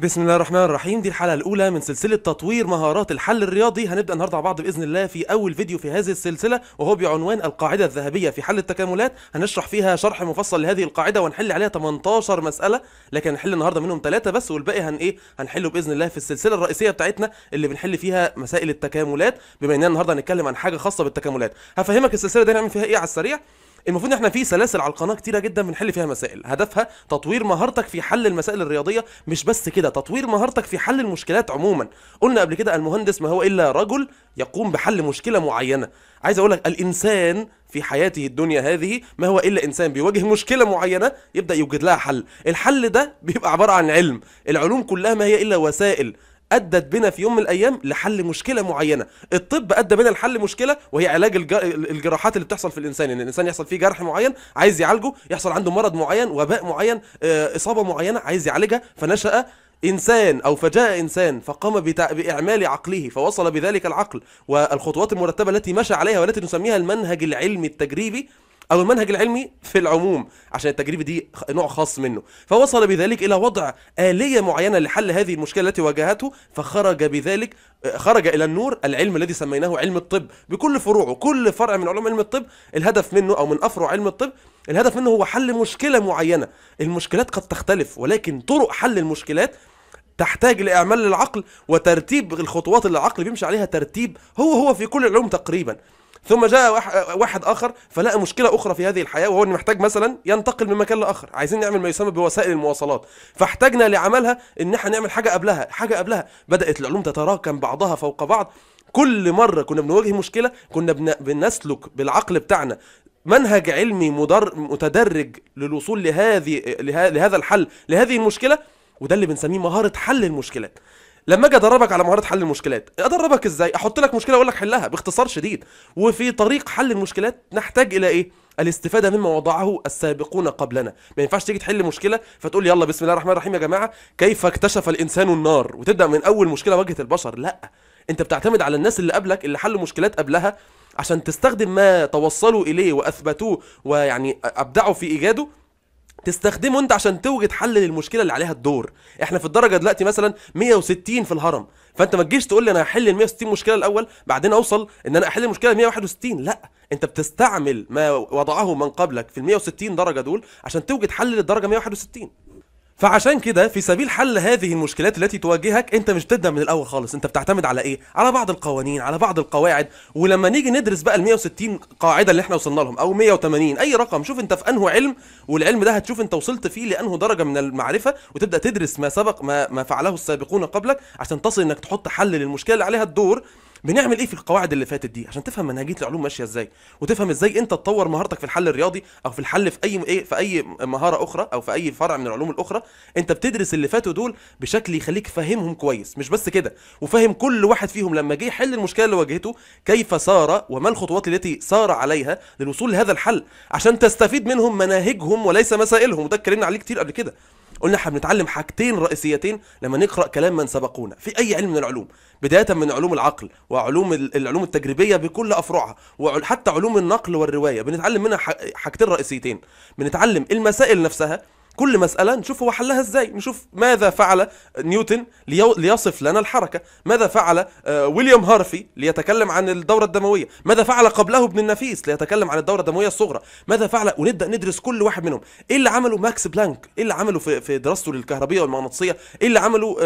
بسم الله الرحمن الرحيم دي الحلقه الاولى من سلسله تطوير مهارات الحل الرياضي هنبدا النهارده مع بعض باذن الله في اول فيديو في هذه السلسله وهو بعنوان القاعده الذهبيه في حل التكاملات هنشرح فيها شرح مفصل لهذه القاعده ونحل عليها 18 مساله لكن هنحل النهارده منهم ثلاثه بس والباقي هن ايه هنحله باذن الله في السلسله الرئيسيه بتاعتنا اللي بنحل فيها مسائل التكاملات بما اننا النهارده هنتكلم عن حاجه خاصه بالتكاملات هفهمك السلسله دي هنعمل فيها ايه على السريع المفروض ان احنا في سلاسل على القناه كتيره جدا بنحل فيها مسائل هدفها تطوير مهارتك في حل المسائل الرياضيه مش بس كده تطوير مهارتك في حل المشكلات عموما قلنا قبل كده المهندس ما هو الا رجل يقوم بحل مشكله معينه عايز اقول لك الانسان في حياته الدنيا هذه ما هو الا انسان بيواجه مشكله معينه يبدا يوجد لها حل الحل ده بيبقى عباره عن علم العلوم كلها ما هي الا وسائل ادت بنا في يوم من الايام لحل مشكله معينه الطب ادى بنا لحل مشكله وهي علاج الجراحات اللي بتحصل في الانسان ان الانسان يحصل فيه جرح معين عايز يعالجه يحصل عنده مرض معين وباء معين آه، اصابه معينه عايز يعالجها فنشأ انسان او فجاء انسان فقام باعمال عقله فوصل بذلك العقل والخطوات المرتبه التي مشى عليها والتي نسميها المنهج العلمي التجريبي او المنهج العلمي في العموم عشان التجريب دي نوع خاص منه فوصل بذلك الى وضع اليه معينه لحل هذه المشكله التي واجهته فخرج بذلك آه، خرج الى النور العلم الذي سميناه علم الطب بكل فروعه كل فرع من علوم علم الطب الهدف منه او من افرع علم الطب الهدف منه هو حل مشكله معينه المشكلات قد تختلف ولكن طرق حل المشكلات تحتاج لاعمال العقل وترتيب الخطوات اللي العقل بيمشي عليها ترتيب هو هو في كل العلوم تقريبا ثم جاء واحد اخر فلقى مشكله اخرى في هذه الحياه وهو انه محتاج مثلا ينتقل من مكان لاخر عايزين نعمل ما يسمى بوسائل المواصلات فاحتاجنا لعملها ان احنا نعمل حاجه قبلها حاجه قبلها بدات العلوم تتراكم بعضها فوق بعض كل مره كنا بنواجه مشكله كنا بنسلك بالعقل بتاعنا منهج علمي مدر متدرج للوصول لهذه لهذا الحل لهذه المشكله وده اللي بنسميه مهاره حل المشكلات لما اجي ادربك على مهاره حل المشكلات ادربك ازاي احط لك مشكله اقول لك حلها باختصار شديد وفي طريق حل المشكلات نحتاج الى ايه الاستفاده مما وضعه السابقون قبلنا ما ينفعش تيجي تحل مشكله فتقول يلا بسم الله الرحمن الرحيم يا جماعه كيف اكتشف الانسان النار وتبدا من اول مشكله واجهت البشر لا انت بتعتمد على الناس اللي قبلك اللي حلوا مشكلات قبلها عشان تستخدم ما توصلوا اليه واثبتوه ويعني ابدعوا في ايجاده تستخدمه انت عشان توجد حل للمشكله اللي عليها الدور احنا في الدرجه دلوقتي مثلا 160 في الهرم فانت ما تجيش تقول لي انا هحل ال 160 مشكله الاول بعدين اوصل ان انا احل المشكله 161 لا انت بتستعمل ما وضعه من قبلك في ال 160 درجه دول عشان توجد حل للدرجه 161 فعشان كده في سبيل حل هذه المشكلات التي تواجهك انت مش بتبدا من الاول خالص انت بتعتمد على ايه على بعض القوانين على بعض القواعد ولما نيجي ندرس بقى ال 160 قاعده اللي احنا وصلنا لهم او 180 اي رقم شوف انت في انه علم والعلم ده هتشوف انت وصلت فيه لانه درجه من المعرفه وتبدا تدرس ما سبق ما, ما فعله السابقون قبلك عشان تصل انك تحط حل للمشكله اللي عليها الدور بنعمل ايه في القواعد اللي فاتت دي عشان تفهم منهجيه العلوم ماشيه ازاي وتفهم ازاي انت تطور مهارتك في الحل الرياضي او في الحل في اي ايه في اي مهاره اخرى او في اي فرع من العلوم الاخرى انت بتدرس اللي فاتوا دول بشكل يخليك فاهمهم كويس مش بس كده وفاهم كل واحد فيهم لما جه يحل المشكله اللي واجهته كيف سار وما الخطوات التي سار عليها للوصول لهذا الحل عشان تستفيد منهم مناهجهم وليس مسائلهم وده اتكلمنا عليه كتير قبل كده قلنا احنا بنتعلم حاجتين رئيسيتين لما نقرا كلام من سبقونا في اي علم من العلوم بدايه من علوم العقل وعلوم العلوم التجريبيه بكل افرعها وحتى علوم النقل والروايه بنتعلم منها حاجتين رئيسيتين بنتعلم المسائل نفسها كل مساله نشوف هو حلها ازاي نشوف ماذا فعل نيوتن ليصف لنا الحركه ماذا فعل آه، ويليام هارفي ليتكلم عن الدوره الدمويه ماذا فعل قبله ابن النفيس ليتكلم عن الدوره الدمويه الصغرى ماذا فعل ونبدا ندرس كل واحد منهم ايه اللي عمله ماكس بلانك ايه اللي عمله في, دراسته للكهربيه والمغناطيسيه ايه اللي عمله آه،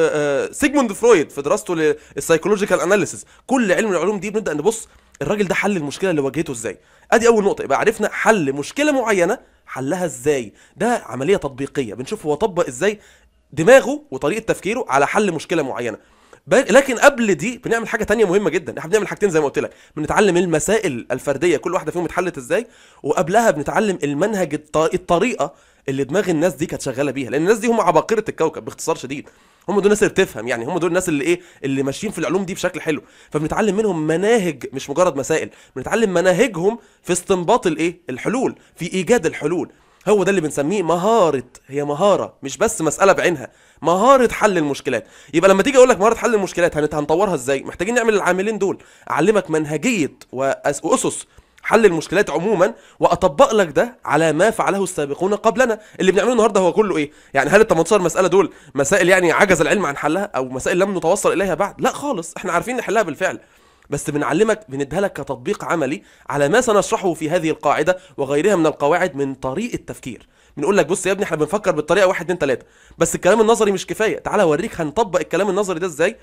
آه، سيجموند فرويد في دراسته للسايكولوجيكال اناليسيس كل علم من العلوم دي بنبدا نبص الراجل ده حل المشكله اللي واجهته ازاي ادي اول نقطه يبقى عرفنا حل مشكله معينه حلها ازاي ده عمليه تطبيقيه بنشوف هو طبق ازاي دماغه وطريقه تفكيره على حل مشكله معينه لكن قبل دي بنعمل حاجه تانية مهمه جدا احنا بنعمل حاجتين زي ما قلت لك بنتعلم المسائل الفرديه كل واحده فيهم اتحلت ازاي وقبلها بنتعلم المنهج الطريقه اللي دماغ الناس دي كانت شغاله بيها لان الناس دي هم عباقره الكوكب باختصار شديد هم دول الناس اللي بتفهم يعني هم دول الناس اللي ايه اللي ماشيين في العلوم دي بشكل حلو فبنتعلم منهم مناهج مش مجرد مسائل بنتعلم مناهجهم في استنباط الايه الحلول في ايجاد الحلول هو ده اللي بنسميه مهارة هي مهارة مش بس مسألة بعينها مهارة حل المشكلات يبقى لما تيجي اقول لك مهارة حل المشكلات هنطورها ازاي محتاجين نعمل العاملين دول اعلمك منهجية واسس حل المشكلات عموما واطبق لك ده على ما فعله السابقون قبلنا اللي بنعمله النهارده هو كله ايه يعني هل ال 18 مساله دول مسائل يعني عجز العلم عن حلها او مسائل لم نتوصل اليها بعد لا خالص احنا عارفين نحلها بالفعل بس بنعلمك بنديها لك كتطبيق عملي على ما سنشرحه في هذه القاعده وغيرها من القواعد من طريقه تفكير بنقول لك بص يا ابني احنا بنفكر بالطريقه 1 2 3 بس الكلام النظري مش كفايه تعالى اوريك هنطبق الكلام النظري ده ازاي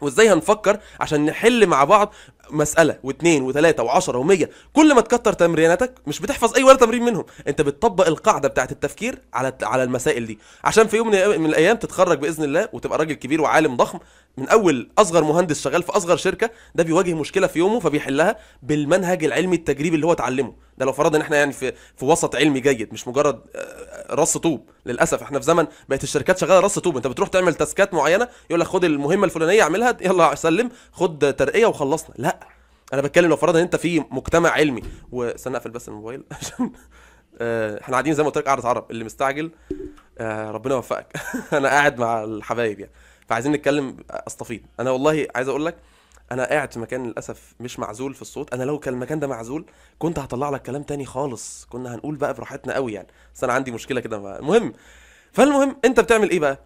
وازاي هنفكر عشان نحل مع بعض مساله واثنين وثلاثه وعشرة ومية كل ما تكتر تمريناتك مش بتحفظ اي ولا تمرين منهم انت بتطبق القاعده بتاعه التفكير على على المسائل دي عشان في يوم من الايام تتخرج باذن الله وتبقى راجل كبير وعالم ضخم من اول اصغر مهندس شغال في اصغر شركه ده بيواجه مشكله في يومه فبيحلها بالمنهج العلمي التجريبي اللي هو اتعلمه ده لو فرضنا ان احنا يعني في في وسط علمي جيد مش مجرد رص طوب للاسف احنا في زمن بقت الشركات شغاله رص طوب انت بتروح تعمل تاسكات معينه يقول لك خد المهمه الفلانيه اعملها يلا سلم خد ترقيه وخلصنا لا انا بتكلم لو فرضا ان انت في مجتمع علمي واستنى اقفل بس الموبايل عشان آه، احنا قاعدين زي ما قلت لك قاعده عرب اللي مستعجل آه، ربنا يوفقك انا قاعد مع الحبايب يعني فعايزين نتكلم استفيض انا والله عايز اقول لك انا قاعد في مكان للاسف مش معزول في الصوت انا لو كان المكان ده معزول كنت هطلع لك كلام تاني خالص كنا هنقول بقى براحتنا قوي يعني بس انا عندي مشكله كده المهم فالمهم انت بتعمل ايه بقى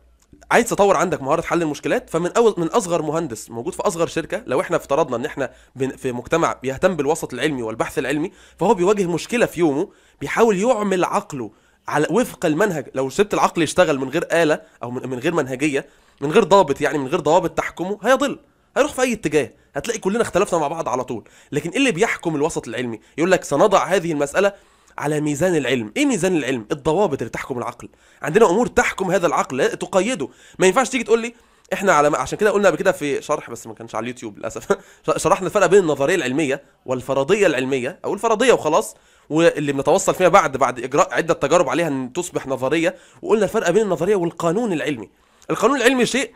عايز تطور عندك مهاره حل المشكلات فمن اول من اصغر مهندس موجود في اصغر شركه لو احنا افترضنا ان احنا في مجتمع بيهتم بالوسط العلمي والبحث العلمي فهو بيواجه مشكله في يومه بيحاول يعمل عقله على وفق المنهج لو سبت العقل يشتغل من غير آلة او من غير منهجيه من غير ضابط يعني من غير ضوابط تحكمه هيضل هيروح في اي اتجاه هتلاقي كلنا اختلفنا مع بعض على طول لكن ايه اللي بيحكم الوسط العلمي يقول لك سنضع هذه المساله على ميزان العلم ايه ميزان العلم الضوابط اللي تحكم العقل عندنا امور تحكم هذا العقل تقيده ما ينفعش تيجي تقول لي احنا على عشان كده قلنا قبل كده في شرح بس ما كانش على اليوتيوب للاسف شرحنا الفرق بين النظريه العلميه والفرضيه العلميه او الفرضيه وخلاص واللي بنتوصل فيها بعد بعد اجراء عده تجارب عليها ان تصبح نظريه وقلنا الفرق بين النظريه والقانون العلمي القانون العلمي شيء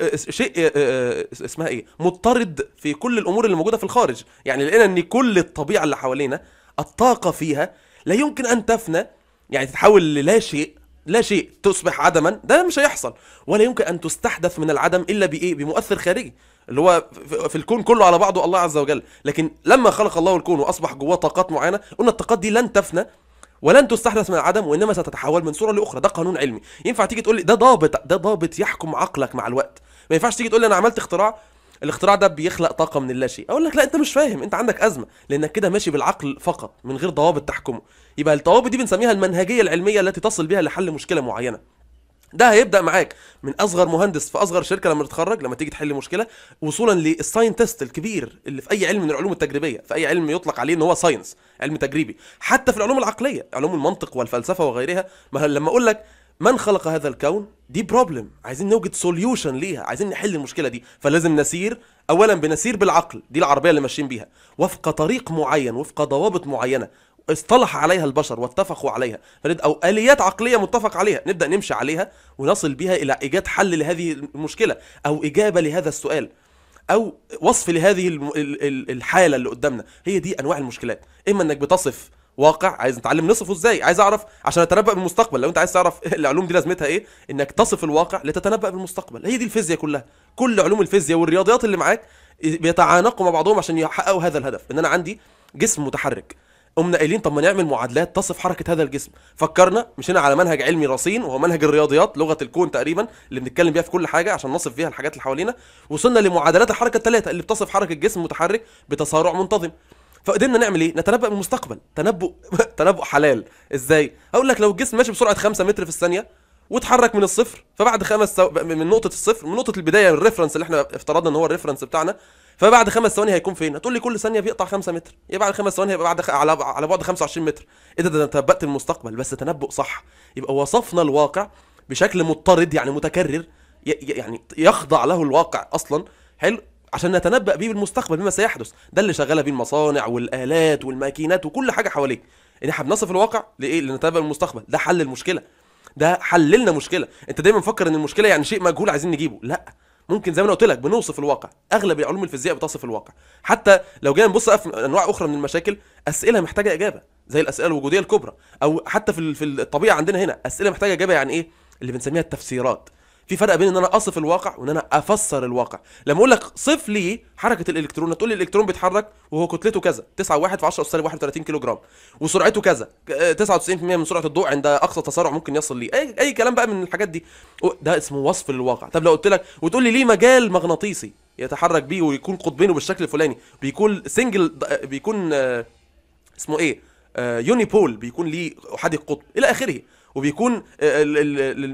آه، شيء آه، آه، اسمها ايه مضطرد في كل الامور اللي موجوده في الخارج يعني لقينا ان كل الطبيعه اللي حوالينا الطاقه فيها لا يمكن ان تفنى يعني تتحول للا شيء لا شيء تصبح عدما ده مش هيحصل ولا يمكن ان تستحدث من العدم الا بايه بمؤثر خارجي اللي هو في الكون كله على بعضه الله عز وجل لكن لما خلق الله الكون واصبح جواه طاقات معينه قلنا الطاقات دي لن تفنى ولن تستحدث من العدم وانما ستتحول من صوره لاخرى ده قانون علمي ينفع تيجي تقول لي ده ضابط ده ضابط يحكم عقلك مع الوقت ما ينفعش تيجي تقول لي انا عملت اختراع الاختراع ده بيخلق طاقه من اللاشيء اقول لك لا انت مش فاهم انت عندك ازمه لانك كده ماشي بالعقل فقط من غير ضوابط تحكمه يبقى الضوابط دي بنسميها المنهجيه العلميه التي تصل بها لحل مشكله معينه ده هيبدا معاك من اصغر مهندس في اصغر شركه لما تتخرج لما تيجي تحل مشكله وصولا للساينتست الكبير اللي في اي علم من العلوم التجريبيه في اي علم يطلق عليه ان هو ساينس علم تجريبي حتى في العلوم العقليه علوم المنطق والفلسفه وغيرها ما لما اقول لك من خلق هذا الكون دي بروبلم عايزين نوجد سوليوشن ليها عايزين نحل المشكله دي فلازم نسير اولا بنسير بالعقل دي العربيه اللي ماشيين بيها وفق طريق معين وفق ضوابط معينه اصطلح عليها البشر واتفقوا عليها فنبدا او اليات عقليه متفق عليها نبدا نمشي عليها ونصل بها الى ايجاد حل لهذه المشكله او اجابه لهذا السؤال او وصف لهذه الحاله اللي قدامنا هي دي انواع المشكلات اما انك بتصف واقع عايز نتعلم نصفه ازاي عايز اعرف عشان اتنبأ بالمستقبل لو انت عايز تعرف العلوم دي لازمتها ايه انك تصف الواقع لتتنبأ بالمستقبل هي دي الفيزياء كلها كل علوم الفيزياء والرياضيات اللي معاك بيتعانقوا مع بعضهم عشان يحققوا هذا الهدف ان انا عندي جسم متحرك قمنا قايلين طب ما نعمل معادلات تصف حركه هذا الجسم فكرنا مشينا على منهج علمي رصين وهو منهج الرياضيات لغه الكون تقريبا اللي بنتكلم بيها في كل حاجه عشان نصف فيها الحاجات اللي حوالينا وصلنا لمعادلات الحركه الثلاثه اللي بتصف حركه جسم متحرك بتسارع منتظم فقدرنا نعمل ايه نتنبأ بالمستقبل تنبؤ تنبؤ حلال ازاي اقول لك لو الجسم ماشي بسرعه 5 متر في الثانيه واتحرك من الصفر فبعد خمس سو... من نقطه الصفر من نقطه البدايه الريفرنس اللي احنا افترضنا ان هو الريفرنس بتاعنا فبعد خمس ثواني هيكون فين؟ هتقول لي كل ثانيه بيقطع 5 متر، يبقى بعد خمس ثواني هيبقى بعد خ... على على بعد 25 متر، ايه ده ده تنبأت المستقبل بس تنبؤ صح، يبقى وصفنا الواقع بشكل مضطرد يعني متكرر ي... يعني يخضع له الواقع اصلا حلو عشان نتنبأ بيه بالمستقبل بما سيحدث ده اللي شغاله بيه المصانع والآلات والماكينات وكل حاجة حواليك ان احنا بنصف الواقع لايه لنتنبأ بالمستقبل ده حل المشكلة ده حللنا مشكلة انت دايما مفكر ان المشكلة يعني شيء مجهول عايزين نجيبه لا ممكن زي ما انا قلت لك بنوصف الواقع اغلب علوم الفيزياء بتصف الواقع حتى لو جينا نبص انواع اخرى من المشاكل اسئله محتاجه اجابه زي الاسئله الوجوديه الكبرى او حتى في في الطبيعه عندنا هنا اسئله محتاجه اجابه يعني ايه اللي بنسميها التفسيرات في فرق بين ان انا اصف الواقع وان انا افسر الواقع لما اقول لك صف لي حركه الالكترون تقول لي الالكترون بيتحرك وهو كتلته كذا 9 1 في 10 اس 31 كيلو جرام وسرعته كذا 99% آه، من سرعه الضوء عند اقصى تسارع ممكن يصل ليه اي اي كلام بقى من الحاجات دي ده اسمه وصف للواقع طب لو قلت لك وتقول لي ليه مجال مغناطيسي يتحرك بيه ويكون قطبينه بالشكل الفلاني بيكون سنجل آه، بيكون آه، اسمه ايه يونيبول بيكون ليه احادي القطب الى اخره وبيكون آه،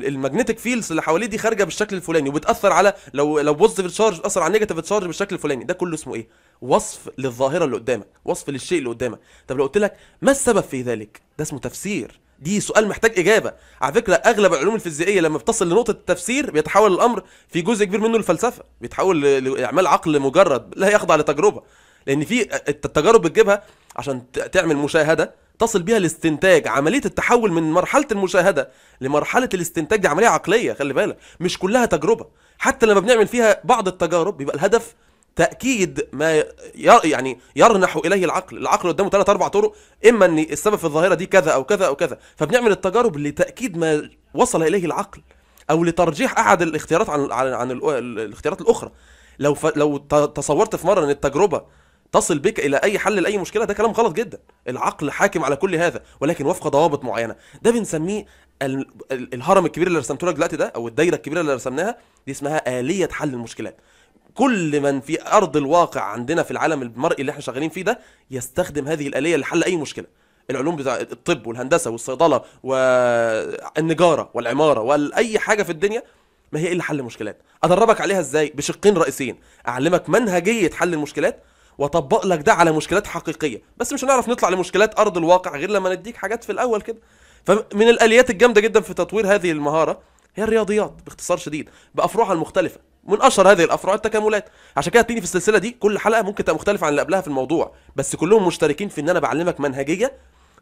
الماجنتيك فيلدز اللي حواليه دي خارجه بالشكل الفلاني وبتاثر على لو لو بوزيتيف تشارج بتاثر على نيجاتيف تشارج بالشكل الفلاني ده كله اسمه ايه وصف للظاهره اللي قدامك وصف للشيء اللي قدامك طب لو قلت لك ما السبب في ذلك ده اسمه تفسير دي سؤال محتاج اجابه على فكره اغلب العلوم الفيزيائيه لما بتصل لنقطه التفسير بيتحول الامر في جزء كبير منه للفلسفه بيتحول لاعمال عقل مجرد لا يخضع لتجربه لان في التجارب بتجيبها عشان تعمل مشاهده تصل بيها الاستنتاج عمليه التحول من مرحله المشاهده لمرحله الاستنتاج دي عمليه عقليه خلي بالك مش كلها تجربه حتى لما بنعمل فيها بعض التجارب بيبقى الهدف تاكيد ما يعني يرنح اليه العقل العقل قدامه ثلاث اربع طرق اما ان السبب في الظاهره دي كذا او كذا او كذا فبنعمل التجارب لتاكيد ما وصل اليه العقل او لترجيح احد الاختيارات عن عن, عن الاختيارات الاخرى لو ف... لو تصورت في مره ان التجربه تصل بك الى اي حل لاي مشكله ده كلام غلط جدا العقل حاكم على كل هذا ولكن وفق ضوابط معينه ده بنسميه الهرم الكبير اللي رسمته لك دلوقتي ده او الدايره الكبيره اللي رسمناها دي اسمها اليه حل المشكلات كل من في ارض الواقع عندنا في العالم المرئي اللي احنا شغالين فيه ده يستخدم هذه الاليه لحل اي مشكله العلوم بتاع الطب والهندسه والصيدله والنجاره والعماره واي حاجه في الدنيا ما هي الا حل مشكلات ادربك عليها ازاي بشقين رئيسيين اعلمك منهجيه حل المشكلات واطبق لك ده على مشكلات حقيقيه بس مش هنعرف نطلع لمشكلات ارض الواقع غير لما نديك حاجات في الاول كده فمن الاليات الجامده جدا في تطوير هذه المهاره هي الرياضيات باختصار شديد بافروعها المختلفه من اشهر هذه الافرع التكاملات عشان كده تيجي في السلسله دي كل حلقه ممكن تبقى مختلفه عن اللي قبلها في الموضوع بس كلهم مشتركين في ان انا بعلمك منهجيه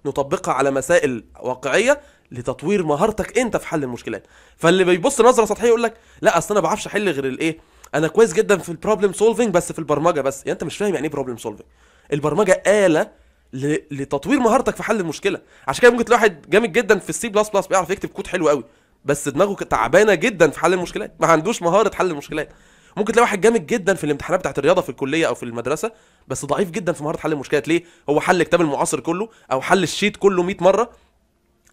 نطبقها على مسائل واقعيه لتطوير مهارتك انت في حل المشكلات فاللي بيبص نظره سطحيه يقول لك لا اصل انا ما بعرفش احل غير الايه انا كويس جدا في البروبلم سولفنج بس في البرمجه بس يعني انت مش فاهم يعني ايه بروبلم سولفنج البرمجه اله ل... لتطوير مهارتك في حل المشكله عشان كده ممكن تلاقي واحد جامد جدا في السي بلس بلس بيعرف يكتب كود حلو قوي بس دماغه تعبانه جدا في حل المشكلات ما عندوش مهاره حل المشكلات ممكن تلاقي واحد جامد جدا في الامتحانات بتاعت الرياضه في الكليه او في المدرسه بس ضعيف جدا في مهاره حل المشكلات ليه هو حل الكتاب المعاصر كله او حل الشيت كله 100 مره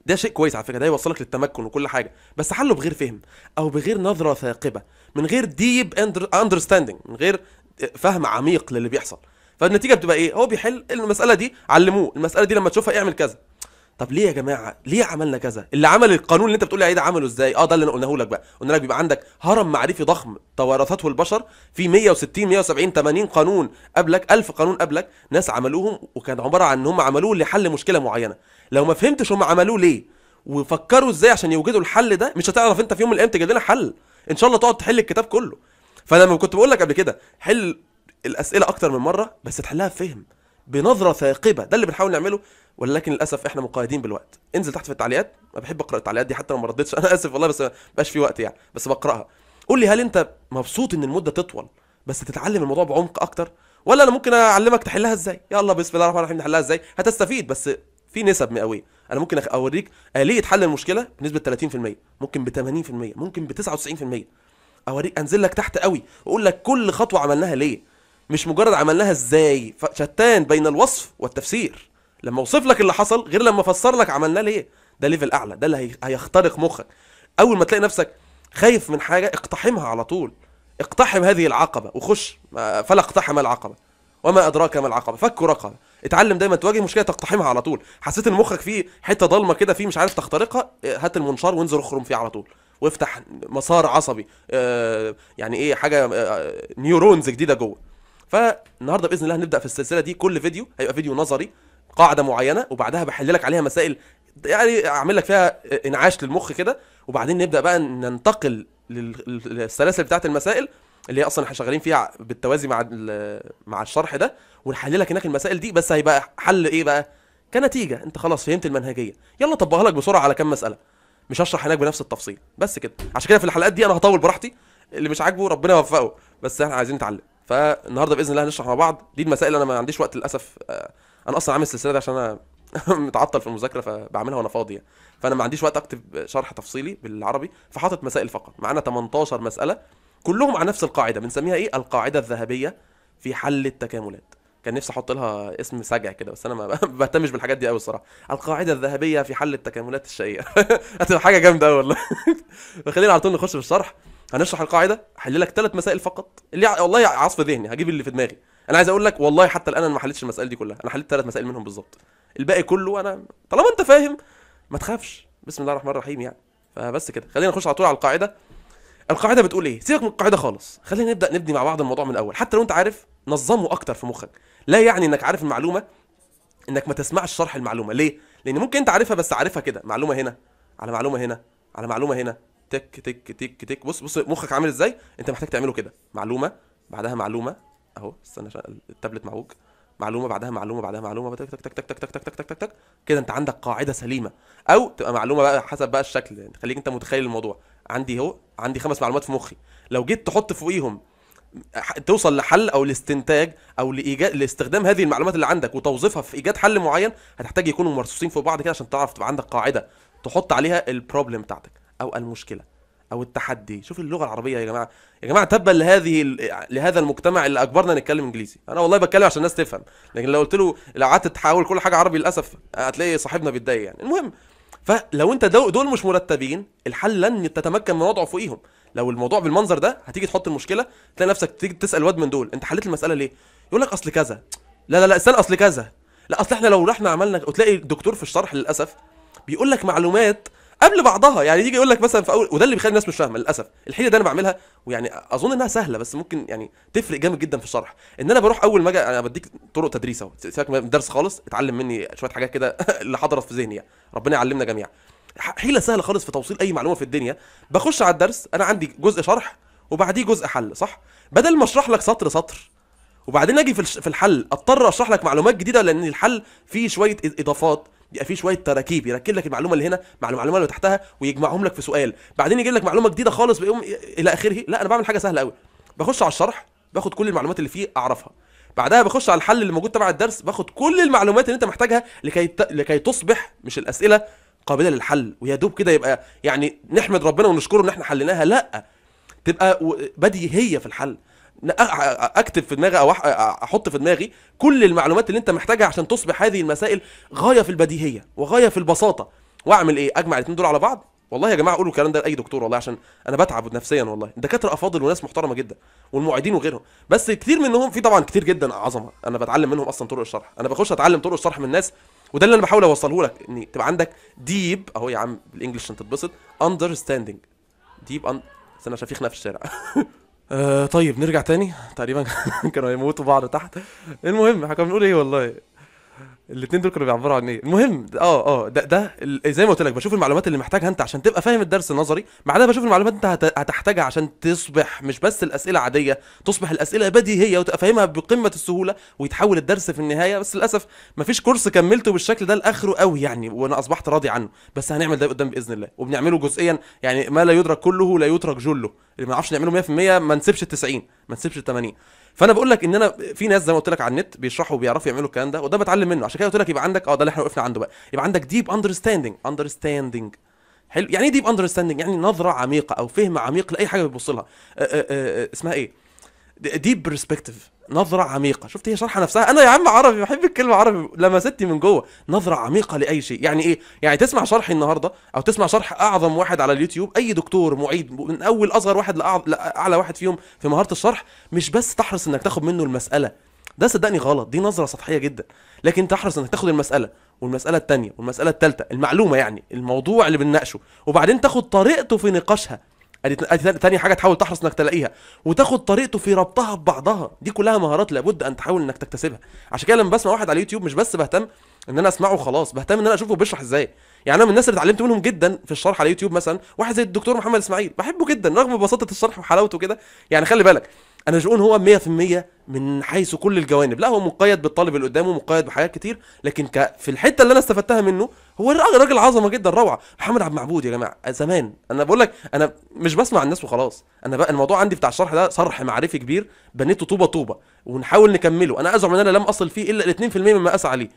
ده شيء كويس على فكره ده يوصلك للتمكن وكل حاجه بس حله بغير فهم او بغير نظره ثاقبه من غير ديب اندرستاندنج من غير آه، فهم عميق للي بيحصل فالنتيجه بتبقى ايه هو بيحل المساله دي علموه المساله دي لما تشوفها اعمل كذا طب ليه يا جماعه ليه عملنا كذا اللي عمل القانون اللي انت بتقول عليه ده عمله ازاي اه ده اللي انا قلناه لك بقى قلنا لك بيبقى عندك هرم معرفي ضخم توارثته البشر في 160 170 80 قانون قبلك 1000 قانون قبلك ناس عملوهم وكان عباره عن ان هم عملوه لحل مشكله معينه لو ما فهمتش هم عملوه ليه وفكروا ازاي عشان يوجدوا الحل ده مش هتعرف انت في يوم من الايام تجد لنا حل ان شاء الله تقعد تحل الكتاب كله فانا ما كنت بقول لك قبل كده حل الاسئله اكتر من مره بس تحلها بفهم بنظره ثاقبه ده اللي بنحاول نعمله ولكن للاسف احنا مقيدين بالوقت انزل تحت في التعليقات انا بحب اقرا التعليقات دي حتى لو ما ردتش انا اسف والله بس مبقاش في وقت يعني بس بقراها قول لي هل انت مبسوط ان المده تطول بس تتعلم الموضوع بعمق اكتر ولا انا ممكن اعلمك تحلها ازاي يلا بسم الله الرحمن الرحيم نحلها ازاي هتستفيد بس في نسب مئويه انا ممكن اوريك اليه حل المشكله بنسبه 30% ممكن ب 80% ممكن ب 99% اوريك انزل لك تحت قوي واقول لك كل خطوه عملناها ليه مش مجرد عملناها ازاي شتان بين الوصف والتفسير لما اوصف لك اللي حصل غير لما افسر لك عملناه ليه ده ليفل اعلى ده اللي هيخترق مخك اول ما تلاقي نفسك خايف من حاجه اقتحمها على طول اقتحم هذه العقبه وخش فلا اقتحم العقبه وما ادراك ما العقبه فك رقبه اتعلم دايما تواجه مشكله تقتحمها على طول حسيت ان مخك فيه حته ضلمه كده فيه مش عارف تخترقها آه، هات المنشار وانزل اخرم فيه على طول وافتح مسار عصبي آه، يعني ايه حاجه آه، نيورونز جديده جوه فالنهارده باذن الله هنبدا في السلسله دي كل فيديو هيبقى فيديو نظري قاعده معينه وبعدها بحل لك عليها مسائل يعني اعمل لك فيها انعاش للمخ كده وبعدين نبدا بقى ننتقل للسلاسل بتاعت المسائل اللي هي اصلا احنا شغالين فيها بالتوازي مع مع الشرح ده ونحلل لك هناك المسائل دي بس هيبقى حل ايه بقى كنتيجه انت خلاص فهمت المنهجيه يلا طبقها لك بسرعه على كام مساله مش هشرح هناك بنفس التفصيل بس كده عشان كده في الحلقات دي انا هطول براحتي اللي مش عاجبه ربنا يوفقه بس احنا عايزين نتعلم فالنهارده باذن الله هنشرح مع بعض دي المسائل انا ما عنديش وقت للاسف آه، انا اصلا عامل السلسله دي عشان انا متعطل في المذاكره فبعملها وانا فاضي يعني. فانا ما عنديش وقت اكتب شرح تفصيلي بالعربي فحاطط مسائل فقط معانا 18 مساله كلهم على نفس القاعده بنسميها ايه القاعده الذهبيه في حل التكاملات كان نفسي احط لها اسم سجع كده بس انا ما بهتمش بالحاجات دي قوي الصراحه القاعده الذهبيه في حل التكاملات الشقيقه هتبقى حاجه جامده قوي والله خلينا على طول نخش في الشرح هنشرح القاعده احل لك ثلاث مسائل فقط اللي والله عصف ذهني هجيب اللي في دماغي انا عايز اقول لك والله حتى الان انا ما حلتش المسائل دي كلها انا حليت ثلاث مسائل منهم بالظبط الباقي كله انا طالما انت فاهم ما تخافش بسم الله الرحمن الرحيم يعني فبس كده خلينا نخش على طول على القاعده القاعده بتقول ايه سيبك من القاعده خالص خلينا نبدا نبني مع بعض الموضوع من الاول حتى لو انت عارف نظمه اكتر في مخك لا يعني انك عارف المعلومه انك ما تسمعش شرح المعلومه ليه لان ممكن انت عارفها بس عارفها كده معلومه هنا على معلومه هنا على معلومه هنا تك تك تك تك بص بص مخك عامل ازاي انت محتاج تعمله كده معلومه بعدها معلومه اهو استنى التابلت معوج معلومه بعدها معلومه بعدها معلومه تك تك تك تك تك تك تك تك تك تك كده انت عندك قاعده سليمه او تبقى معلومه بقى حسب بقى الشكل خليك انت متخيل الموضوع عندي اهو عندي خمس معلومات في مخي لو جيت تحط فوقيهم توصل لحل او لاستنتاج او لايجاد لاستخدام هذه المعلومات اللي عندك وتوظيفها في ايجاد حل معين هتحتاج يكونوا مرصوصين فوق بعض كده عشان تعرف تبقى عندك قاعده تحط عليها البروبلم بتاعتك او المشكله او التحدي شوف اللغه العربيه يا جماعه يا جماعه تبا لهذه لهذا المجتمع اللي اجبرنا نتكلم انجليزي انا والله بتكلم عشان الناس تفهم لكن لو قلت له لو قعدت تحاول كل حاجه عربي للاسف هتلاقي صاحبنا بيتضايق يعني المهم فلو انت دول مش مرتبين الحل لن تتمكن من وضعه فوقيهم لو الموضوع بالمنظر ده هتيجي تحط المشكله تلاقي نفسك تيجي تسال واد من دول انت حليت المساله ليه يقول لك اصل كذا لا لا لا استنى اصل كذا لا اصل احنا لو رحنا عملنا وتلاقي الدكتور في الشرح للاسف بيقول لك معلومات قبل بعضها يعني يجي يقول لك مثلا في اول وده اللي بيخلي الناس مش فاهمه للاسف الحيله دي انا بعملها ويعني اظن انها سهله بس ممكن يعني تفرق جامد جدا في الشرح ان انا بروح اول ما اجي انا بديك طرق تدريس اهو سيبك من الدرس خالص اتعلم مني شويه حاجات كده اللي حضرت في ذهني يعني ربنا يعلمنا جميعا حيله سهله خالص في توصيل اي معلومه في الدنيا بخش على الدرس انا عندي جزء شرح وبعديه جزء حل صح بدل ما اشرح لك سطر سطر وبعدين اجي في الحل اضطر اشرح لك معلومات جديده لان الحل فيه شويه اضافات بيبقى فيه شويه تراكيب يركب لك المعلومه اللي هنا مع المعلومه اللي تحتها ويجمعهم لك في سؤال بعدين يجيب لك معلومه جديده خالص بيقوم الى اخره لا انا بعمل حاجه سهله قوي بخش على الشرح باخد كل المعلومات اللي فيه اعرفها بعدها بخش على الحل اللي موجود تبع الدرس باخد كل المعلومات اللي انت محتاجها لكي ت... لكي تصبح مش الاسئله قابله للحل ويا دوب كده يبقى يعني نحمد ربنا ونشكره ان احنا حليناها لا تبقى بديهيه في الحل اكتب في دماغي او احط في دماغي كل المعلومات اللي انت محتاجها عشان تصبح هذه المسائل غايه في البديهيه وغايه في البساطه واعمل ايه اجمع الاثنين دول على بعض والله يا جماعه قولوا الكلام ده لاي دكتور والله عشان انا بتعب نفسيا والله الدكاتره افاضل وناس محترمه جدا والمعيدين وغيرهم بس كتير منهم في طبعا كتير جدا عظمه انا بتعلم منهم اصلا طرق الشرح انا بخش اتعلم طرق الشرح من الناس وده اللي انا بحاول اوصله لك ان تبقى عندك ديب اهو يا عم بالانجلش عشان تتبسط اندرستاندينج ديب استنى عشان في في الشارع آه، طيب نرجع تاني تقريبا كانوا هيموتوا بعض تحت المهم احنا كنا بنقول ايه والله الاثنين دول كانوا بيعبروا عن ايه المهم اه اه ده ده زي ما قلت لك بشوف المعلومات اللي محتاجها انت عشان تبقى فاهم الدرس النظري مع ده بشوف المعلومات انت هتحتاجها عشان تصبح مش بس الاسئله عاديه تصبح الاسئله بديهيه وتبقى فاهمها بقمه السهوله ويتحول الدرس في النهايه بس للاسف مفيش كورس كملته بالشكل ده لاخره قوي يعني وانا اصبحت راضي عنه بس هنعمل ده قدام باذن الله وبنعمله جزئيا يعني ما لا يدرك كله لا يترك جله اللي ما نعرفش نعمله 100% ما نسيبش ال 90 ما نسيبش ال 80 فانا بقول لك ان انا في ناس زي ما قلت لك على النت بيشرحوا وبيعرفوا يعملوا الكلام ده وده بتعلم منه عشان كده قلت لك يبقى عندك اه ده اللي احنا وقفنا عنده بقى يبقى عندك ديب اندرستاندنج اندرستاندنج حلو يعني ايه ديب اندرستاندنج يعني نظره عميقه او فهم عميق لاي حاجه بتبص لها اسمها ايه ديب برسبكتيف نظرة عميقة شفت هي شرحة نفسها أنا يا عم عربي بحب الكلمة عربي لمستني من جوه نظرة عميقة لأي شيء يعني إيه يعني تسمع شرحي النهاردة أو تسمع شرح أعظم واحد على اليوتيوب أي دكتور معيد من أول أصغر واحد لأعلى واحد فيهم في مهارة الشرح مش بس تحرص إنك تاخد منه المسألة ده صدقني غلط دي نظرة سطحية جدا لكن تحرص إنك تاخد المسألة والمسألة التانية والمسألة التالتة المعلومة يعني الموضوع اللي بنناقشه وبعدين تاخد طريقته في نقاشها ادي تاني حاجه تحاول تحرص انك تلاقيها وتاخد طريقته في ربطها ببعضها دي كلها مهارات لابد ان تحاول انك تكتسبها عشان كده لما بسمع واحد على اليوتيوب مش بس بهتم ان انا اسمعه خلاص بهتم ان انا اشوفه بيشرح ازاي يعني انا من الناس اللي اتعلمت منهم جدا في الشرح على يوتيوب مثلا واحد زي الدكتور محمد اسماعيل بحبه جدا رغم بساطه الشرح وحلاوته كده يعني خلي بالك انا جون هو 100% من حيث كل الجوانب لا هو مقيد بالطالب اللي قدامه مقيد بحاجات كتير لكن ك... في الحته اللي انا استفدتها منه هو راجل عظمه جدا روعه محمد عبد المعبود يا جماعه زمان انا بقول لك انا مش بسمع الناس وخلاص انا بقى الموضوع عندي بتاع الشرح ده صرح معرفي كبير بنيته طوبه طوبه ونحاول نكمله انا ازعم ان انا لم اصل فيه الا 2% مما اسعى ليه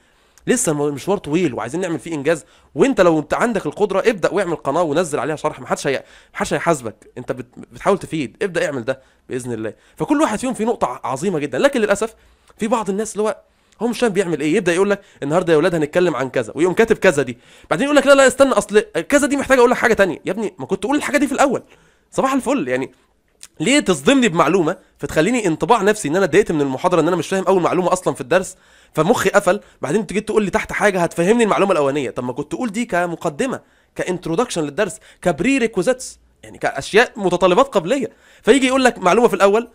لسه المشوار طويل وعايزين نعمل فيه انجاز وانت لو انت عندك القدره ابدا واعمل قناه ونزل عليها شرح ما حدش هي... محدش هيحاسبك انت بت... بتحاول تفيد ابدا اعمل ده باذن الله فكل واحد فيهم في نقطه عظيمه جدا لكن للاسف في بعض الناس اللي هو هو مش فاهم بيعمل ايه يبدا يقول لك النهارده يا اولاد هنتكلم عن كذا ويقوم كاتب كذا دي بعدين يقول لك لا لا استنى اصل كذا دي محتاجه اقول لك حاجه تانية يا ابني ما كنت تقول الحاجه دي في الاول صباح الفل يعني ليه تصدمني بمعلومه فتخليني انطباع نفسي ان انا اتضايقت من المحاضره ان انا مش فاهم اول معلومه اصلا في الدرس فمخي قفل بعدين تجي تقول لي تحت حاجه هتفهمني المعلومه الاولانيه طب ما كنت تقول دي كمقدمه كانترودكشن للدرس كبري ريكوزيتس يعني كاشياء متطلبات قبليه فيجي يقول لك معلومه في الاول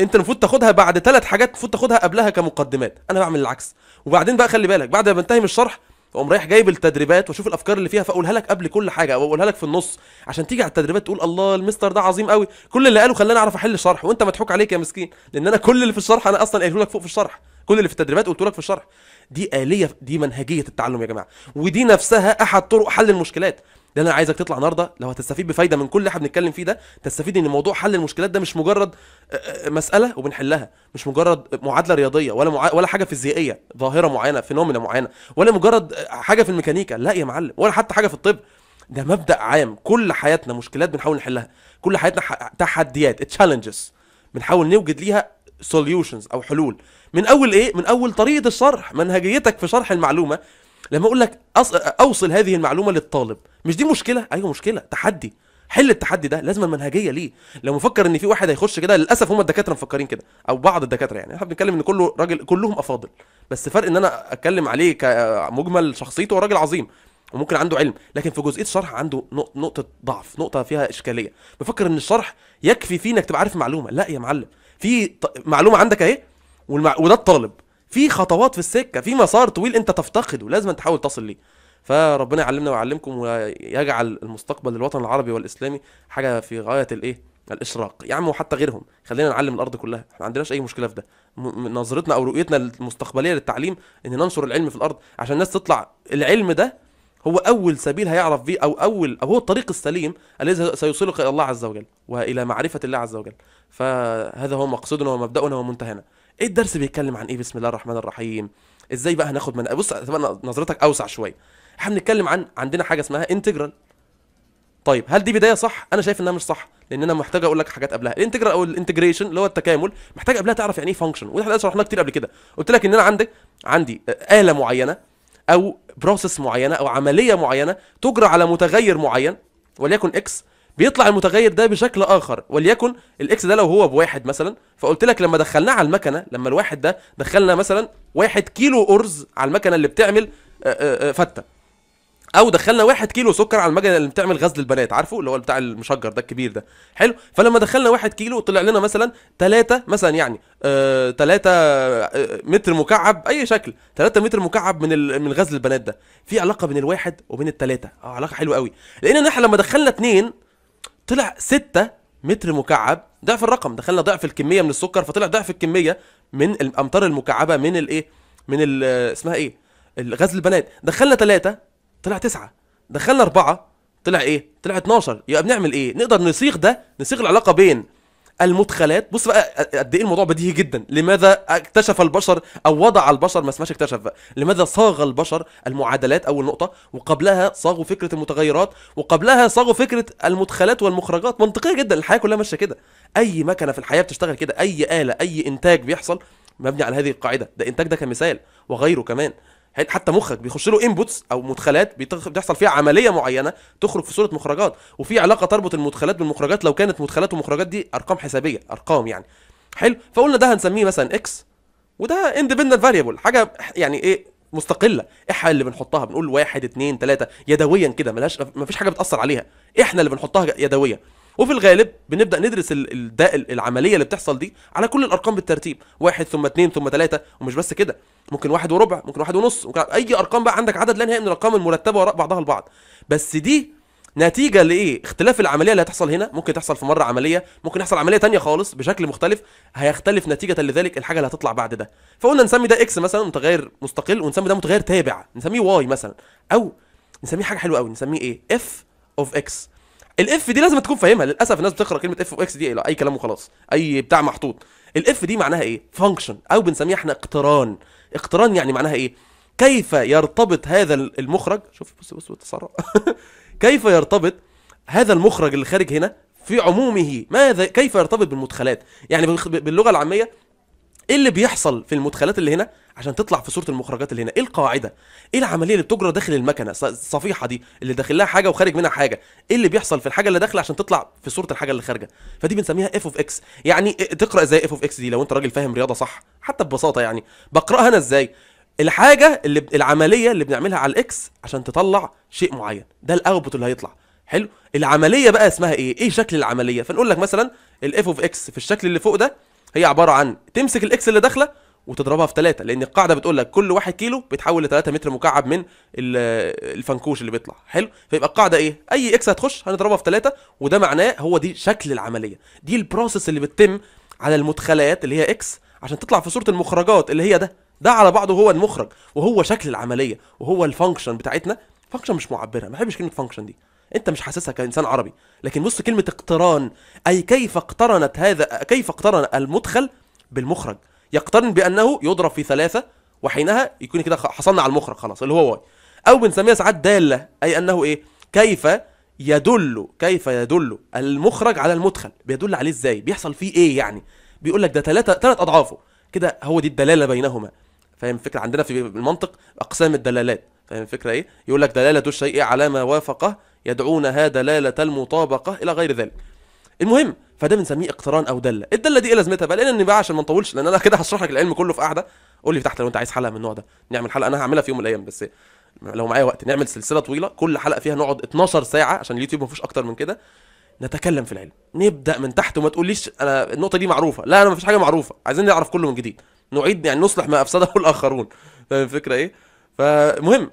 انت المفروض تاخدها بعد ثلاث حاجات المفروض تاخدها قبلها كمقدمات انا بعمل العكس وبعدين بقى خلي بالك بعد ما بنتهي من الشرح اقوم رايح جايب التدريبات واشوف الافكار اللي فيها فاقولها لك قبل كل حاجه او اقولها لك في النص عشان تيجي على التدريبات تقول الله المستر ده عظيم قوي كل اللي قاله خلاني اعرف احل الشرح وانت مضحوك عليك يا مسكين لان انا كل اللي في الشرح انا اصلا قايله لك فوق في الشرح كل اللي في التدريبات قلت لك في الشرح دي آلية دي منهجية التعلم يا جماعة ودي نفسها أحد طرق حل المشكلات ده انا عايزك تطلع النهارده لو هتستفيد بفايده من كل اللي احنا بنتكلم فيه ده تستفيد ان موضوع حل المشكلات ده مش مجرد مساله وبنحلها مش مجرد معادله رياضيه ولا معا... ولا حاجه فيزيائيه ظاهره معينه فينومينا معينه ولا مجرد حاجه في الميكانيكا لا يا معلم ولا حتى حاجه في الطب ده مبدا عام كل حياتنا مشكلات بنحاول نحلها كل حياتنا ح... تحديات تشالنجز بنحاول نوجد ليها سوليوشنز او حلول من اول ايه من اول طريقه الشرح منهجيتك في شرح المعلومه لما اقول لك اوصل هذه المعلومه للطالب مش دي مشكله ايوه مشكله تحدي حل التحدي ده لازم المنهجيه ليه لو مفكر ان في واحد هيخش كده للاسف هم الدكاتره مفكرين كده او بعض الدكاتره يعني احنا بنتكلم ان كله راجل كلهم افاضل بس فرق ان انا اتكلم عليه كمجمل شخصيته هو راجل عظيم وممكن عنده علم لكن في جزئيه الشرح عنده نقطه ضعف نقطه فيها اشكاليه بفكر ان الشرح يكفي فيه انك تبقى عارف معلومه لا يا معلم في معلومه عندك اهي وده الطالب في خطوات في السكه في مسار طويل انت تفتقده لازم تحاول تصل ليه فربنا يعلمنا ويعلمكم ويجعل المستقبل للوطن العربي والاسلامي حاجه في غايه الايه الاشراق يا عم وحتى غيرهم خلينا نعلم الارض كلها احنا ما عندناش اي مشكله في ده نظرتنا او رؤيتنا المستقبليه للتعليم ان ننشر العلم في الارض عشان الناس تطلع العلم ده هو اول سبيل هيعرف فيه او اول او هو الطريق السليم الذي سيوصلك الى الله عز وجل والى معرفه الله عز وجل فهذا هو مقصدنا ومبدانا ومنتهانا ايه الدرس بيتكلم عن ايه بسم الله الرحمن الرحيم ازاي بقى هناخد من بص نظرتك اوسع شويه احنا بنتكلم عن عندنا حاجه اسمها انتجرال طيب هل دي بدايه صح انا شايف انها مش صح لان انا محتاج اقول لك حاجات قبلها الانتجرال او الانتجريشن اللي هو التكامل محتاج قبلها تعرف يعني ايه فانكشن وده احنا شرحناه كتير قبل كده قلت لك ان انا عندك عندي اله معينه او بروسيس معينه او عمليه معينه تجرى على متغير معين وليكن اكس بيطلع المتغير ده بشكل اخر وليكن الاكس ده لو هو بواحد مثلا فقلت لك لما دخلناه على المكنه لما الواحد ده دخلنا مثلا واحد كيلو ارز على المكنه اللي بتعمل آه، آه، آه، فته او دخلنا واحد كيلو سكر على المكنه اللي بتعمل غزل البنات عارفه اللي هو بتاع المشجر ده الكبير ده حلو فلما دخلنا واحد كيلو طلع لنا مثلا ثلاثة مثلا يعني ثلاثة متر مكعب اي شكل ثلاثة متر مكعب من من غزل البنات ده في علاقه بين الواحد وبين الثلاثة اه علاقه حلوه قوي لان احنا لما دخلنا اثنين طلع 6 متر مكعب ضعف الرقم دخلنا ضعف الكميه من السكر فطلع ضعف الكميه من الامتار المكعبه من الايه من ال اسمها ايه غزل البنات دخلنا 3 طلع 9 دخلنا 4 طلع ايه طلع 12 يبقى بنعمل ايه نقدر نصيغ ده نصيغ العلاقه بين المدخلات بص بقى قد ايه الموضوع بديهي جدا لماذا اكتشف البشر او وضع البشر ما اسمهاش اكتشف بقى لماذا صاغ البشر المعادلات اول نقطه وقبلها صاغوا فكره المتغيرات وقبلها صاغوا فكره المدخلات والمخرجات منطقيه جدا الحياه كلها ماشيه كده اي مكنه في الحياه بتشتغل كده اي اله اي انتاج بيحصل مبني على هذه القاعده ده انتاج ده كمثال وغيره كمان حتى مخك بيخش له انبوتس او مدخلات بتحصل فيها عمليه معينه تخرج في صوره مخرجات وفي علاقه تربط المدخلات بالمخرجات لو كانت مدخلات ومخرجات دي ارقام حسابيه ارقام يعني حلو فقلنا ده هنسميه مثلا اكس وده اندبندنت فاريبل حاجه يعني ايه مستقله احنا اللي بنحطها بنقول واحد اتنين تلاته يدويا كده ملهاش مفيش حاجه بتاثر عليها احنا اللي بنحطها يدويا وفي الغالب بنبدا ندرس العمليه اللي بتحصل دي على كل الارقام بالترتيب واحد ثم اثنين ثم ثلاثه ومش بس كده ممكن واحد وربع ممكن واحد ونص ممكن اي ارقام بقى عندك عدد لا نهائي من الارقام المرتبه وراء بعضها البعض بس دي نتيجة لإيه؟ اختلاف العملية اللي هتحصل هنا ممكن تحصل في مرة عملية، ممكن يحصل عملية تانية خالص بشكل مختلف، هيختلف نتيجة لذلك الحاجة اللي هتطلع بعد ده. فقلنا نسمي ده إكس مثلا متغير مستقل ونسمي ده متغير تابع، نسميه واي مثلا، أو نسميه حاجة حلوة أوي، نسميه إيه؟ اف اوف إكس. الاف دي لازم تكون فاهمها للاسف الناس بتقرا كلمه اف واكس دي اي كلام وخلاص اي بتاع محطوط الاف دي معناها ايه فانكشن او بنسميها احنا اقتران اقتران يعني معناها ايه كيف يرتبط هذا المخرج شوف بص بص بتسرع كيف يرتبط هذا المخرج اللي خارج هنا في عمومه ماذا كيف يرتبط بالمدخلات يعني باللغه العاميه ايه اللي بيحصل في المدخلات اللي هنا عشان تطلع في صوره المخرجات اللي هنا ايه القاعده ايه العمليه اللي بتجرى داخل المكنه الصفيحه دي اللي داخل لها حاجه وخارج منها حاجه ايه اللي بيحصل في الحاجه اللي داخله عشان تطلع في صوره الحاجه اللي خارجه فدي بنسميها اف اوف اكس يعني تقرا ازاي اف اوف اكس دي لو انت راجل فاهم رياضه صح حتى ببساطه يعني بقراها انا ازاي الحاجه اللي العمليه اللي بنعملها على الاكس عشان تطلع شيء معين ده الاوتبوت اللي هيطلع حلو العمليه بقى اسمها ايه ايه شكل العمليه فنقول لك مثلا الاف اوف اكس في الشكل اللي فوق ده هي عباره عن تمسك الاكس اللي داخله وتضربها في ثلاثة لان القاعده بتقول لك كل واحد كيلو بيتحول ل متر مكعب من الفنكوش اللي بيطلع حلو فيبقى القاعده ايه اي اكس هتخش هنضربها في ثلاثة وده معناه هو دي شكل العمليه دي البروسيس اللي بتتم على المدخلات اللي هي اكس عشان تطلع في صوره المخرجات اللي هي ده ده على بعضه هو المخرج وهو شكل العمليه وهو الفانكشن بتاعتنا فانكشن مش معبره ما بحبش كلمه فانكشن دي انت مش حاسسها كانسان عربي لكن بص كلمه اقتران اي كيف اقترنت هذا كيف اقترن المدخل بالمخرج يقترن بانه يضرب في ثلاثه وحينها يكون كده حصلنا على المخرج خلاص اللي هو واي او بنسميها ساعات داله اي انه ايه كيف يدل كيف يدل المخرج على المدخل بيدل عليه ازاي بيحصل فيه ايه يعني بيقول لك ده ثلاثه ثلاث اضعافه كده هو دي الدلاله بينهما فاهم الفكره عندنا في المنطق اقسام الدلالات فاهم الفكره ايه يقول لك دلاله الشيء على ما وافقه يدعونها دلاله المطابقه الى غير ذلك المهم فده بنسميه اقتران او دله الدله دي ايه لازمتها بقى لان بقى عشان ما نطولش لان انا كده هشرح لك العلم كله في قعده قول لي تحت لو انت عايز حلقه من النوع ده نعمل حلقه انا هعملها في يوم من الايام بس لو معايا وقت نعمل سلسله طويله كل حلقه فيها نقعد 12 ساعه عشان اليوتيوب ما فيهوش اكتر من كده نتكلم في العلم نبدا من تحت وما تقوليش انا النقطه دي معروفه لا انا ما فيش حاجه معروفه عايزين نعرف كله من جديد نعيد يعني نصلح ما افسده الاخرون فاهم الفكره ايه فمهم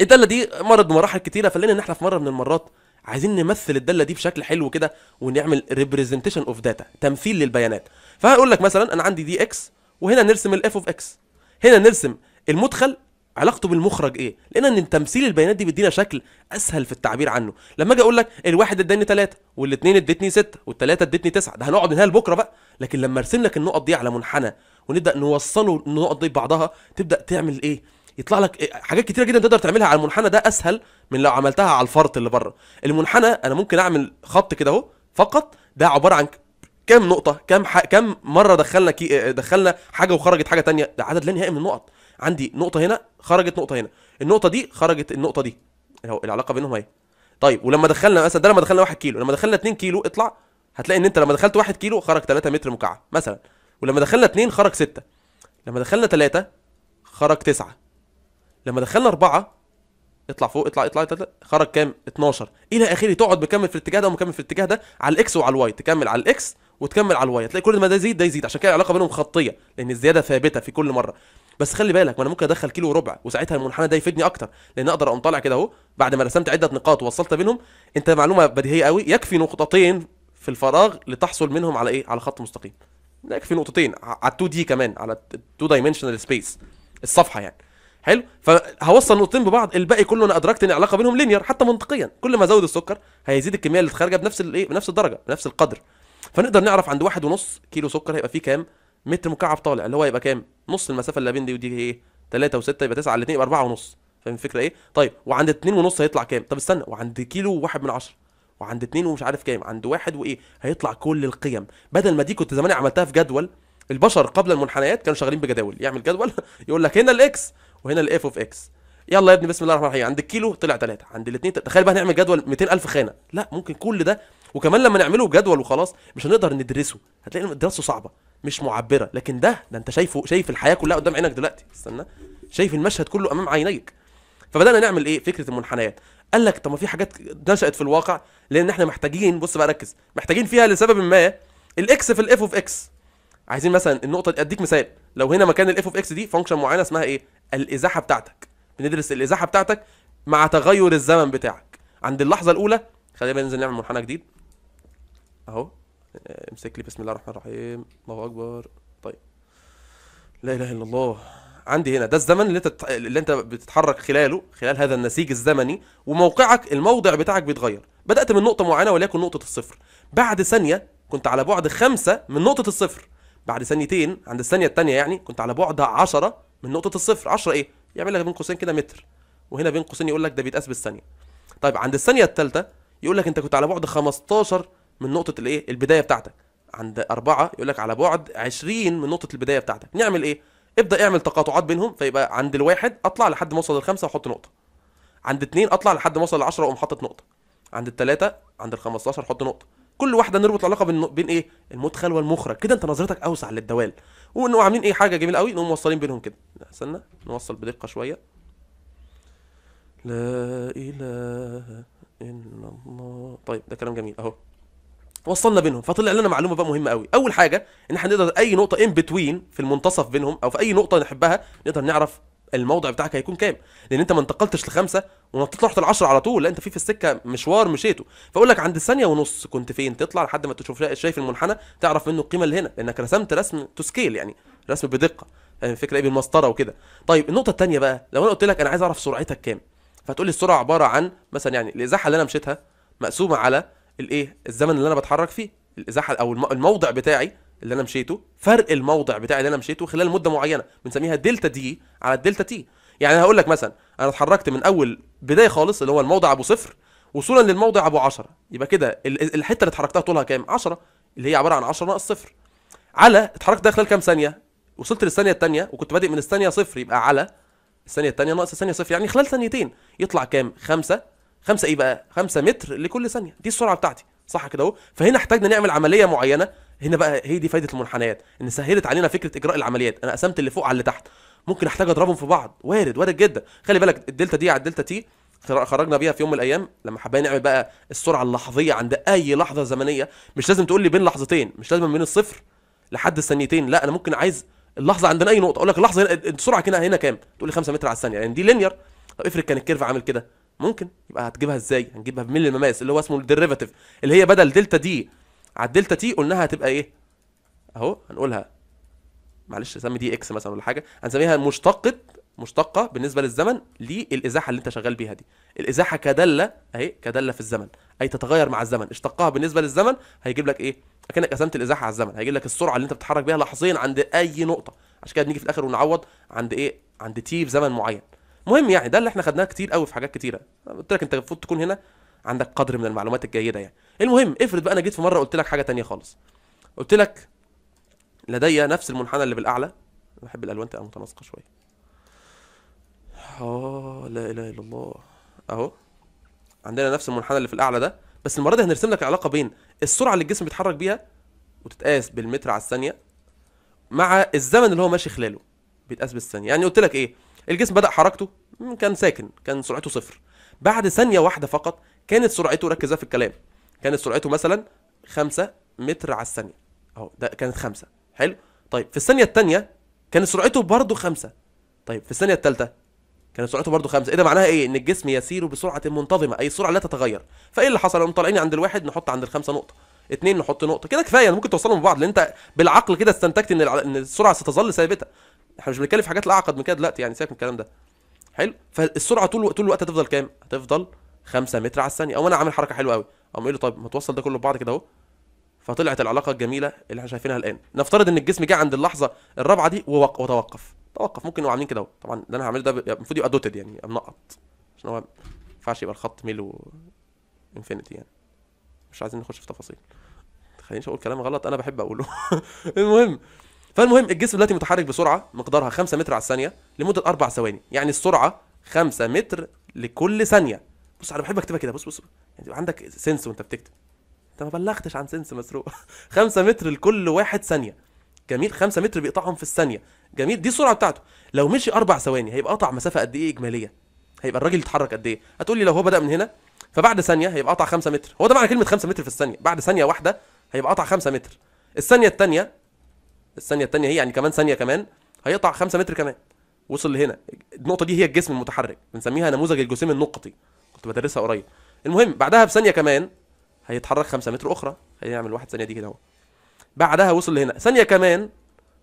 الداله دي مرض بمراحل كتيره فلقينا ان احنا في مره من المرات عايزين نمثل الداله دي بشكل حلو كده ونعمل ريبريزنتيشن اوف داتا تمثيل للبيانات فهقول لك مثلا انا عندي دي اكس وهنا نرسم الاف اوف اكس هنا نرسم المدخل علاقته بالمخرج ايه لان ان تمثيل البيانات دي بيدينا شكل اسهل في التعبير عنه لما اجي اقول لك الواحد اداني 3 والاثنين ادتني 6 والثلاثه ادتني 9 ده هنقعد نهال بكره بقى لكن لما ارسم لك النقط دي على منحنى ونبدا نوصله النقط دي ببعضها تبدا تعمل ايه يطلع لك حاجات كتيره جدا تقدر تعملها على المنحنى ده اسهل من لو عملتها على الفرط اللي بره المنحنى انا ممكن اعمل خط كده اهو فقط ده عباره عن كام نقطه كام ح... كام مره دخلنا كي... دخلنا حاجه وخرجت حاجه تانية ده عدد لا نهائي من النقط عندي نقطه هنا خرجت نقطه هنا النقطه دي خرجت النقطه دي إيه العلاقه بينهم اهي طيب ولما دخلنا مثلا ده لما دخلنا 1 كيلو لما دخلنا 2 كيلو اطلع هتلاقي ان انت لما دخلت 1 كيلو خرج 3 متر مكعب مثلا ولما دخلنا 2 خرج 6 لما دخلنا 3 خرج 9 لما دخلنا اربعه اطلع فوق اطلع اطلع, اطلع, خرج كام 12 الى اخره تقعد مكمل في الاتجاه ده ومكمل في الاتجاه ده على الاكس وعلى الواي تكمل على الاكس وتكمل على الواي تلاقي كل ما ده يزيد ده يزيد عشان كده العلاقه بينهم خطيه لان الزياده ثابته في كل مره بس خلي بالك ما انا ممكن ادخل كيلو وربع وساعتها المنحنى ده يفيدني اكتر لان اقدر اقوم طالع كده اهو بعد ما رسمت عده نقاط ووصلت بينهم انت معلومه بديهيه قوي يكفي نقطتين في الفراغ لتحصل منهم على ايه على خط مستقيم يكفي نقطتين على 2 دي كمان على 2 دايمنشنال سبيس الصفحه يعني حلو فهوصل نقطتين ببعض الباقي كله انا ادركت ان العلاقه بينهم لينير حتى منطقيا كل ما زود السكر هيزيد الكميه اللي خارجه بنفس الايه بنفس الدرجه بنفس القدر فنقدر نعرف عند واحد ونص كيلو سكر هيبقى فيه كام متر مكعب طالع اللي هو هيبقى كام نص المسافه اللي بين دي ودي ايه 3 و6 يبقى 9 على 2 يبقى 4 ونص فاهم الفكره ايه طيب وعند 2 ونص هيطلع كام طب استنى وعند كيلو واحد من 10 وعند 2 ومش عارف كام عند واحد وايه هيطلع كل القيم بدل ما دي كنت زمان عملتها في جدول البشر قبل المنحنيات كانوا شغالين بجداول يعمل جدول يقول لك هنا الاكس وهنا الاف اوف اكس يلا يا ابني بسم الله الرحمن الرحيم عند الكيلو طلع 3 عند الاثنين تخيل بقى هنعمل جدول 200000 خانه لا ممكن كل ده وكمان لما نعمله جدول وخلاص مش هنقدر ندرسه هتلاقي دراسته صعبه مش معبره لكن ده ده انت شايفه شايف الحياه كلها قدام عينك دلوقتي استنى شايف المشهد كله امام عينيك فبدانا نعمل ايه فكره المنحنيات قال لك طب ما في حاجات نشات في الواقع لان احنا محتاجين بص بقى ركز محتاجين فيها لسبب ما الاكس في الاف اوف اكس عايزين مثلا النقطه دي اديك مثال لو هنا مكان الاف اوف اكس دي فانكشن معينه اسمها ايه الازاحه بتاعتك بندرس الازاحه بتاعتك مع تغير الزمن بتاعك عند اللحظه الاولى خلينا ننزل نعمل منحنى جديد اهو آه، امسك لي بسم الله الرحمن الرحيم الله اكبر طيب لا اله الا الله عندي هنا ده الزمن اللي انت اللي انت بتتحرك خلاله خلال هذا النسيج الزمني وموقعك الموضع بتاعك بيتغير بدات من نقطه معينه وليكن نقطه الصفر بعد ثانيه كنت على بعد خمسة من نقطه الصفر بعد ثانيتين عند الثانيه الثانيه يعني كنت على بعد عشرة من نقطه الصفر 10 ايه يعمل لك بين قوسين كده متر وهنا بين قوسين يقول لك ده بيتقاس بالثانيه طيب عند الثانيه الثالثه يقول لك انت كنت على بعد 15 من نقطه الايه البدايه بتاعتك عند أربعة يقول لك على بعد 20 من نقطه البدايه بتاعتك نعمل ايه ابدا اعمل تقاطعات بينهم فيبقى عند الواحد اطلع لحد ما اوصل للخمسه واحط نقطه عند اتنين اطلع لحد ما اوصل للعشرة واقوم حاطط نقطه عند التلاتة عند ال 15 حط نقطه كل واحده نربط العلاقه بين بين ايه المدخل والمخرج كده انت نظرتك اوسع للدوال وانه عاملين اي حاجه جميله قوي نقوم موصلين بينهم كده استنى نوصل بدقه شويه لا اله الا الله طيب ده كلام جميل اهو وصلنا بينهم فطلع لنا معلومه بقى مهمه قوي اول حاجه ان احنا نقدر اي نقطه ان بتوين في المنتصف بينهم او في اي نقطه نحبها نقدر نعرف الموضع بتاعك هيكون كام لان انت ما انتقلتش لخمسه ونطيت رحت العشرة على طول لا انت في في السكه مشوار مشيته فاقول لك عند الثانيه ونص كنت فين تطلع لحد ما تشوف شايف المنحنى تعرف منه القيمه اللي هنا لانك رسمت رسم تو سكيل يعني رسم بدقه فاهم الفكره ايه بالمسطره وكده طيب النقطه الثانيه بقى لو انا قلت لك انا عايز اعرف سرعتك كام فهتقول لي السرعه عباره عن مثلا يعني الازاحه اللي انا مشيتها مقسومه على الايه الزمن اللي انا بتحرك فيه الازاحه او الموضع بتاعي اللي انا مشيته فرق الموضع بتاعي اللي انا مشيته خلال مده معينه بنسميها دلتا دي على الدلتا تي يعني هقول لك مثلا انا اتحركت من اول بدايه خالص اللي هو الموضع ابو صفر وصولا للموضع ابو 10 يبقى كده الحته اللي اتحركتها طولها كام 10 اللي هي عباره عن 10 ناقص صفر على اتحركت ده خلال كام ثانيه وصلت للثانيه الثانيه وكنت بادئ من الثانيه صفر يبقى على الثانيه الثانيه ناقص الثانيه صفر يعني خلال ثانيتين يطلع كام 5 5 ايه بقى 5 متر لكل ثانيه دي السرعه بتاعتي صح كده اهو فهنا احتاجنا نعمل عمليه معينه هنا بقى هي دي فايده المنحنيات ان سهلت علينا فكره اجراء العمليات انا قسمت اللي فوق على اللي تحت ممكن احتاج اضربهم في بعض وارد وارد جدا خلي بالك الدلتا دي على الدلتا تي خرجنا بيها في يوم من الايام لما حبينا نعمل بقى السرعه اللحظيه عند اي لحظه زمنيه مش لازم تقول لي بين لحظتين مش لازم بين الصفر لحد الثانيتين لا انا ممكن عايز اللحظه عندنا اي نقطه اقول لك اللحظه السرعه هنا هنا كام تقول لي 5 متر على الثانيه يعني دي لينير طب افرض كان الكيرف عامل كده ممكن يبقى هتجيبها ازاي هنجيبها بميل المماس اللي هو اسمه الديريفاتيف اللي هي بدل دلتا دي على الدلتا تي قلناها هتبقى ايه اهو هنقولها معلش سمي دي اكس مثلا ولا حاجه هنسميها مشتقه مشتقه بالنسبه للزمن للازاحه اللي انت شغال بيها دي الازاحه كداله اهي كداله في الزمن اي تتغير مع الزمن اشتقاها بالنسبه للزمن هيجيب لك ايه اكنك قسمت الازاحه على الزمن هيجيب لك السرعه اللي انت بتتحرك بيها لحظيا عند اي نقطه عشان كده بنيجي في الاخر ونعوض عند ايه عند تي في زمن معين مهم يعني ده اللي احنا خدناه كتير قوي في حاجات كتيره قلت لك انت المفروض تكون هنا عندك قدر من المعلومات الجيده يعني المهم افرض بقى انا جيت في مره قلت لك حاجه تانية خالص قلت لك لدي نفس المنحنى اللي بالاعلى بحب الالوان تبقى متناسقه شويه اه لا اله الا الله اهو عندنا نفس المنحنى اللي في الاعلى ده بس المره دي هنرسم لك العلاقه بين السرعه اللي الجسم بيتحرك بيها وتتقاس بالمتر على الثانيه مع الزمن اللي هو ماشي خلاله بيتقاس بالثانيه يعني قلت لك ايه الجسم بدا حركته كان ساكن كان سرعته صفر بعد ثانيه واحده فقط كانت سرعته ركز في الكلام كانت سرعته مثلا 5 متر على الثانيه اهو ده كانت 5 حلو طيب في الثانيه الثانيه كانت سرعته برضه 5 طيب في الثانيه الثالثه كانت سرعته برضه 5 ايه ده معناها ايه ان الجسم يسير بسرعه منتظمه اي سرعه لا تتغير فايه اللي حصل هم طالعين عند الواحد نحط عند الخمسه نقطه اثنين نحط نقطه كده كفايه ممكن توصلهم ببعض لان انت بالعقل كده استنتجت ان ان السرعه ستظل ثابته احنا مش بنتكلم في حاجات لا اعقد من كده دلوقتي يعني سيبك من الكلام ده حلو فالسرعه طول طول الوقت هتفضل كام هتفضل 5 متر على الثانيه او انا عامل حركه حلوه قوي اقوم اقول له طيب ما توصل ده كله ببعض كده اهو فطلعت العلاقه الجميله اللي احنا شايفينها الان نفترض ان الجسم جه عند اللحظه الرابعه دي وتوقف توقف ممكن يبقوا عاملين كده اهو طبعا اللي انا هعمله ده يعني المفروض يبقى دوتد يعني يبقى منقط عشان هو ما ينفعش يبقى الخط ميل انفينيتي يعني مش عايزين نخش في تفاصيل خلينيش اقول كلام غلط انا بحب اقوله المهم فالمهم الجسم دلوقتي متحرك بسرعه مقدارها 5 متر على الثانيه لمده اربع ثواني يعني السرعه 5 متر لكل ثانيه بص انا بحب اكتبها كده بص بص يعني عندك سنس وانت بتكتب انت ما بلغتش عن سنس مسروق 5 متر لكل واحد ثانيه جميل 5 متر بيقطعهم في الثانيه جميل دي السرعه بتاعته لو مشي اربع ثواني هيبقى قطع مسافه قد ايه اجماليه هيبقى الراجل يتحرك قد ايه هتقول لي لو هو بدا من هنا فبعد ثانيه هيبقى قطع 5 متر هو ده معنى كلمه 5 متر في الثانيه بعد ثانيه واحده هيبقى قطع 5 متر الثانيه الثانيه الثانيه الثانيه هي يعني كمان ثانيه كمان هيقطع 5 متر كمان وصل لهنا النقطه دي هي الجسم المتحرك بنسميها نموذج الجسيم النقطي كنت بدرسها قريب المهم بعدها بثانيه كمان هيتحرك 5 متر اخرى هيعمل واحد ثانيه دي كده اهو بعدها وصل لهنا ثانيه كمان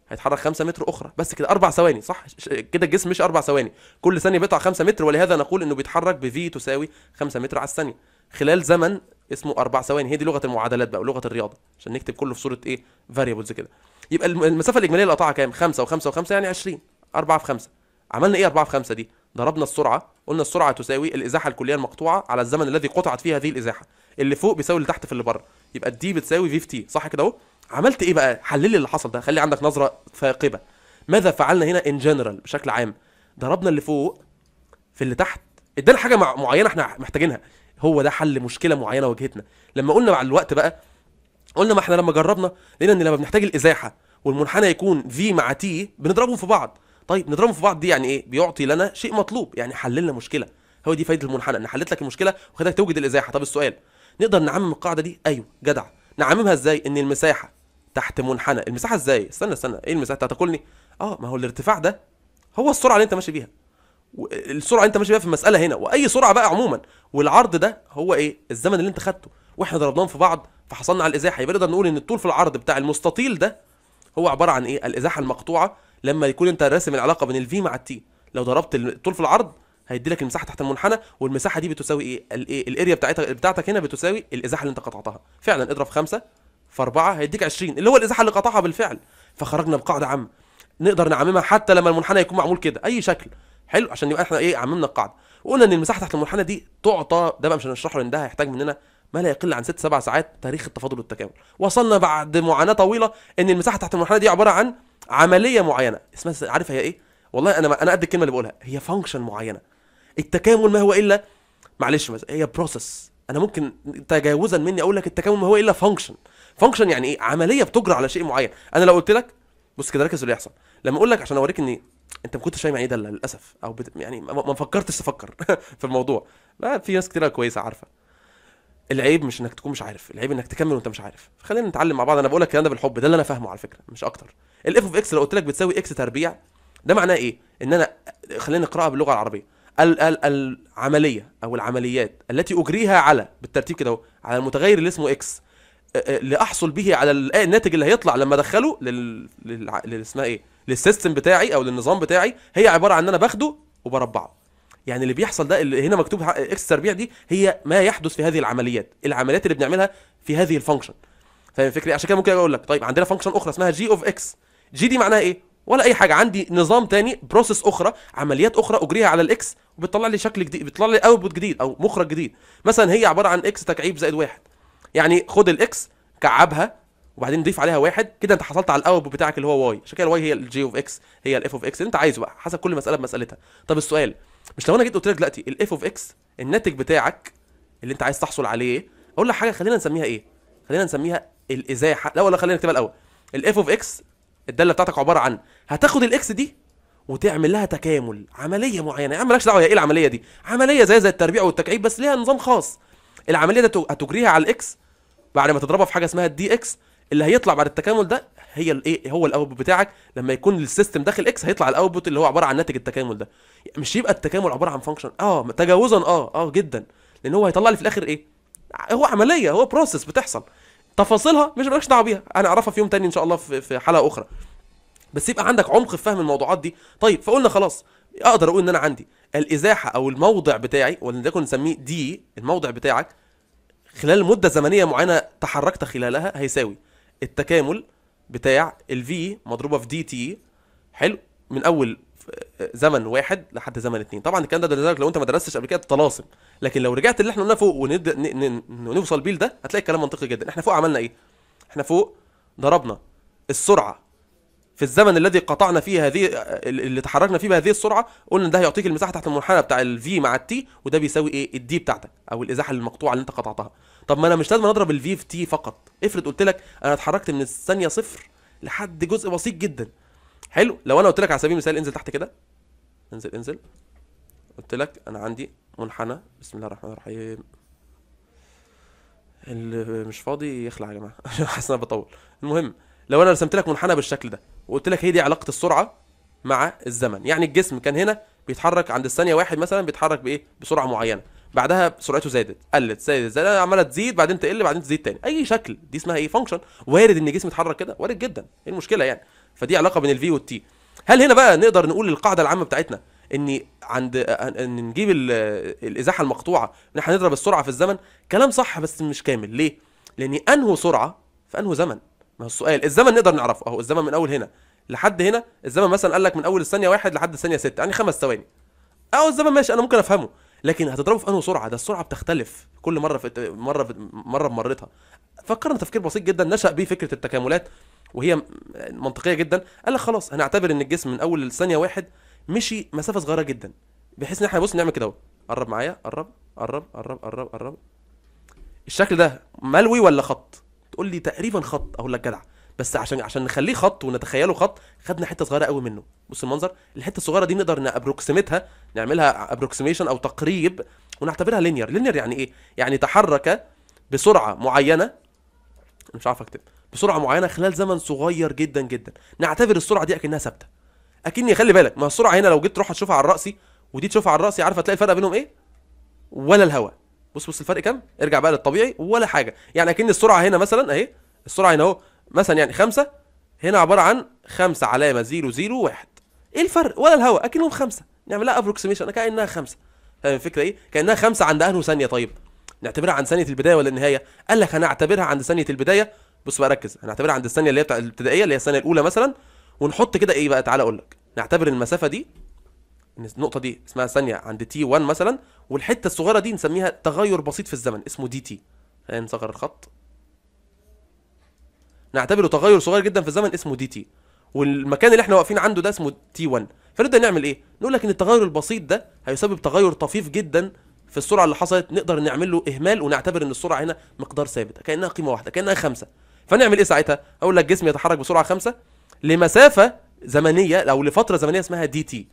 هيتحرك 5 متر اخرى بس كده اربع ثواني صح كده الجسم مش اربع ثواني كل ثانيه بيقطع 5 متر ولهذا نقول انه بيتحرك بفي تساوي 5 متر على الثانيه خلال زمن اسمه اربع ثواني هي دي لغه المعادلات بقى ولغه الرياضه عشان نكتب كله في صوره ايه فاريبلز كده يبقى المسافه الاجماليه اللي قطعها كام 5 و5 و5 يعني 20 4 في 5 عملنا ايه 4 في 5 دي ضربنا السرعه قلنا السرعه تساوي الازاحه الكليه المقطوعه على الزمن الذي قطعت فيه هذه الازاحه اللي فوق بيساوي اللي تحت في اللي بره يبقى الدي بتساوي في في تي صح كده اهو عملت ايه بقى حلل لي اللي حصل ده خلي عندك نظره ثاقبه ماذا فعلنا هنا ان جنرال بشكل عام ضربنا اللي فوق في اللي تحت ادانا حاجه معينه احنا محتاجينها هو ده حل مشكله معينه واجهتنا لما قلنا مع الوقت بقى قلنا ما احنا لما جربنا لقينا ان لما بنحتاج الازاحه والمنحنى يكون في مع تي بنضربهم في بعض طيب نضربهم في بعض دي يعني ايه بيعطي لنا شيء مطلوب يعني حللنا مشكله هو دي فايده المنحنى ان حلت لك المشكله وخدتك توجد الازاحه طب السؤال نقدر نعمم القاعده دي ايوه جدع نعممها ازاي ان المساحه تحت منحنى المساحه ازاي استنى استنى ايه المساحه هتاكلني اه ما هو الارتفاع ده هو السرعه اللي انت ماشي بيها السرعه اللي انت ماشي بيها في المساله هنا واي سرعه بقى عموما والعرض ده هو ايه الزمن اللي انت خدته واحنا ضربناهم في بعض فحصلنا على الازاحه يبقى نقدر نقول ان الطول في العرض بتاع المستطيل ده هو عباره عن ايه الازاحه المقطوعه لما يكون انت راسم العلاقه بين الفي مع التي لو ضربت الطول في العرض هيدي لك المساحه تحت المنحنى والمساحه دي بتساوي ايه الاريا بتاعتك بتاعتك هنا بتساوي الازاحه اللي انت قطعتها فعلا اضرب 5 في 4 هيديك 20 اللي هو الازاحه اللي قطعها بالفعل فخرجنا بقاعده عامه نقدر نعممها حتى لما المنحنى يكون معمول كده اي شكل حلو عشان يبقى احنا ايه عممنا القاعده وقلنا ان المساحه تحت المنحنى دي تعطى ده بقى مش هنشرحه لان ده هيحتاج مننا ما لا يقل عن 6 7 ساعات تاريخ التفاضل والتكامل وصلنا بعد معاناه طويله ان المساحه تحت المنحنى دي عباره عن عمليه معينه اسمها عارف هي ايه والله انا انا قد الكلمه اللي بقولها هي فانكشن معينه التكامل ما هو الا معلش مثلا هي بروسس انا ممكن تجاوزا مني اقول لك التكامل ما هو الا فانكشن فانكشن يعني ايه عمليه بتجرى على شيء معين انا لو قلت لك بص كده ركز اللي يحصل لما اقول لك عشان اوريك ان انت ما كنتش فاهم يعني ده إيه للاسف او بت... يعني ما فكرتش تفكر في الموضوع في ناس كتير كويسه عارفه العيب مش انك تكون مش عارف العيب انك تكمل وانت مش عارف خلينا نتعلم مع بعض انا بقول لك الكلام ده بالحب ده اللي انا فاهمه على فكره مش اكتر الاف اوف اكس لو قلت لك بتساوي اكس تربيع ده معناه ايه ان انا خلينا نقراها باللغه العربيه ال ال العمليه او العمليات التي اجريها على بالترتيب كده على المتغير اللي اسمه اكس لاحصل به على الناتج اللي هيطلع لما ادخله لل لل اسمها ايه للسيستم بتاعي او للنظام بتاعي هي عباره عن ان انا باخده وبربعه يعني اللي بيحصل ده اللي هنا مكتوب اكس تربيع دي هي ما يحدث في هذه العمليات العمليات اللي بنعملها في هذه الفانكشن فاهم فكري عشان كده ممكن اقول لك طيب عندنا فانكشن اخرى اسمها جي اوف اكس جي دي معناها ايه ولا اي حاجه عندي نظام تاني بروسيس اخرى عمليات اخرى اجريها على الاكس وبتطلع لي شكل جديد بتطلع لي اوتبوت جديد او مخرج جديد مثلا هي عباره عن اكس تكعيب زائد واحد يعني خد الاكس كعبها وبعدين ضيف عليها واحد كده انت حصلت على الاوتبوت بتاعك اللي هو واي عشان كده الواي هي الجي اوف اكس هي الاف اوف اكس انت عايزه بقى حسب كل مساله بمسالتها طب السؤال مش لو انا جيت قلت لك دلوقتي الاف اوف اكس الناتج بتاعك اللي انت عايز تحصل عليه اقول لك حاجه خلينا نسميها ايه خلينا نسميها الازاحه لا ولا خلينا نكتبها الاول الاف اوف اكس الداله بتاعتك عباره عن هتاخد الاكس دي وتعمل لها تكامل عمليه معينه يا عم مالكش دعوه هي ايه العمليه دي عمليه زي زي التربيع والتكعيب بس ليها نظام خاص العمليه دي هتجريها على الاكس بعد ما تضربها في حاجه اسمها الدي اكس اللي هيطلع بعد التكامل ده هي الايه هو الاوتبوت بتاعك لما يكون السيستم داخل اكس هيطلع الاوتبوت اللي هو عباره عن ناتج التكامل ده مش يبقى التكامل عباره عن فانكشن اه تجاوزا اه اه جدا لان هو هيطلع لي في الاخر ايه هو عمليه هو بروسيس بتحصل تفاصيلها مش مالكش دعوه بيها انا اعرفها في يوم تاني ان شاء الله في حلقه اخرى بس يبقى عندك عمق في فهم الموضوعات دي طيب فقلنا خلاص اقدر اقول ان انا عندي الازاحه او الموضع بتاعي ولنكن نسميه دي الموضع بتاعك خلال مده زمنيه معينه تحركت خلالها هيساوي التكامل بتاع الفي مضروبه في دي تي e. حلو من اول آه، آه، زمن واحد لحد زمن اتنين طبعا الكلام ده لذلك لو انت ما درستش قبل كده تتلاصم لكن لو رجعت اللي احنا قلناه فوق ونبدا نوصل بيه لده هتلاقي الكلام منطقي جدا احنا فوق عملنا ايه احنا فوق ضربنا السرعه في الزمن الذي قطعنا فيه هذه آه، اللي تحركنا فيه بهذه السرعه قلنا ده هيعطيك المساحه تحت المنحنى بتاع الفي مع التي وده بيساوي ايه الدي بتاعتك او الازاحه المقطوعه اللي انت قطعتها طب ما انا مش لازم اضرب الفي في تي فقط افرض قلت لك انا اتحركت من الثانيه صفر لحد جزء بسيط جدا حلو لو انا قلت لك على سبيل المثال انزل تحت كده انزل انزل قلت لك انا عندي منحنى بسم الله الرحمن الرحيم اللي مش فاضي يخلع يا جماعه عشان حاسس انا بطول المهم لو انا رسمت لك منحنى بالشكل ده وقلت لك هي دي علاقه السرعه مع الزمن يعني الجسم كان هنا بيتحرك عند الثانيه واحد مثلا بيتحرك بايه بسرعه معينه بعدها سرعته زادت قلت زادت زادت عماله تزيد بعدين تقل بعدين تزيد تاني اي شكل دي اسمها ايه فانكشن وارد ان الجسم يتحرك كده وارد جدا ايه المشكله يعني فدي علاقه بين الفي والتي هل هنا بقى نقدر نقول القاعده العامه بتاعتنا ان عند ان نجيب الازاحه المقطوعه ان احنا نضرب السرعه في الزمن كلام صح بس مش كامل ليه لان انه سرعه في انه زمن ما هو السؤال الزمن نقدر نعرفه اهو الزمن من اول هنا لحد هنا الزمن مثلا قال لك من اول الثانيه واحد لحد الثانيه سته يعني خمس ثواني اهو الزمن ماشي انا ممكن افهمه لكن هتضربه في انهي سرعه ده السرعه بتختلف كل مره في مره في مره بمرتها فكرنا تفكير بسيط جدا نشا بيه فكره التكاملات وهي منطقيه جدا قال لك خلاص هنعتبر ان الجسم من اول ثانيه واحد مشي مسافه صغيره جدا بحيث ان احنا بص نعمل كده قرب معايا قرب قرب قرب قرب قرب الشكل ده ملوي ولا خط تقول لي تقريبا خط اقول لك جدع بس عشان عشان نخليه خط ونتخيله خط خدنا حته صغيره قوي منه بص المنظر الحته الصغيره دي نقدر نابروكسيمتها نعملها ابروكسيميشن او تقريب ونعتبرها لينير لينير يعني ايه يعني تحرك بسرعه معينه انا مش عارف اكتب بسرعه معينه خلال زمن صغير جدا جدا نعتبر السرعه دي اكنها ثابته اكني خلي بالك ما السرعه هنا لو جيت تروح تشوفها على راسي ودي تشوفها على راسي عارفه تلاقي الفرق بينهم ايه ولا الهواء بص بص الفرق كام ارجع بقى للطبيعي ولا حاجه يعني اكن السرعه هنا مثلا اهي السرعه هنا اهو مثلا يعني خمسة هنا عبارة عن خمسة علامة زيرو زيرو واحد ايه الفرق ولا الهوا اكنهم خمسة لها ابروكسيميشن كأنها خمسة فاهم الفكرة ايه كأنها خمسة عند انه ثانية طيب نعتبرها عند ثانية البداية ولا النهاية قال لك هنعتبرها عند ثانية البداية بص بقى ركز هنعتبرها عند الثانية اللي هي الابتدائية اللي هي الثانية الأولى مثلا ونحط كده ايه بقى تعالى اقول لك نعتبر المسافة دي النقطة دي اسمها ثانية عند تي 1 مثلا والحتة الصغيرة دي نسميها تغير بسيط في الزمن اسمه دي تي هنصغر الخط نعتبره تغير صغير جدا في الزمن اسمه دي تي والمكان اللي احنا واقفين عنده ده اسمه تي 1 فنبدا نعمل ايه نقول لك ان التغير البسيط ده هيسبب تغير طفيف جدا في السرعه اللي حصلت نقدر نعمل له اهمال ونعتبر ان السرعه هنا مقدار ثابت كانها قيمه واحده كانها خمسة فنعمل ايه ساعتها اقول لك جسمي يتحرك بسرعه خمسة لمسافه زمنيه او لفتره زمنيه اسمها دي تي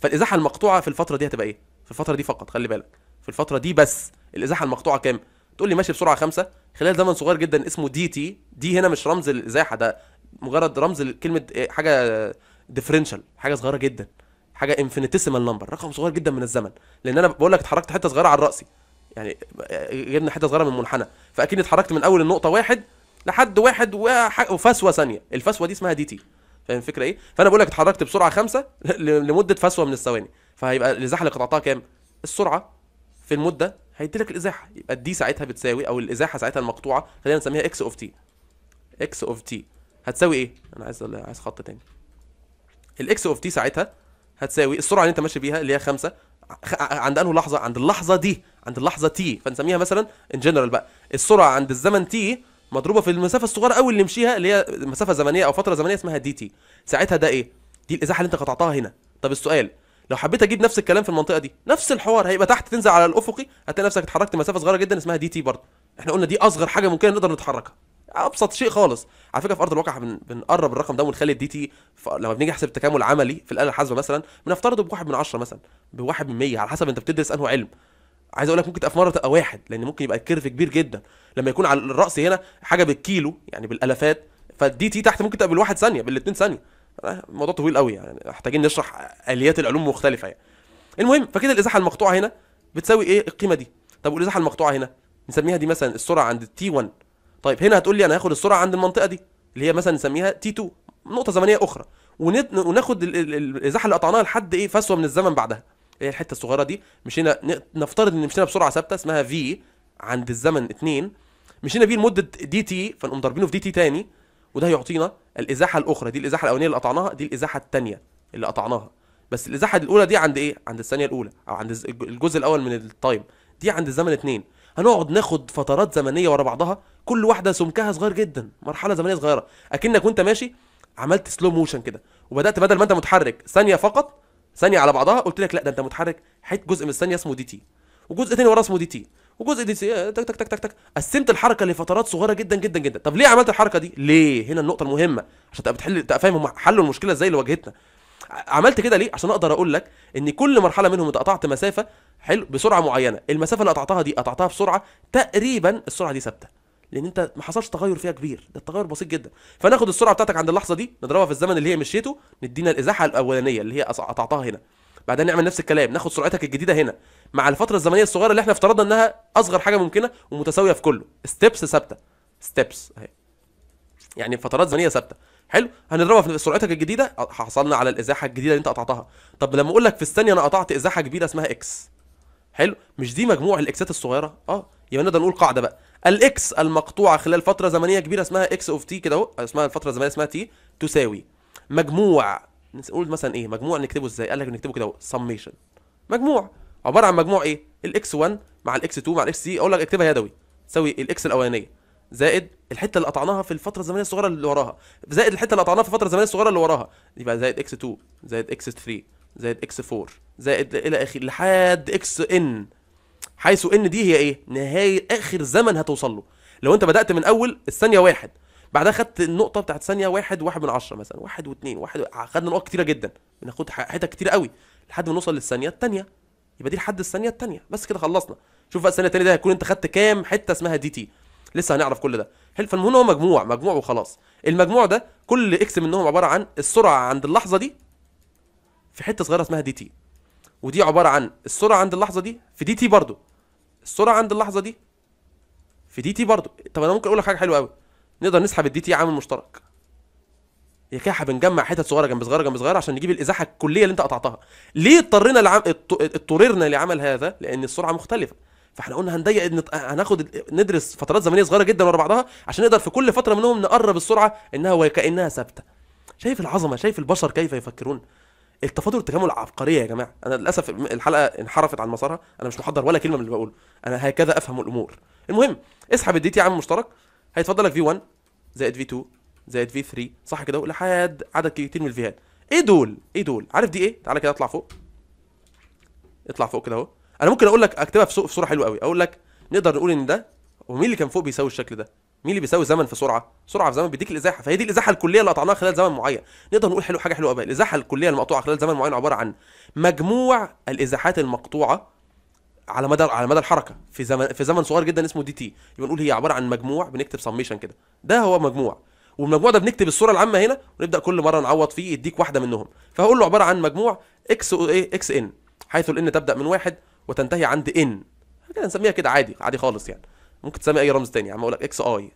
فالازاحه المقطوعه في الفتره دي هتبقى ايه في الفتره دي فقط خلي بالك في الفتره دي بس الازاحه المقطوعه كام تقول لي ماشي بسرعه خمسه خلال زمن صغير جدا اسمه دي تي دي هنا مش رمز الازاحه ده مجرد رمز كلمه آه، حاجه ديفرنشال حاجه صغيره جدا حاجه انفينيتيسيمال نمبر رقم صغير جدا من الزمن لان انا بقول لك اتحركت حته صغيره على الراسي يعني آه، جبنا حته صغيره من منحنى فاكيد اتحركت من اول النقطه واحد لحد واحد وفسوه ثانيه الفسوه دي اسمها دي تي فاهم الفكره ايه فانا بقول لك اتحركت بسرعه خمسة لمده فسوه من الثواني فهيبقى الازاحه اللي قطعتها كام السرعه في المده هيديلك الازاحه يبقى الدي ساعتها بتساوي او الازاحه ساعتها المقطوعه خلينا نسميها اكس اوف تي اكس اوف تي هتساوي ايه انا عايز عايز خط تاني الاكس اوف تي ساعتها هتساوي السرعه اللي انت ماشي بيها اللي هي 5 آه، عند انه لحظه عند اللحظه دي عند اللحظه تي فنسميها مثلا ان جنرال بقى السرعه عند الزمن تي مضروبه في المسافه الصغيره قوي اللي مشيها اللي هي مسافه زمنيه او فتره زمنيه اسمها دي تي ساعتها ده ايه دي الازاحه اللي انت قطعتها هنا طب السؤال لو حبيت اجيب نفس الكلام في المنطقه دي نفس الحوار هيبقى تحت تنزل على الافقي هتلاقي نفسك اتحركت مسافه صغيره جدا اسمها دي تي برضه احنا قلنا دي اصغر حاجه ممكن نقدر نتحركها ابسط شيء خالص على فكره في ارض الواقع بن... بنقرب الرقم ده ونخلي الدي تي ف... لما بنيجي نحسب التكامل العملي في الاله الحاسبه مثلا بنفترضه بواحد من 10 مثلا بواحد من 100 على حسب انت بتدرس انه علم عايز اقول لك ممكن تبقى مره تبقى واحد لان ممكن يبقى الكيرف كبير جدا لما يكون على الراس هنا حاجه بالكيلو يعني بالالافات فالدي تي تحت ممكن تبقى بالواحد ثانيه بالاثنين ثانيه الموضوع طويل قوي يعني محتاجين نشرح اليات العلوم مختلفه يعني المهم فكده الازاحه المقطوعه هنا بتساوي ايه القيمه دي طب والازاحه المقطوعه هنا نسميها دي مثلا السرعه عند تي 1 طيب هنا هتقول لي انا هاخد السرعه عند المنطقه دي اللي هي مثلا نسميها تي 2 نقطه زمنيه اخرى وناخد الازاحه اللي قطعناها لحد ايه فسوه من الزمن بعدها هي الحته الصغيره دي مشينا نفترض ان مشينا بسرعه ثابته اسمها في عند الزمن 2 مشينا بيه لمده دي تي فنقوم ضاربينه في دي تي تاني وده هيعطينا الازاحه الاخرى دي الازاحه الاولانيه اللي قطعناها دي الازاحه الثانيه اللي قطعناها بس الازاحه الاولى دي عند ايه عند الثانيه الاولى او عند الجزء الاول من التايم دي عند الزمن اثنين هنقعد ناخد فترات زمنيه ورا بعضها كل واحده سمكها صغير جدا مرحله زمنيه صغيره اكنك وانت ماشي عملت سلو موشن كده وبدات بدل ما انت متحرك ثانيه فقط ثانيه على بعضها قلت لك لا ده انت متحرك حيت جزء من الثانيه اسمه دي تي وجزء تاني وراه اسمه دي تي وجزء دي سي آه، تك تك تك تك تك قسمت الحركه لفترات صغيره جدا جدا جدا طب ليه عملت الحركه دي ليه هنا النقطه المهمه عشان تبقى بتحل تبقى فاهم هم حلوا المشكله ازاي اللي واجهتنا عملت كده ليه عشان اقدر اقول لك ان كل مرحله منهم انت قطعت مسافه حلو بسرعه معينه المسافه اللي قطعتها دي قطعتها بسرعه تقريبا السرعه دي ثابته لان انت ما حصلش تغير فيها كبير ده التغير بسيط جدا فناخد السرعه بتاعتك عند اللحظه دي نضربها في الزمن اللي هي مشيته ندينا الازاحه الاولانيه اللي هي قطعتها هنا بعدين نعمل نفس الكلام ناخد سرعتك الجديده هنا مع الفتره الزمنيه الصغيره اللي احنا افترضنا انها اصغر حاجه ممكنه ومتساويه في كله ستيبس ثابته ستيبس اهي يعني فترات زمنيه ثابته حلو هنضربها في سرعتك الجديده حصلنا على الازاحه الجديده اللي انت قطعتها طب لما اقول لك في الثانيه انا قطعت ازاحه كبيره اسمها اكس حلو مش دي مجموع الاكسات الصغيره اه يبقى نقدر نقول قاعده بقى الاكس المقطوعه خلال فتره زمنيه كبيره اسمها اكس اوف تي كده اهو اسمها الفتره الزمنيه اسمها تي تساوي مجموع نقول مثلا ايه مجموع نكتبه ازاي قال لك نكتبه كده سميشن مجموع عباره عن مجموع ايه الاكس 1 مع الاكس 2 مع الاكس 3 اقول لك اكتبها يدوي تساوي الاكس الاولانيه زائد الحته اللي قطعناها في الفتره الزمنيه الصغيره اللي وراها زائد الحته اللي قطعناها في الفتره الزمنيه الصغيره اللي وراها يبقى زائد اكس 2 زائد اكس 3 زائد اكس 4 زائد الى اخره لحد اكس ان حيث ان دي هي ايه نهايه اخر زمن هتوصل له لو انت بدات من اول الثانيه واحد بعدها خدت النقطه بتاعت ثانيه واحد واحد من عشرة مثلا واحد واثنين واحد آه، خدنا نقط كتيره جدا بناخد حتت كتيره قوي لحد ما نوصل للثانيه الثانيه يبقى دي لحد الثانيه الثانيه بس كده خلصنا شوف بقى الثانيه الثانيه ده هيكون انت خدت كام حته اسمها دي تي لسه هنعرف كل ده حلو فالمهم هو مجموع مجموع وخلاص المجموع ده كل اكس منهم عباره عن السرعه عند اللحظه دي في حته صغيره اسمها دي تي ودي عباره عن السرعه عند اللحظه دي في دي تي برضو السرعه عند اللحظه دي في دي تي برضو طب انا ممكن اقول لك حاجه حلوه قوي نقدر نسحب الدي تي عامل مشترك يا كده بنجمع حتت صغيره جنب صغيره جنب صغيره عشان نجيب الازاحه الكليه اللي انت قطعتها ليه اضطرينا لعم... اضطررنا لعمل هذا لان السرعه مختلفه فاحنا قلنا هنضيق نت... هناخد ندرس فترات زمنيه صغيره جدا ورا بعضها عشان نقدر في كل فتره منهم نقرب السرعه انها وكانها ثابته شايف العظمه شايف البشر كيف يفكرون التفاضل والتكامل عبقريه يا جماعه انا للاسف الحلقه انحرفت عن مسارها انا مش محضر ولا كلمه من اللي بقوله انا هكذا افهم الامور المهم اسحب الدي تي عامل مشترك هيتفضل لك في 1 زائد في 2 زائد في 3 صح كده لحد عدد كتير من الفيهات ايه دول ايه دول عارف دي ايه تعالى كده اطلع فوق اطلع فوق كده اهو انا ممكن اقول لك اكتبها في صوره حلوه قوي اقول لك نقدر نقول ان ده ومين اللي كان فوق بيساوي الشكل ده مين اللي بيساوي زمن في سرعه سرعه في زمن بيديك الازاحه فهي دي الازاحه الكليه اللي قطعناها خلال زمن معين نقدر نقول حلو حاجه حلوه قوي الازاحه الكليه المقطوعه خلال زمن معين عباره عن مجموع الازاحات المقطوعه على مدى على مدى الحركه في زمن في زمن صغير جدا اسمه دي تي يبقى نقول هي عباره عن مجموع بنكتب سميشن كده ده هو مجموع والمجموع ده بنكتب الصوره العامه هنا ونبدا كل مره نعوض فيه يديك واحده منهم فهقول له عباره عن مجموع اكس او ايه اكس ان حيث الان تبدا من واحد وتنتهي عند ان كده نسميها كده عادي عادي خالص يعني ممكن تسمي اي رمز تاني يا عم اقول لك اكس اي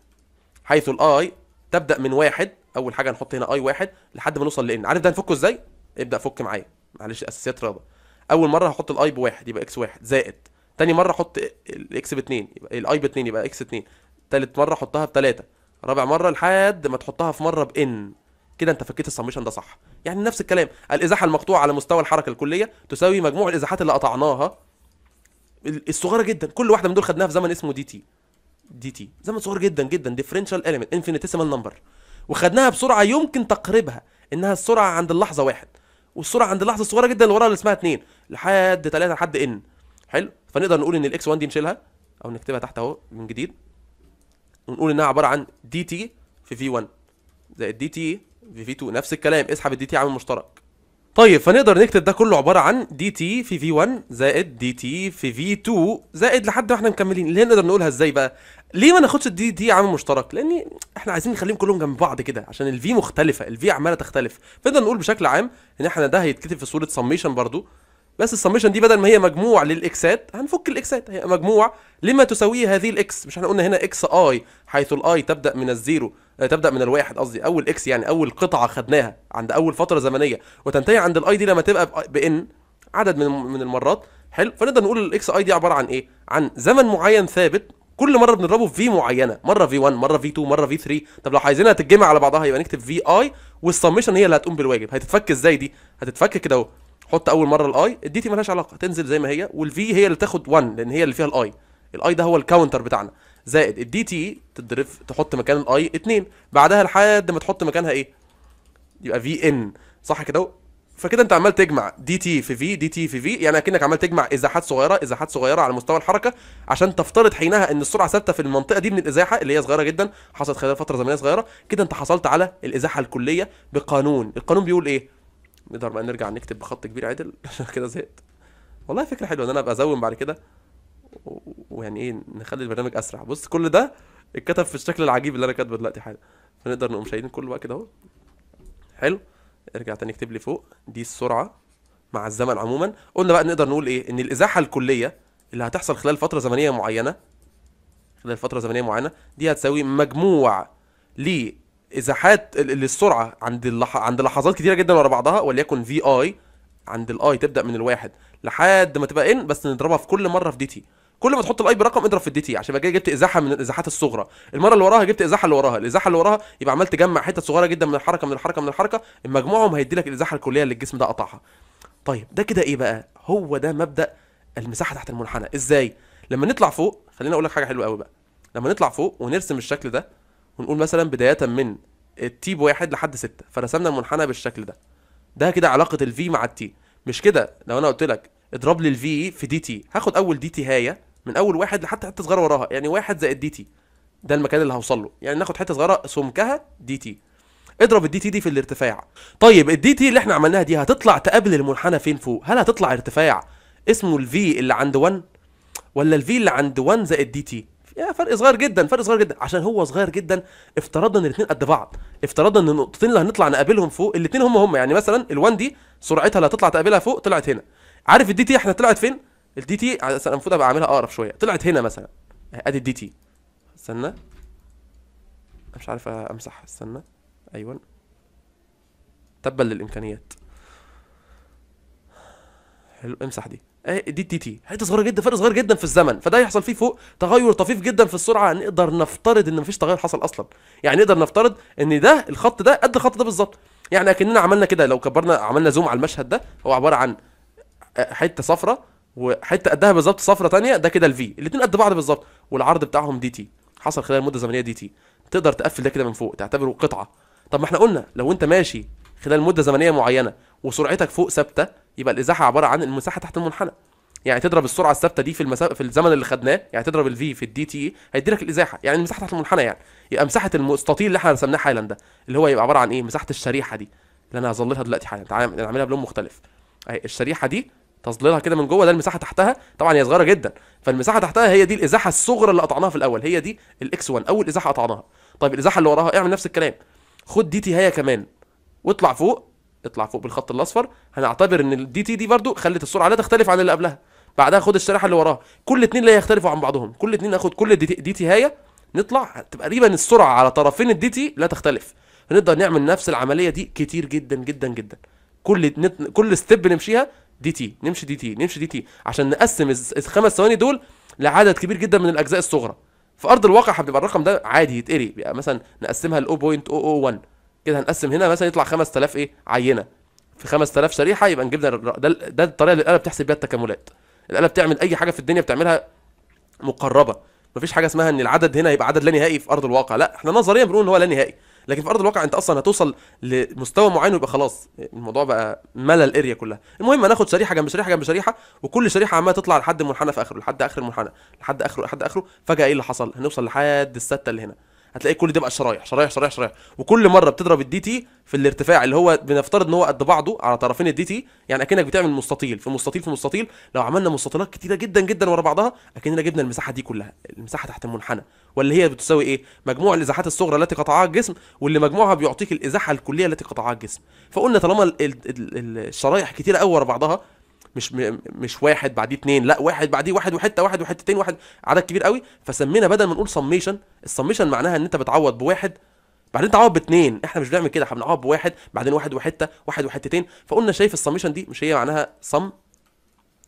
حيث الاي تبدا من واحد اول حاجه نحط هنا اي واحد لحد ما نوصل لان عارف ده هنفكه ازاي ابدا فك معايا معلش اساسيات رياضه اول مره هحط الاي بواحد يبقى اكس واحد زائد تاني مره احط الاكس باتنين يبقى الاي باتنين يبقى اكس اتنين تالت مره احطها بتلاته رابع مره لحد ما تحطها في مره بان كده انت فكيت السميشن ده صح يعني نفس الكلام الازاحه المقطوعه على مستوى الحركه الكليه تساوي مجموع الازاحات اللي قطعناها الصغيره جدا كل واحده من دول خدناها في زمن اسمه دي تي دي تي زمن صغير جدا جدا ديفرنشال اليمنت انفينيتيسيمال نمبر وخدناها بسرعه يمكن تقريبها انها السرعه عند اللحظه واحد والسرعه عند اللحظه الصغيره جدا اللي وراها اللي اسمها اتنين لحد 3 لحد ان حلو فنقدر نقول ان الاكس 1 دي نشيلها او نكتبها تحت اهو من جديد ونقول انها عباره عن دي تي في في 1 زائد دي تي في في 2 نفس الكلام اسحب الدي تي عامل مشترك طيب فنقدر نكتب ده كله عباره عن دي تي في في 1 زائد دي تي في في 2 زائد لحد واحنا مكملين اللي نقدر نقولها ازاي بقى ليه ما ناخدش الدي تي عامل مشترك لان احنا عايزين نخليهم كلهم جنب بعض كده عشان الفي مختلفه الفي عماله تختلف فنقدر نقول بشكل عام ان احنا ده هيتكتب في صوره سميشن برضو بس السمشن دي بدل ما هي مجموع للاكسات هنفك الاكسات هي مجموع لما تساويه هذه الاكس مش احنا قلنا هنا اكس اي حيث الاي تبدا من الزيرو آه، تبدا من الواحد قصدي اول اكس يعني اول قطعه خدناها عند اول فتره زمنيه وتنتهي عند الاي دي لما تبقى بان عدد من من المرات حلو فنقدر نقول الاكس اي دي عباره عن ايه عن زمن معين ثابت كل مره بنضربه في معينه مره في 1 مره في 2 مره في 3 طب لو عايزينها تتجمع على بعضها يبقى نكتب في اي والسمشن هي اللي هتقوم بالواجب هتتفك ازاي دي هتتفك كده اهو حط اول مره الاي الدي تي مالهاش علاقه تنزل زي ما هي والفي هي اللي تاخد 1 لان هي اللي فيها الاي الاي ده هو الكاونتر بتاعنا زائد الدي تي تضرب تحط مكان الاي 2 بعدها لحد ما تحط مكانها ايه يبقى في ان صح كده فكده انت عمال تجمع دي تي في في دي تي في في يعني اكنك عمال تجمع ازاحات صغيره ازاحات صغيره على مستوى الحركه عشان تفترض حينها ان السرعه ثابته في المنطقه دي من الازاحه اللي هي صغيره جدا حصلت خلال فتره زمنيه صغيره كده انت حصلت على الازاحه الكليه بقانون القانون بيقول ايه نقدر بقى نرجع نكتب بخط كبير عدل عشان كده زهقت والله فكره حلوه ان انا ابقى ازوم بعد كده ويعني ايه نخلي البرنامج اسرع بص كل ده اتكتب في الشكل العجيب اللي انا كاتبه دلوقتي حالا فنقدر نقوم شايلين كله بقى كده اهو حلو ارجع تاني اكتب لي فوق دي السرعه مع الزمن عموما قلنا بقى نقدر نقول ايه ان الازاحه الكليه اللي هتحصل خلال فتره زمنيه معينه خلال فتره زمنيه معينه دي هتساوي مجموع ل ازاحات للسرعه عند اللح... عند لحظات كتيره جدا ورا بعضها وليكن في اي عند الاي تبدا من الواحد لحد ما تبقى ان بس نضربها في كل مره في دي تي كل ما تحط الاي برقم اضرب في الدي تي عشان بقى جبت ازاحه من الازاحات الصغرى المره اللي وراها جبت ازاحه اللي وراها الازاحه اللي وراها يبقى عمال تجمع حتت صغيره جدا من الحركه من الحركه من الحركه مجموعهم هيدي لك الازاحه الكليه اللي الجسم ده قطعها طيب ده كده ايه بقى هو ده مبدا المساحه تحت المنحنى ازاي لما نطلع فوق خليني اقول لك حاجه حلوه قوي بقى لما نطلع فوق ونرسم الشكل ده ونقول مثلا بدايه من التيب واحد لحد ستة فرسمنا المنحنى بالشكل ده ده كده علاقه الفي مع التي مش كده لو انا قلت لك اضرب لي الفي في دي تي هاخد اول دي تي هايه من اول واحد لحتى حته صغيره وراها يعني واحد زائد دي تي ده المكان اللي هوصل له يعني ناخد حته صغيره سمكها دي تي اضرب الدي تي دي في الارتفاع طيب الدي تي اللي احنا عملناها دي هتطلع تقابل المنحنى فين فوق هل هتطلع ارتفاع اسمه الفي اللي عند 1 ولا الفي اللي عند 1 زائد دي تي يا فرق صغير جدا فرق صغير جدا عشان هو صغير جدا افترضنا ان الاثنين قد بعض افترضنا ان النقطتين اللي هنطلع نقابلهم فوق الاثنين هم هم يعني مثلا ال1 دي سرعتها اللي هتطلع تقابلها فوق طلعت هنا عارف الدي تي احنا طلعت فين الدي تي المفروض ابقى عاملها اقرب شويه طلعت هنا مثلا ادي الدي تي استنى مش عارف امسح استنى ايوه تبا للامكانيات حلو امسح دي إيه، دي تي تي حته صغيره جدا فرق صغير جدا في الزمن فده يحصل فيه فوق تغير طفيف جدا في السرعه نقدر نفترض ان مفيش تغير حصل اصلا يعني نقدر نفترض ان ده الخط ده قد الخط ده بالظبط يعني اكننا عملنا كده لو كبرنا عملنا زوم على المشهد ده هو عباره عن آه، حته صفراء وحته قدها بالظبط صفراء تانية ده كده الفي الاثنين قد بعض بالظبط والعرض بتاعهم دي تي حصل خلال المده الزمنيه دي تي تقدر تقفل ده كده من فوق تعتبره قطعه طب ما احنا قلنا لو انت ماشي خلال مده زمنيه معينه وسرعتك فوق ثابته يبقى الازاحه عباره عن المساحه تحت المنحنى يعني تضرب السرعه الثابته دي في المسا... في الزمن اللي خدناه يعني تضرب الفي في الدي تي e، هيدي لك الازاحه يعني المساحه تحت المنحنى يعني يبقى مساحه المستطيل اللي احنا رسمناه حالا ده اللي هو يبقى عباره عن ايه مساحه الشريحه دي اللي انا هظللها دلوقتي حالا تعالى نعملها بلون مختلف اهي الشريحه دي تظللها كده من جوه ده المساحه تحتها طبعا هي صغيره جدا فالمساحه تحتها هي دي الازاحه الصغرى اللي قطعناها في الاول هي دي الاكس 1 اول ازاحه قطعناها طيب الازاحه اللي وراها اعمل نفس الكلام خد دي تي هي كمان واطلع فوق اطلع فوق بالخط الاصفر هنعتبر ان الدي تي دي برضو خلت السرعه لا تختلف عن اللي قبلها بعدها خد الشريحه اللي وراها كل اتنين لا يختلفوا عن بعضهم كل اتنين اخد كل دي تي هايه نطلع تقريبا السرعه على طرفين الدي تي لا تختلف هنقدر نعمل نفس العمليه دي كتير جدا جدا جدا كل نت... كل ستيب نمشيها دي تي نمشي دي تي نمشي دي تي عشان نقسم الخمس ثواني دول لعدد كبير جدا من الاجزاء الصغرى في ارض الواقع هتبقى الرقم ده عادي يتقري يعني مثلا نقسمها ل 0.001 كده هنقسم هنا مثلا يطلع 5000 ايه عينه في 5000 شريحه يبقى نجيب ده ده الطريقه اللي الاله بتحسب بيها التكاملات الاله بتعمل اي حاجه في الدنيا بتعملها مقربه مفيش حاجه اسمها ان العدد هنا يبقى عدد لا نهائي في ارض الواقع لا احنا نظريا بنقول ان هو لا نهائي لكن في ارض الواقع انت اصلا هتوصل لمستوى معين ويبقى خلاص الموضوع بقى ملا الاريا كلها المهم هناخد شريحه جنب شريحه جنب شريحه وكل شريحه عماله تطلع لحد منحنى في اخره لحد اخر المنحنى لحد اخره لحد اخره فجاه ايه اللي حصل هنوصل لحد السته اللي هنا هتلاقي كل ده بقى شرايح شرايح شرايح شرايح وكل مره بتضرب الدي تي في الارتفاع اللي هو بنفترض ان هو قد بعضه على طرفين الدي تي يعني اكنك بتعمل مستطيل في مستطيل في مستطيل لو عملنا مستطيلات كتيره جدا جدا ورا بعضها اكننا جبنا المساحه دي كلها المساحه تحت المنحنى واللي هي بتساوي ايه مجموع الازاحات الصغرى التي قطعها الجسم واللي مجموعها بيعطيك الازاحه الكليه التي قطعها الجسم فقلنا طالما الشرايح كتيره قوي ورا بعضها مش م... مش واحد بعديه اثنين لا واحد بعديه واحد وحته واحد وحتتين واحد عدد كبير قوي فسمينا بدل ما نقول سميشن السميشن معناها ان انت بتعوض بواحد بعدين تعوض باثنين احنا مش بنعمل كده احنا بنعوض بواحد بعدين واحد وحته واحد وحتتين فقلنا شايف السميشن دي مش هي معناها صم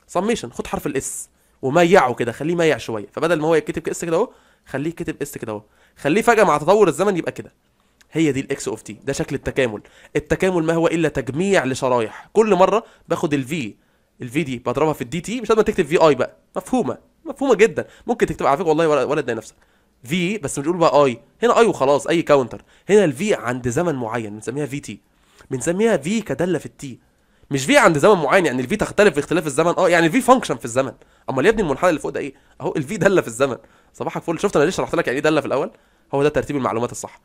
سميشن خد حرف الاس وميعه كده خليه ميع شويه فبدل ما هو يتكتب اس كده اهو خليه يتكتب اس كده اهو خليه فجاه مع تطور الزمن يبقى كده هي دي الاكس اوف تي ده شكل التكامل التكامل ما هو الا تجميع لشرايح كل مره باخد الفي الفي دي بضربها في الدي تي مش لازم تكتب في اي بقى مفهومه مفهومه جدا ممكن تكتب على فكره والله ولا ده نفسك في بس بنقول بقى اي هنا اي وخلاص اي كاونتر هنا الفي عند زمن معين بنسميها في تي بنسميها في كداله في التي مش في عند زمن معين يعني الفي تختلف في اختلاف الزمن اه يعني الفي فانكشن في الزمن امال يا ابني المنحنى اللي فوق ده ايه اهو الفي داله في الزمن صباحك فل شفت انا ليش شرحت لك يعني ايه داله في الاول هو ده ترتيب المعلومات الصح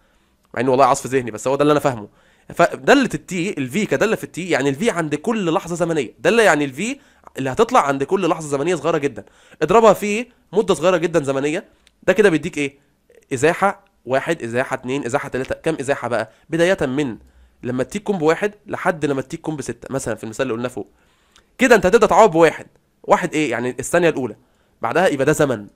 مع ان والله عصف ذهني بس هو ده اللي انا فاهمه فدلة التي الفي كداله في التي يعني الفي عند كل لحظه زمنيه داله يعني الفي اللي هتطلع عند كل لحظه زمنيه صغيره جدا اضربها في مده صغيره جدا زمنيه ده كده بيديك ايه ازاحه واحد ازاحه اتنين ازاحه تلاته كام ازاحه بقى بدايه من لما التي تكون بواحد لحد لما التي تكون بسته مثلا في المثال اللي قلناه فوق كده انت هتبدا تعوض بواحد واحد ايه يعني الثانيه الاولى بعدها يبقى ده زمن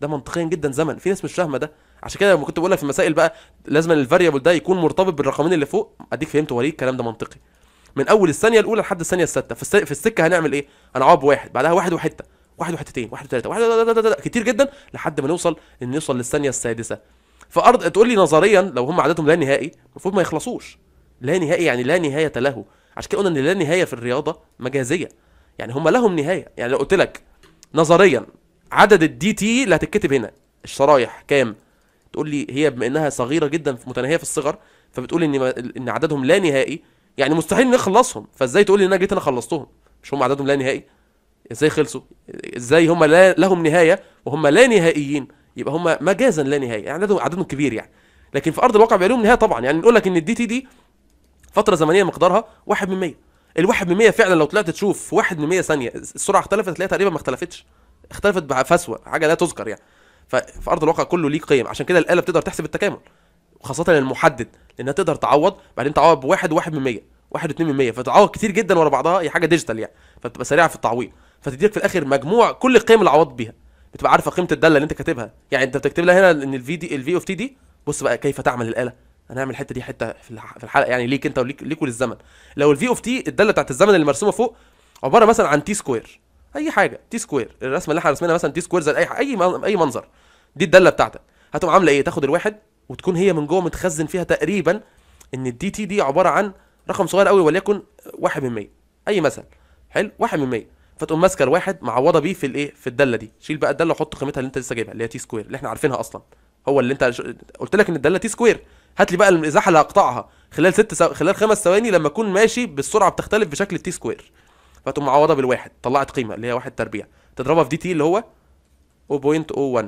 ده منطقيا جدا زمن في ناس مش فاهمه ده عشان كده لما كنت بقول لك في المسائل بقى لازم الفاريبل ده يكون مرتبط بالرقمين اللي فوق اديك فهمت وريك الكلام ده منطقي من اول الثانيه الاولى لحد الثانيه السادسه في السكه هنعمل ايه هنعوب واحد بعدها واحد وحته واحد وحتتين واحد وثلاثه واحد دا دا دا كتير جدا لحد ما نوصل ان نوصل للثانيه السادسه فارض تقول لي نظريا لو هم عددهم لا نهائي المفروض ما يخلصوش لا نهائي يعني لا نهايه له عشان كده قلنا ان لا نهايه في الرياضه مجازيه يعني هم لهم نهايه يعني لو قلت لك نظريا عدد الدي تي e اللي هتتكتب هنا الشرايح كام تقول لي هي بما انها صغيره جدا متناهيه في الصغر فبتقول ان ان عددهم لا نهائي يعني مستحيل نخلصهم فازاي تقول لي ان انا جيت انا خلصتهم مش هم عددهم لا نهائي ازاي خلصوا ازاي هم لا لهم نهايه وهم لا نهائيين يبقى هم مجازا لا نهائي يعني عددهم عددهم كبير يعني لكن في ارض الواقع بيبقى لهم نهايه طبعا يعني نقول لك ان الدي تي دي فتره زمنيه مقدارها 1 من 100 الواحد من 100 فعلا لو طلعت تشوف 1 من 100 ثانيه السرعه اختلفت هتلاقيها تقريبا ما اختلفتش اختلفت بفسوه حاجه لا تذكر يعني ففي ارض الواقع كله ليه قيم عشان كده الاله بتقدر تحسب التكامل خاصه المحدد لانها تقدر تعوض بعدين تعوض بواحد واحد من مية واحد واتنين من مية فتعوض كتير جدا ورا بعضها هي حاجه ديجيتال يعني فبتبقى سريعه في التعويض فتديك في الاخر مجموع كل القيم اللي عوضت بيها بتبقى عارفه قيمه الداله اللي انت كاتبها يعني انت بتكتب لها هنا ان الفي دي الفي اوف تي دي بص بقى كيف تعمل الاله هنعمل الحته دي حته في الحلقه يعني ليك انت وليك ليك وللزمن لو الفي اوف تي الداله بتاعت الزمن اللي مرسومه فوق عباره مثلا عن تي سكوير اي حاجه تي سكوير الرسمه اللي احنا رسمينها مثلا تي سكوير زي اي حاجة. اي اي منظر دي الداله بتاعتك هتقوم عامله ايه تاخد الواحد وتكون هي من جوه متخزن فيها تقريبا ان الدي تي دي عباره عن رقم صغير قوي وليكن 1 من 100 اي مثل حلو 1 من 100 فتقوم ماسكه الواحد معوضه بيه في الايه في الداله دي شيل بقى الداله وحط قيمتها اللي انت لسه جايبها اللي هي تي سكوير اللي احنا عارفينها اصلا هو اللي انت قلت لك ان الداله تي سكوير هات لي بقى الازاحه اللي هقطعها خلال ست سو... خلال خمس ثواني لما اكون ماشي بالسرعه بتختلف بشكل التي سكوير فتقوم معوضه بالواحد طلعت قيمه اللي هي واحد تربيع تضربها في دي تي اللي هو 0.01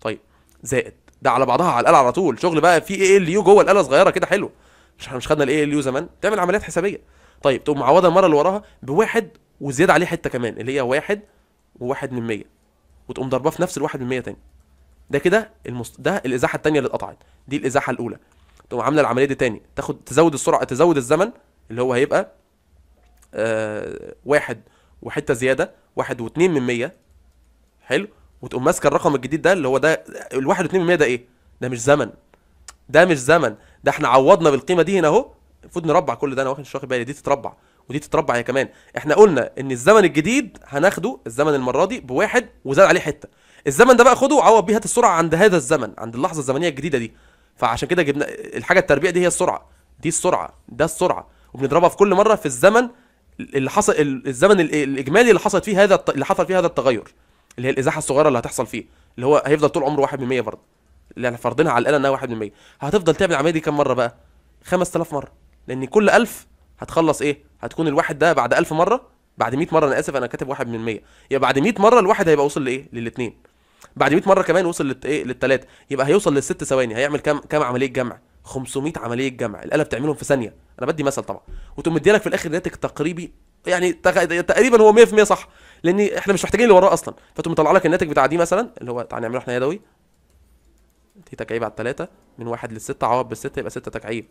طيب زائد ده على بعضها على الاله على طول شغل بقى في اي إيه ال يو جوه الاله صغيره كده حلو مش احنا مش خدنا الاي إيه ال يو زمان تعمل عمليات حسابيه طيب تقوم معوضه المره اللي وراها بواحد وزياده عليه حته كمان اللي هي واحد وواحد من 100 وتقوم ضربها في نفس الواحد من 100 تاني ده كده المست... ده الازاحه الثانيه اللي اتقطعت دي الازاحه الاولى تقوم عامله العمليه دي تاني تاخد تزود السرعه تزود الزمن اللي هو هيبقى آه، واحد وحته زياده واحد واتنين من مية حلو وتقوم ماسكه الرقم الجديد ده اللي هو ده الواحد واتنين من مية ده ايه؟ ده مش زمن ده مش زمن ده احنا عوضنا بالقيمه دي هنا اهو المفروض نربع كل ده انا واخد مش واخد بالي دي تتربع ودي تتربع هي كمان احنا قلنا ان الزمن الجديد هناخده الزمن المره دي بواحد وزاد عليه حته الزمن ده بقى خده عوض بيه هات السرعه عند هذا الزمن عند اللحظه الزمنيه الجديده دي فعشان كده جبنا الحاجه التربيع دي هي السرعه دي السرعه ده السرعه وبنضربها في كل مره في الزمن اللي حصل الزمن الاجمالي اللي حصل فيه هذا اللي حصل فيه هذا التغير اللي هي الازاحه الصغيره اللي هتحصل فيه اللي هو هيفضل طول عمره 1% برضه اللي احنا فرضنا على الاله انها 1% هتفضل تعمل العمليه دي كام مره بقى 5000 مره لان كل 1000 هتخلص ايه هتكون الواحد ده بعد 1000 مره بعد 100 مره انا اسف انا كاتب 1% يبقى يعني بعد 100 مره الواحد هيبقى وصل لايه للاثنين بعد 100 مره كمان وصل لت... ايه للثلاثه يبقى هيوصل للست ثواني هيعمل كام كام عمليه جمع 500 عمليه جمع الاله بتعملهم في ثانيه انا بدي مثل طبعا وتقوم مديلك في الاخر ناتج تقريبي يعني تقريبا هو 100% صح لان احنا مش محتاجين اللي وراه اصلا فتقوم مطلع لك الناتج بتاع دي مثلا اللي هو تعالى نعمله احنا يدوي دي تكعيب على 3 من 1 ل 6 عوض بال 6 يبقى 6 تكعيب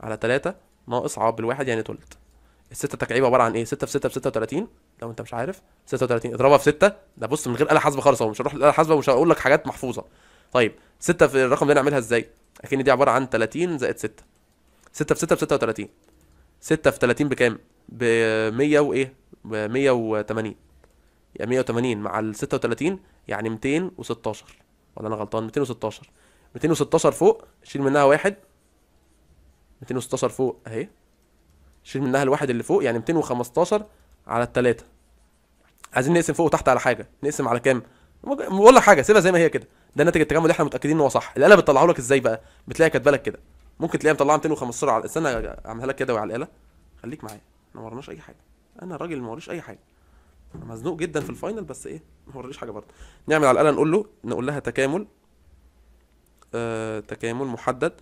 على 3 ناقص عوض بالواحد يعني تلت 6 تكعيب عبارة عن ايه؟ 6 في 6 ب 36 لو انت مش عارف 36 اضربها في 6 ده بص من غير آلة حاسبة خالص هو مش هروح للآلة حاسبة ومش هقول لك حاجات محفوظة طيب 6 في الرقم ده نعملها ازاي؟ اكن دي عبارة عن 30 زائد 6 6 في 6 ب 36 6 في 30 بكام؟ ب 100 وايه؟ ب 180 يعني 180 مع ال 36 يعني 216 ولا انا غلطان 216 216 فوق شيل منها واحد 216 فوق اهي شيل منها الواحد اللي فوق يعني 215 على التلاتة عايزين نقسم فوق وتحت على حاجة نقسم على كام؟ بقول لك حاجة سيبها زي ما هي كده ده ناتج التجمع اللي احنا متأكدين ان هو صح الآلة بتطلعه لك ازاي بقى؟ بتلاقي كاتبه لك كده ممكن تلاقيها مطلعه 215 على استنى اعملها لك يدوي على الاله خليك معايا احنا ما ورناش اي حاجه انا راجل ما وريش اي حاجه انا مزنوق جدا في الفاينل بس ايه ما وريش حاجه برضه نعمل على الاله نقول له نقول لها تكامل آه تكامل محدد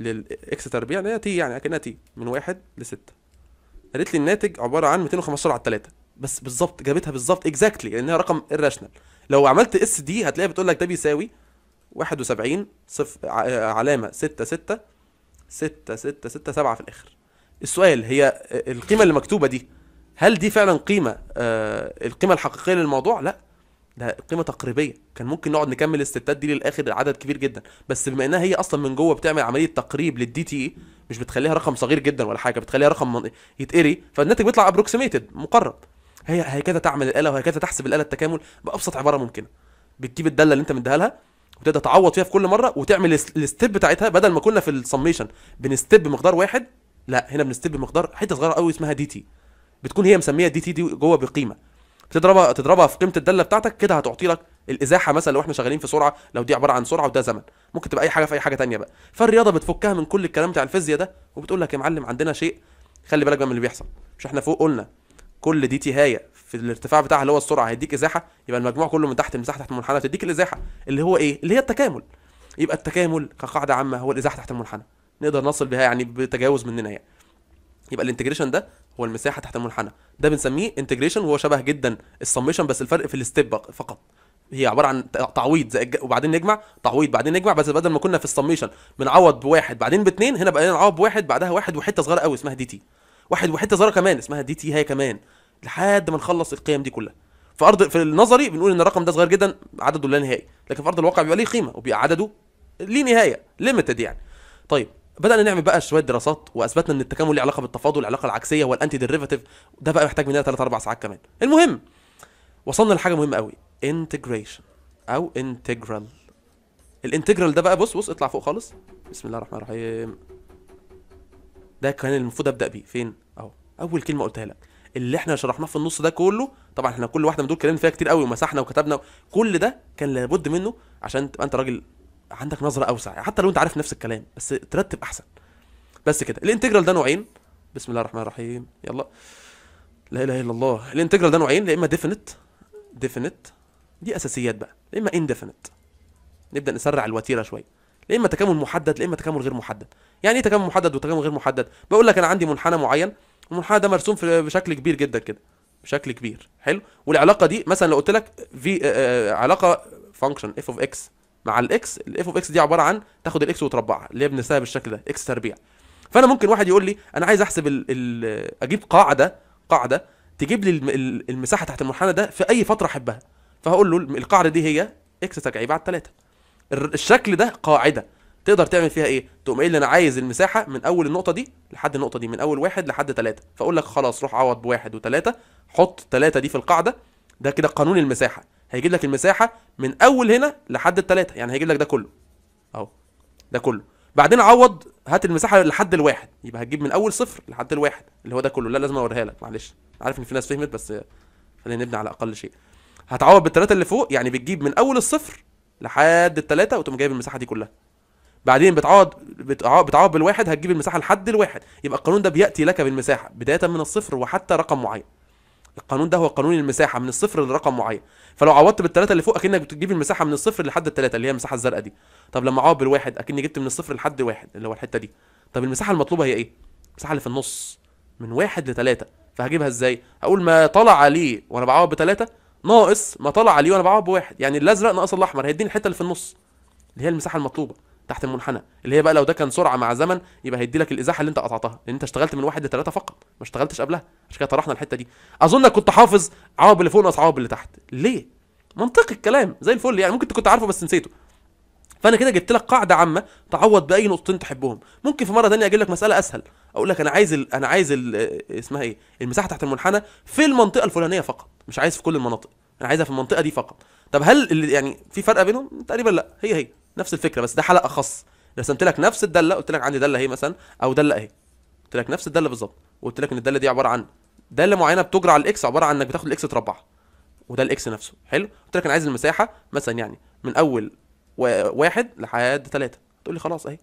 للاكس تربيع اللي هي تي يعني اكنها تي من واحد لستة قالت لي الناتج عباره عن 215 على 3 بس بالظبط جابتها بالظبط اكزاكتلي لانها رقم الراشنال لو عملت اس دي هتلاقيها بتقول لك ده بيساوي 71 صفر آه، علامه 6 6 ستة ستة ستة سبعة في الآخر السؤال هي القيمة اللي مكتوبة دي هل دي فعلا قيمة آه القيمة الحقيقية للموضوع؟ لا ده قيمة تقريبية كان ممكن نقعد نكمل الستات دي للآخر عدد كبير جدا بس بما إنها هي أصلا من جوه بتعمل عملية تقريب للدي تي e، مش بتخليها رقم صغير جدا ولا حاجة بتخليها رقم يتقري فالناتج بيطلع ابروكسيميتد مقرب هي هكذا تعمل الآلة وهكذا تحسب الآلة التكامل بأبسط عبارة ممكنة بتجيب الدالة اللي أنت مديها لها وتبدا تعوض فيها في كل مره وتعمل الستيب بتاعتها بدل ما كنا في السميشن بنستيب بمقدار واحد لا هنا بنستيب بمقدار حته صغيره قوي اسمها دي تي بتكون هي مسميه دي تي دي جوه بقيمه تضربها تضربها في قيمه الداله بتاعتك كده هتعطي لك الازاحه مثلا لو احنا شغالين في سرعه لو دي عباره عن سرعه وده زمن ممكن تبقى اي حاجه في اي حاجه تانية بقى فالرياضه بتفكها من كل الكلام بتاع الفيزياء ده وبتقول لك يا معلم عندنا شيء خلي بالك بقى من اللي بيحصل مش احنا فوق قلنا كل دي تي هايه في الارتفاع بتاعها اللي هو السرعه هيديك ازاحه يبقى المجموع كله من تحت المساحه تحت المنحنى تديك الازاحه اللي هو ايه اللي هي التكامل يبقى التكامل كقاعده عامه هو الازاحه تحت المنحنى نقدر نصل بها يعني بتجاوز مننا يعني يبقى الانتجريشن ده هو المساحه تحت المنحنى ده بنسميه انتجريشن وهو شبه جدا السميشن بس الفرق في الستيب فقط هي عباره عن تعويض زي وبعدين نجمع تعويض بعدين نجمع بس بدل ما كنا في السميشن بنعوض بواحد بعدين باثنين هنا بقينا نعوض بواحد بعدها واحد وحته صغيره قوي اسمها دي تي واحد وحته صغيره كمان اسمها دي تي هي كمان لحد ما نخلص القيم دي كلها في ارض في النظري بنقول ان الرقم ده صغير جدا عدده لا نهائي لكن في ارض الواقع بيبقى ليه قيمه وبيبقى عدده ليه نهايه ليميتد يعني طيب بدانا نعمل بقى شويه دراسات واثبتنا ان التكامل له علاقه بالتفاضل العلاقه العكسيه والانتي ديريفاتيف ده بقى محتاج مننا 3 4 ساعات كمان المهم وصلنا لحاجه مهمه قوي انتجريشن او انتجرال الانتجرال ده بقى بص بص اطلع فوق خالص بسم الله الرحمن الرحيم ده كان المفروض ابدا بيه فين اهو اول كلمه قلتها لك اللي احنا شرحناه في النص ده كله طبعا احنا كل واحده من دول اتكلمنا فيها كتير قوي ومسحنا وكتبنا كل ده كان لابد منه عشان تبقى انت راجل عندك نظره اوسع يعني حتى لو انت عارف نفس الكلام بس ترتب احسن بس كده الانتجرال ده نوعين بسم الله الرحمن الرحيم يلا لا اله الا الله الانتجرال ده نوعين يا اما ديفينيت ديفينيت دي اساسيات بقى يا اما انديفينيت نبدا نسرع الوتيره شويه يا اما تكامل محدد يا اما تكامل غير محدد يعني ايه تكامل محدد وتكامل غير محدد بقول لك انا عندي منحنى معين المنحنى ده مرسوم بشكل كبير جدا كده بشكل كبير حلو والعلاقه دي مثلا لو قلت لك في آه، آه، آه، علاقه فانكشن اف اوف اكس مع الاكس الاف اوف اكس دي عباره عن تاخد الاكس وتربعها اللي هي بنرسمها بالشكل ده اكس تربيع فانا ممكن واحد يقول لي انا عايز احسب الـ الـ اجيب قاعده قاعده تجيب لي المساحه تحت المنحنى ده في اي فتره احبها فهقول له القاعده دي هي اكس تربيع على 3 الشكل ده قاعده تقدر تعمل فيها ايه تقوم قايل انا عايز المساحه من اول النقطه دي لحد النقطه دي من اول واحد لحد ثلاثة فاقول لك خلاص روح عوض بواحد وثلاثة حط ثلاثة دي في القاعده ده كده قانون المساحه هيجيب لك المساحه من اول هنا لحد الثلاثة يعني هيجيب لك ده كله اهو ده كله بعدين عوض هات المساحه لحد الواحد يبقى هتجيب من اول صفر لحد الواحد اللي هو ده كله لا لازم اوريها لك معلش عارف ان في ناس فهمت بس خلينا نبني على اقل شيء هتعوض بالثلاثه اللي فوق يعني بتجيب من اول الصفر لحد الثلاثه وتقوم جايب المساحه دي كلها بعدين بتعوض بتعوض بالواحد هتجيب المساحه لحد الواحد يبقى القانون ده بياتي لك بالمساحه بدايه من الصفر وحتى رقم معين القانون ده هو قانون المساحه من الصفر لرقم معين فلو عوضت بالثلاثه اللي فوق اكنك بتجيب المساحه من الصفر لحد الثلاثه اللي هي المساحه الزرقاء دي طب لما اعوض بالواحد اكني جبت من الصفر لحد واحد اللي هو الحته دي طب المساحه المطلوبه هي ايه المساحه اللي في النص من واحد لثلاثه فهجيبها ازاي هقول ما طلع عليه وانا بعوض بثلاثه ناقص ما طلع عليه وانا بعوض بواحد يعني الازرق ناقص الاحمر هيديني الحته اللي في النص اللي هي المساحه المطلوبه تحت المنحنى اللي هي بقى لو ده كان سرعه مع زمن يبقى هيدي لك الازاحه اللي انت قطعتها لان انت اشتغلت من واحد لثلاثه فقط ما اشتغلتش قبلها عشان كده طرحنا الحته دي اظنك كنت حافظ عوامل اللي فوق ناقص عوامل اللي تحت ليه منطقي الكلام زي الفل يعني ممكن كنت عارفه بس نسيته فانا كده جبت لك قاعده عامه تعوض باي نقطتين تحبهم ممكن في مره ثانيه اجيب لك مساله اسهل اقول لك انا عايز ال... انا عايز ال... اسمها ايه المساحه تحت المنحنى في المنطقه الفلانيه فقط مش عايز في كل المناطق انا عايزها في المنطقه دي فقط طب هل يعني في فرق بينهم تقريبا لا هي هي نفس الفكره بس ده حلقه خاص رسمت لك نفس الداله قلت لك عندي داله اهي مثلا او داله اهي قلت لك نفس الداله بالظبط وقلت لك ان الداله دي عباره عن داله معينه بتجرى على الاكس عباره عن انك بتاخد الاكس تربع وده الاكس نفسه حلو قلت لك انا عايز المساحه مثلا يعني من اول واحد لحد ثلاثه تقول لي خلاص اهي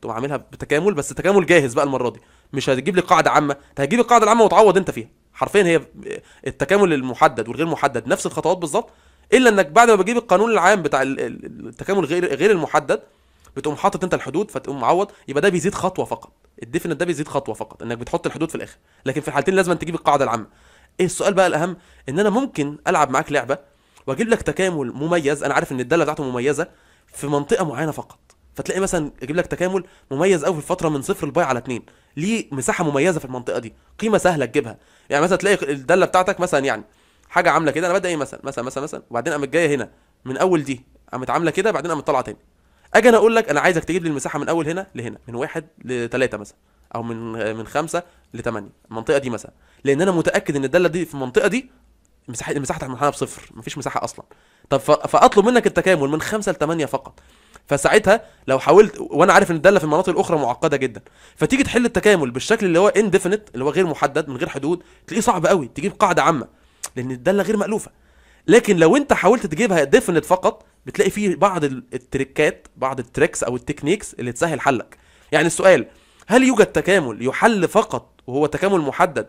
تقوم عاملها بتكامل بس تكامل جاهز بقى المره دي مش هتجيب لي قاعده عامه انت هتجيب القاعده العامه وتعوض انت فيها حرفيا هي التكامل المحدد والغير محدد نفس الخطوات بالظبط الا انك بعد ما بتجيب القانون العام بتاع التكامل غير غير المحدد بتقوم حاطط انت الحدود فتقوم معوض يبقى ده بيزيد خطوه فقط الديفنت ده بيزيد خطوه فقط انك بتحط الحدود في الاخر لكن في الحالتين لازم تجيب القاعده العامه ايه السؤال بقى الاهم ان انا ممكن العب معاك لعبه واجيب لك تكامل مميز انا عارف ان الداله بتاعته مميزه في منطقه معينه فقط فتلاقي مثلا اجيب لك تكامل مميز قوي في الفتره من صفر لباي على اتنين ليه مساحه مميزه في المنطقه دي قيمه سهله تجيبها يعني مثلا تلاقي الداله بتاعتك مثلا يعني حاجه عامله كده انا ببدا ايه مثلا مثلا مثلا مثلا وبعدين قامت جايه هنا من اول دي قامت عامله كده بعدين قامت طالعه تاني اجي انا اقول لك انا عايزك تجيب لي المساحه من اول هنا لهنا من واحد لثلاثه مثلا او من من خمسه لثمانيه المنطقه دي مثلا لان انا متاكد ان الداله دي في المنطقه دي المساحه المساحه تحت المنحنى بصفر مفيش مساحه اصلا طب فاطلب منك التكامل من خمسه لثمانيه فقط فساعتها لو حاولت وانا عارف ان الداله في المناطق الاخرى معقده جدا فتيجي تحل التكامل بالشكل اللي هو انديفينيت اللي هو غير محدد من غير حدود تلاقيه صعب قوي تجيب قاعده عامه لان الداله غير مالوفه لكن لو انت حاولت تجيبها ديفنت فقط بتلاقي فيه بعض التريكات بعض التريكس او التكنيكس اللي تسهل حلك يعني السؤال هل يوجد تكامل يحل فقط وهو تكامل محدد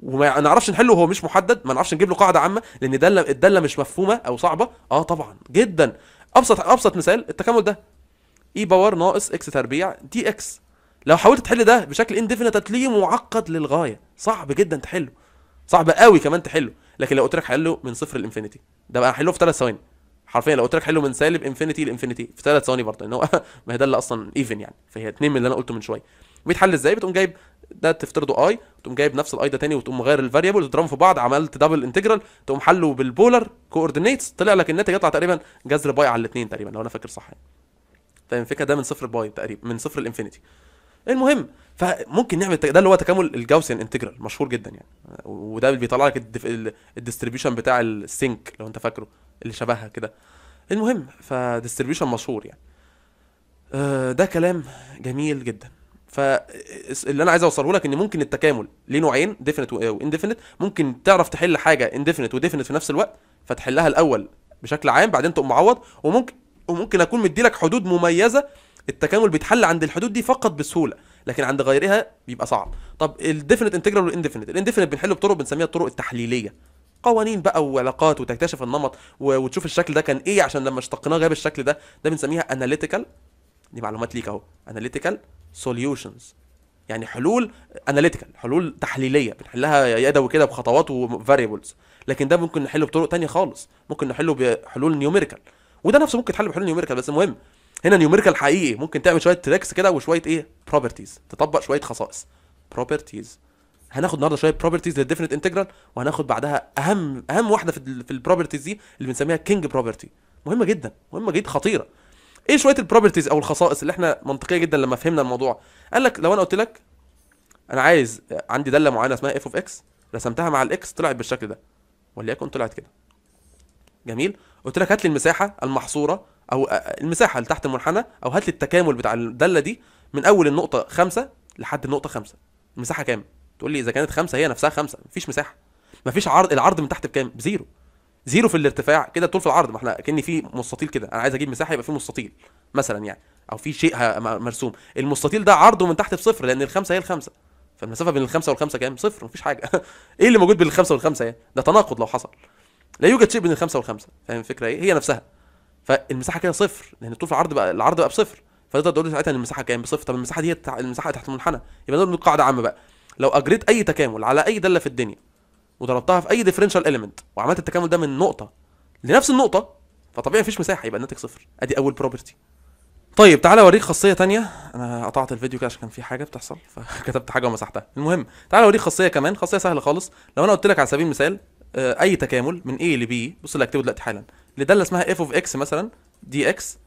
وما نعرفش نحله وهو مش محدد ما نعرفش نجيب له قاعده عامه لان الداله الداله مش مفهومه او صعبه اه طبعا جدا ابسط ابسط مثال التكامل ده اي e باور ناقص اكس تربيع دي اكس لو حاولت تحل ده بشكل انديفينيت هتلاقيه معقد للغايه صعب جدا تحله صعب قوي كمان تحله لكن لو قلت لك حله من صفر لانفينيتي ده بقى حله في ثلاث ثواني حرفيا لو قلت لك حله من سالب انفينيتي لانفينيتي في ثلاث ثواني برضه لان هو ما هي ده اللي اصلا ايفن يعني فهي اتنين من اللي انا قلته من شويه بيتحل ازاي بتقوم جايب ده تفترضه اي تقوم جايب نفس الاي ده تاني وتقوم مغير الفاريبل وتضربهم في بعض عملت دبل انتجرال تقوم حله بالبولر كوردينيتس طلع لك الناتج يطلع تقريبا جذر باي على الاثنين تقريبا لو انا فاكر صح يعني فاهم الفكره ده من صفر باي تقريبا من صفر الانفينيتي المهم فممكن نعمل ده اللي هو تكامل الجاوسيان انتجرال مشهور جدا يعني وده اللي بيطلع لك الديستريبيوشن بتاع السينك لو انت فاكره اللي شبهها كده المهم فديستريبيوشن مشهور يعني آه، ده كلام جميل جدا فاللي انا عايز اوصله لك ان ممكن التكامل ليه نوعين ديفينيت وانديفينيت ممكن تعرف تحل حاجه انديفينيت وديفينيت في نفس الوقت فتحلها الاول بشكل عام بعدين تقوم معوض وممكن وممكن اكون مدي لك حدود مميزه التكامل بيتحل عند الحدود دي فقط بسهوله لكن عند غيرها بيبقى صعب طب الديفينيت انتجرال والانديفينيت الانديفينيت بنحله بطرق بنسميها الطرق التحليليه قوانين بقى وعلاقات وتكتشف النمط وتشوف الشكل ده كان ايه عشان لما اشتقناه جاب الشكل ده ده بنسميها اناليتيكال دي معلومات ليك اهو اناليتيكال سوليوشنز يعني حلول اناليتيكال حلول تحليليه بنحلها يدوي كده بخطوات وفاريبلز لكن ده ممكن نحله بطرق تانية خالص ممكن نحله بحلول نيوميريكال وده نفسه ممكن يتحل بحلول نيوميريكال بس المهم هنا نيوميريكال حقيقي ممكن تعمل شويه تريكس كده وشويه ايه بروبرتيز تطبق شويه خصائص بروبرتيز هناخد النهارده شويه بروبرتيز للديفينيت انتجرال وهناخد بعدها اهم اهم واحده في, في البروبرتيز دي اللي بنسميها كينج بروبرتي مهمه جدا مهمه جدا خطيره ايه شويه البروبرتيز او الخصائص اللي احنا منطقيه جدا لما فهمنا الموضوع قال لك لو انا قلت لك انا عايز عندي داله معينه اسمها اف اوف اكس رسمتها مع الاكس طلعت بالشكل ده وليكن طلعت كده جميل قلت لك هات لي المساحه المحصوره او المساحه اللي تحت المنحنى او هات لي التكامل بتاع الداله دي من اول النقطه 5 لحد النقطه 5 المساحه كام تقول لي اذا كانت 5 هي نفسها 5 مفيش مساحه مفيش عرض العرض من تحت بكام بزيرو زيرو في الارتفاع كده طول في العرض ما احنا كان في مستطيل كده انا عايز اجيب مساحه يبقى في مستطيل مثلا يعني او في شيء مرسوم المستطيل ده عرضه من تحت بصفر لان الخمسه هي الخمسه فالمسافه بين الخمسه والخمسه كام صفر مفيش حاجه ايه اللي موجود بين الخمسه والخمسه يعني ده تناقض لو حصل لا يوجد شيء بين الخمسه والخمسه فاهم الفكره ايه هي نفسها فالمساحه كده صفر لان طول العرض بقى العرض بقى بصفر فتقدر تقول ساعتها ان المساحه كام بصفر طب المساحه دي المساحه تحت المنحنى يبقى نقول قاعده عامه بقى لو اجريت اي تكامل على اي داله في الدنيا وضربتها في اي ديفرنشال اليمنت وعملت التكامل ده من نقطه لنفس النقطه فطبيعي مفيش مساحه يبقى الناتج صفر ادي اول بروبرتي طيب تعالى اوريك خاصيه تانية انا قطعت الفيديو كده عشان كان في حاجه بتحصل فكتبت حاجه ومسحتها المهم تعالى اوريك خاصيه كمان خاصيه سهله خالص لو انا قلت لك على سبيل المثال آه، اي تكامل من A ل B بص اللي هكتبه دلوقتي حالا لداله اسمها اف اوف اكس مثلا دي اكس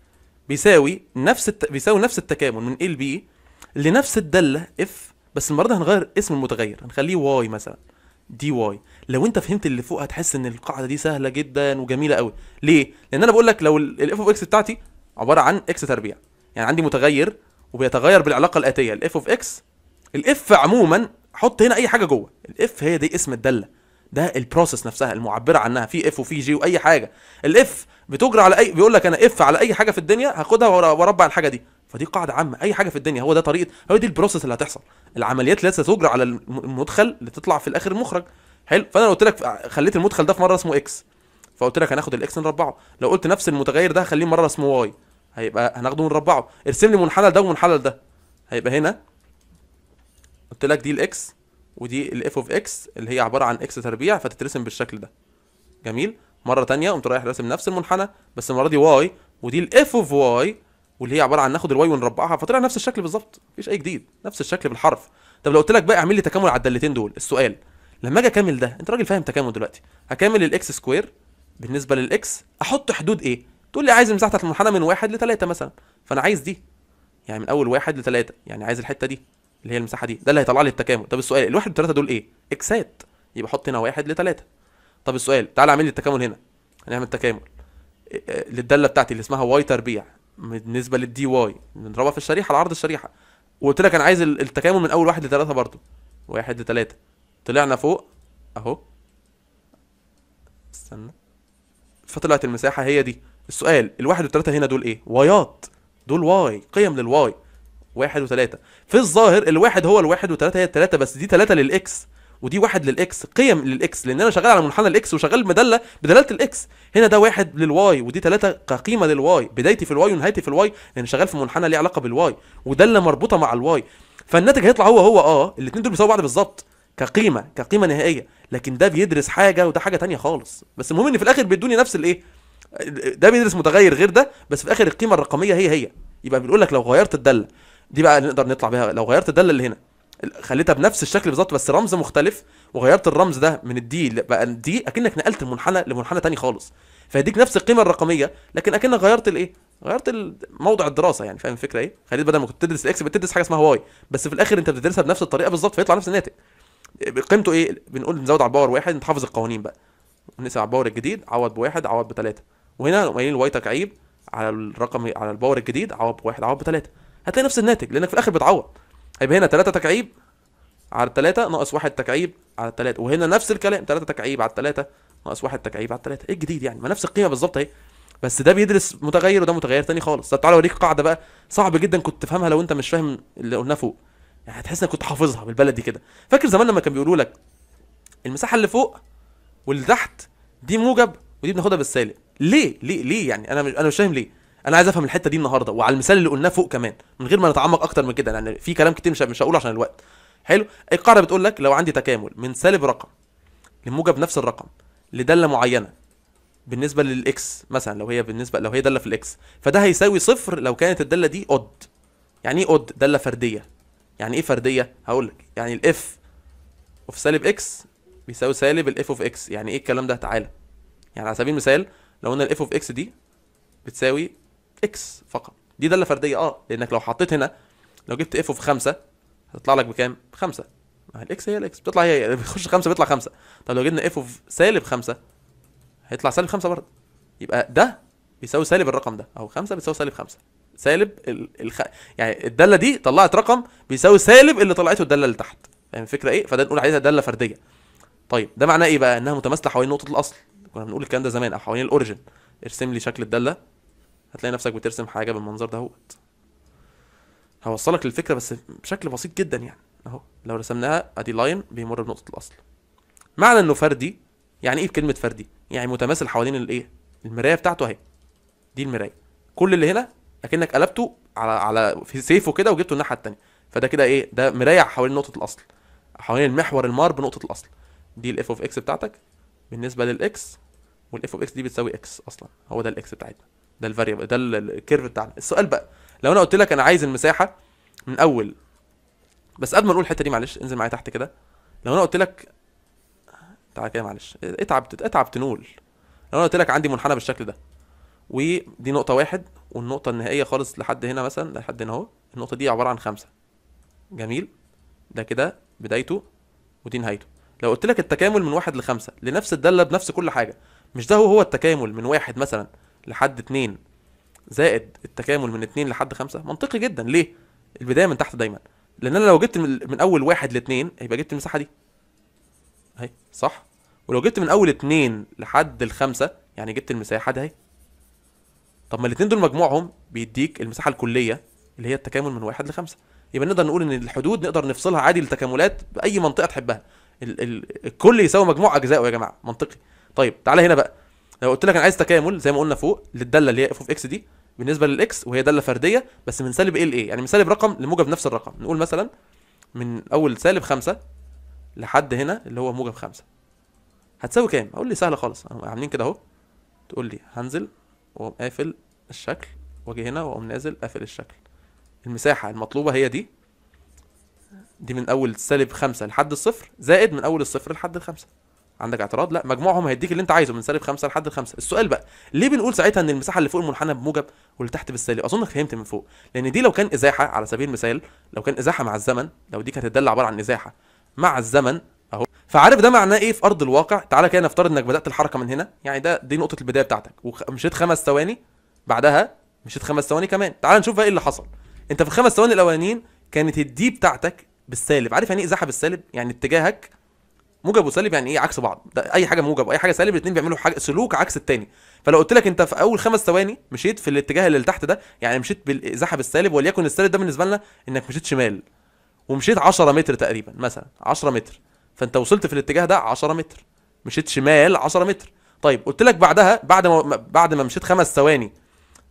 بيساوي نفس الت... بيساوي نفس التكامل من ايه لبي لنفس الداله اف بس المره دي هنغير اسم المتغير هنخليه واي مثلا دي واي لو انت فهمت اللي فوق هتحس ان القاعده دي سهله جدا وجميله قوي ليه لان انا بقول لك لو الاف اوف اكس بتاعتي عباره عن اكس تربيع يعني عندي متغير وبيتغير بالعلاقه الاتيه الاف اوف اكس الاف عموما حط هنا اي حاجه جوه الاف هي دي اسم الداله ده البروسيس نفسها المعبره عنها في اف وفي جي واي حاجه الاف بتجرى على اي بيقول لك انا اف على اي حاجه في الدنيا هاخدها واربع الحاجه دي فدي قاعده عامه اي حاجه في الدنيا هو ده طريقه هو دي البروسيس اللي هتحصل العمليات اللي هتجرى على المدخل اللي تطلع في الاخر المخرج حلو فانا لو قلت لك خليت المدخل ده في مره اسمه اكس فقلت لك هناخد الاكس نربعه لو قلت نفس المتغير ده هخليه مره اسمه واي هيبقى هناخده ونربعه ارسم لي منحنى ده ومنحنى ده هيبقى هنا قلت لك دي الاكس ودي الاف اوف اكس اللي هي عباره عن اكس تربيع فتترسم بالشكل ده جميل مره تانية قمت رايح راسم نفس المنحنى بس المره دي واي ودي الاف اوف واي واللي هي عباره عن ناخد الواي ونربعها فطلع نفس الشكل بالظبط مفيش اي جديد نفس الشكل بالحرف طب لو قلت لك بقى اعمل لي تكامل على الدالتين دول السؤال لما اجي اكمل ده انت راجل فاهم تكامل دلوقتي هكمل الاكس سكوير بالنسبه للاكس احط حدود ايه تقول لي عايز مساحه المنحنى من واحد لثلاثه مثلا فانا عايز دي يعني من اول واحد لثلاثه يعني عايز الحته دي اللي هي المساحه دي ده اللي هيطلع لي التكامل طب السؤال الواحد والثلاثه دول ايه اكسات يبقى احط هنا واحد لثلاثه طب السؤال تعالى اعمل لي التكامل هنا هنعمل يعني تكامل إيه، إيه، للداله بتاعتي اللي اسمها واي تربيع بالنسبه للدي واي نضربها في الشريحه العرض الشريحه وقلت لك انا عايز التكامل من اول واحد لثلاثه برضو واحد لثلاثه طلعنا فوق اهو استنى فطلعت المساحه هي دي السؤال الواحد والثلاثه هنا دول ايه وايات دول واي قيم للواي واحد وثلاثة في الظاهر الواحد هو الواحد وثلاثة هي الثلاثة بس دي ثلاثة للإكس ودي واحد للاكس قيم للاكس لان انا شغال على منحنى الاكس وشغال مدلة بدلاله الاكس هنا ده واحد للواي ودي ثلاثه كقيمه للواي بدايتي في الواي ونهايتي في الواي لان شغال في منحنى ليه علاقه بالواي وداله مربوطه مع الواي فالناتج هيطلع هو هو اه الاثنين دول بيساووا بعض بالظبط كقيمه كقيمه نهائيه لكن ده بيدرس حاجه وده حاجه ثانيه خالص بس المهم ان في الاخر بيدوني نفس الايه ده بيدرس متغير غير ده بس في الاخر القيمه الرقميه هي هي يبقى بيقول لك لو غيرت الداله دي بقى نقدر نطلع بيها لو غيرت الداله اللي هنا خليتها بنفس الشكل بالظبط بس رمز مختلف وغيرت الرمز ده من الدي بقى الدي اكنك نقلت المنحنى لمنحنى تاني خالص فيديك نفس القيمه الرقميه لكن اكنك غيرت الايه غيرت موضع الدراسه يعني فاهم الفكره ايه خليت بدل ما كنت تدرس الاكس بتدرس حاجه اسمها واي بس في الاخر انت بتدرسها بنفس الطريقه بالظبط فيطلع نفس الناتج قيمته ايه بنقول نزود على الباور واحد انت حافظ القوانين بقى نقسم على الباور الجديد عوض بواحد عوض بثلاثه وهنا قايلين الواي تكعيب على الرقم على الباور الجديد عوض بواحد عوض بثلاثه هتلاقي نفس الناتج لانك في الاخر بتعوض هيبقى هنا 3 تكعيب على 3 ناقص 1 تكعيب على 3 وهنا نفس الكلام 3 تكعيب على 3 ناقص 1 تكعيب على 3 ايه الجديد يعني ما نفس القيمه بالظبط اهي بس ده بيدرس متغير وده متغير تاني خالص طب تعالى اوريك قاعده بقى صعب جدا كنت تفهمها لو انت مش فاهم اللي قلناه فوق يعني هتحس انك كنت حافظها بالبلدي كده فاكر زمان لما كان بيقولوا لك المساحه اللي فوق واللي تحت دي موجب ودي بناخدها بالسالب ليه ليه ليه يعني انا مش انا مش فاهم ليه انا عايز افهم الحته دي النهارده وعلى المثال اللي قلناه فوق كمان من غير ما نتعمق اكتر من كده لان في كلام كتير مش مش هقوله عشان الوقت حلو القاعده بتقول لك لو عندي تكامل من سالب رقم لموجب نفس الرقم لداله معينه بالنسبه للاكس مثلا لو هي بالنسبه لو هي داله في الاكس فده هيساوي صفر لو كانت الداله دي اود يعني ايه اود داله فرديه يعني ايه فرديه هقول لك يعني الاف اوف سالب اكس بيساوي سالب الاف اوف اكس يعني ايه الكلام ده تعالى يعني على سبيل المثال لو قلنا الاف اوف اكس دي بتساوي اكس فقط دي داله فرديه اه لانك لو حطيت هنا لو جبت اف اوف 5 هتطلع لك بكام 5 الاكس هي الاكس بتطلع هي هي بيخش 5 بيطلع 5 طب لو جبنا اف اوف سالب 5 هيطلع سالب 5 برضه يبقى ده بيساوي سالب الرقم ده اهو 5 بتساوي سالب 5 سالب ال... الخ... يعني الداله دي طلعت رقم بيساوي سالب اللي طلعته الداله اللي تحت فاهم الفكره ايه فده نقول عليها داله فرديه طيب ده معناه ايه بقى انها متماثله حوالين نقطه الاصل كنا بنقول الكلام ده زمان او حوالين الاوريجن ارسم لي شكل الداله هتلاقي نفسك بترسم حاجه بالمنظر هوت هوصلك للفكره بس بشكل بسيط جدا يعني اهو لو رسمناها ادي لاين بيمر بنقطه الاصل معنى انه فردي يعني ايه كلمه فردي يعني متماثل حوالين الايه المرايه بتاعته اهي دي المرايه كل اللي هنا اكنك قلبته على على في سيفه كده وجبته الناحيه الثانيه فده كده ايه ده مرايه حوالين نقطه الاصل حوالين المحور المار بنقطه الاصل دي الاف اوف اكس بتاعتك بالنسبه للاكس والاف اوف اكس دي بتساوي اكس اصلا هو ده الاكس بتاعتنا ده الفاريبل ده الكيرف بتاعنا السؤال بقى لو انا قلت لك انا عايز المساحه من اول بس قبل ما نقول الحته دي معلش انزل معايا تحت كده لو انا قلت لك تعالى كده معلش اتعب اتعب تنول لو انا قلت لك عندي منحنى بالشكل ده ودي نقطة واحد والنقطة النهائية خالص لحد هنا مثلا لحد هنا اهو النقطة دي عبارة عن خمسة جميل ده كده بدايته ودي نهايته لو قلت لك التكامل من واحد لخمسة لنفس الدالة بنفس كل حاجة مش ده هو التكامل من واحد مثلا لحد 2 زائد التكامل من 2 لحد 5 منطقي جدا ليه؟ البدايه من تحت دايما لان انا لو جبت من, اول 1 ل 2 هيبقى جبت المساحه دي اهي صح ولو جبت من اول 2 لحد الخمسه يعني جبت المساحه دي اهي طب ما الاثنين دول مجموعهم بيديك المساحه الكليه اللي هي التكامل من 1 ل 5 يبقى نقدر نقول ان الحدود نقدر نفصلها عادي لتكاملات باي منطقه تحبها ال ال الكل يساوي مجموع اجزائه يا جماعه منطقي طيب تعالى هنا بقى لو قلت لك انا عايز تكامل زي ما قلنا فوق للداله اللي هي اف اوف اكس دي بالنسبه للاكس وهي داله فرديه بس من سالب ايه لايه يعني من سالب رقم لموجب نفس الرقم نقول مثلا من اول سالب 5 لحد هنا اللي هو موجب 5 هتساوي كام اقول لي سهله خالص عاملين كده اهو تقول لي هنزل واقوم قافل الشكل واجي هنا واقوم نازل قافل الشكل المساحه المطلوبه هي دي دي من اول سالب 5 لحد الصفر زائد من اول الصفر لحد الخمسه عندك اعتراض لا مجموعهم هيديك اللي انت عايزه من سالب خمسه لحد خمسه السؤال بقى ليه بنقول ساعتها ان المساحه اللي فوق المنحنى بموجب واللي تحت بالسالب اظن فهمت من فوق لان دي لو كان ازاحه على سبيل المثال لو كان ازاحه مع الزمن لو دي كانت الداله عباره عن ازاحه مع الزمن اهو فعارف ده معناه ايه في ارض الواقع تعالى كده نفترض انك بدات الحركه من هنا يعني ده دي نقطه البدايه بتاعتك ومشيت خمس ثواني بعدها مشيت خمس ثواني كمان تعالى نشوف بقى ايه اللي حصل انت في الخمس ثواني الاولانيين كانت الدي بتاعتك بالسالب عارف يعني ايه ازاحه بالسالب يعني اتجاهك موجب وسالب يعني ايه عكس بعض ده اي حاجه موجب واي حاجه سالب الاثنين بيعملوا حاجه سلوك عكس الثاني فلو قلت لك انت في اول خمس ثواني مشيت في الاتجاه اللي تحت ده يعني مشيت بالزحف السالب وليكن السالب ده بالنسبه لنا انك مشيت شمال ومشيت 10 متر تقريبا مثلا 10 متر فانت وصلت في الاتجاه ده 10 متر مشيت شمال 10 متر طيب قلت لك بعدها بعد ما بعد ما مشيت خمس ثواني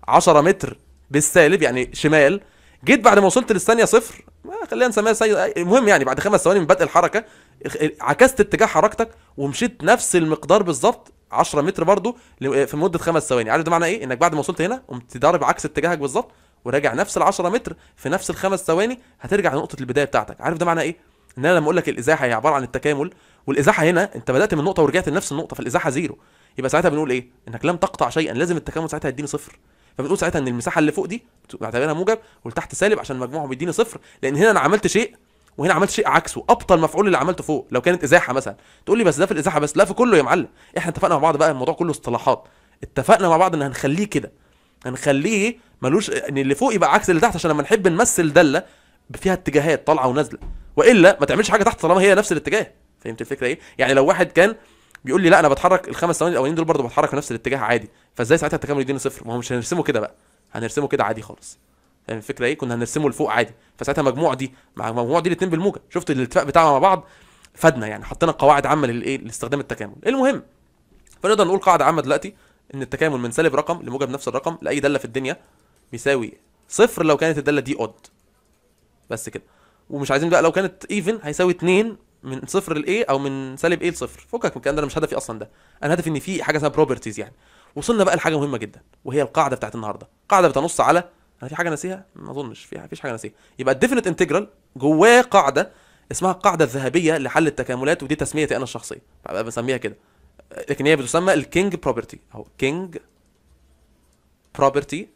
10 متر بالسالب يعني شمال جيت بعد ما وصلت للثانيه صفر خلينا نسميها المهم يعني بعد خمس ثواني من بدء الحركه عكست اتجاه حركتك ومشيت نفس المقدار بالظبط 10 متر برضو في مده خمس ثواني عارف ده معنى ايه انك بعد ما وصلت هنا قمت ضارب عكس اتجاهك بالظبط وراجع نفس ال 10 متر في نفس الخمس ثواني هترجع لنقطه البدايه بتاعتك عارف ده معنى ايه ان انا لما اقول لك الازاحه هي عباره عن التكامل والازاحه هنا انت بدات من نقطه ورجعت لنفس النقطه فالازاحه زيرو يبقى ساعتها بنقول ايه انك لم تقطع شيئا لازم التكامل ساعتها يديني صفر فبنقول ساعتها ان المساحه اللي فوق دي بعتبرها موجب والتحت سالب عشان مجموعهم بيديني صفر لان هنا انا عملت شيء وهنا عملت شيء عكسه ابطل مفعول اللي عملته فوق لو كانت ازاحه مثلا تقول لي بس ده في الازاحه بس لا في كله يا معلم احنا اتفقنا مع بعض بقى الموضوع كله اصطلاحات اتفقنا مع بعض ان هنخليه كده هنخليه ملوش ان اللي فوق يبقى عكس اللي تحت عشان لما نحب نمثل داله فيها اتجاهات طالعه ونازله والا ما تعملش حاجه تحت طالما هي نفس الاتجاه فهمت الفكره ايه يعني لو واحد كان بيقول لي لا انا بتحرك الخمس ثواني الاولين دول برضه بتحرك في نفس الاتجاه عادي فازاي ساعتها التكامل يديني صفر ما هو مش هنرسمه كده بقى هنرسمه كده عادي خالص يعني الفكره ايه كنا هنرسمه لفوق عادي فساعتها مجموع دي مع مجموع دي الاثنين بالموجه شفت الاتفاق بتاعها مع بعض فادنا يعني حطينا قواعد عامه للايه لاستخدام التكامل المهم فنقدر نقول قاعده عامه دلوقتي ان التكامل من سالب رقم لموجب نفس الرقم لاي داله في الدنيا بيساوي صفر لو كانت الداله دي اود بس كده ومش عايزين بقى لو كانت ايفن هيساوي 2 من صفر لايه او من سالب ايه لصفر فكك من الكلام ده انا مش هدفي اصلا ده انا هدفي ان في حاجه اسمها بروبرتيز يعني وصلنا بقى لحاجه مهمه جدا وهي القاعده بتاعت النهارده قاعده بتنص على انا في حاجه ناسيها ما اظنش في فيش حاجه ناسيها يبقى الديفينيت انتجرال جواه قاعده اسمها القاعده الذهبيه لحل التكاملات ودي تسميتي انا الشخصيه فبقى بسميها كده لكن هي بتسمى الكينج بروبرتي اهو كينج بروبرتي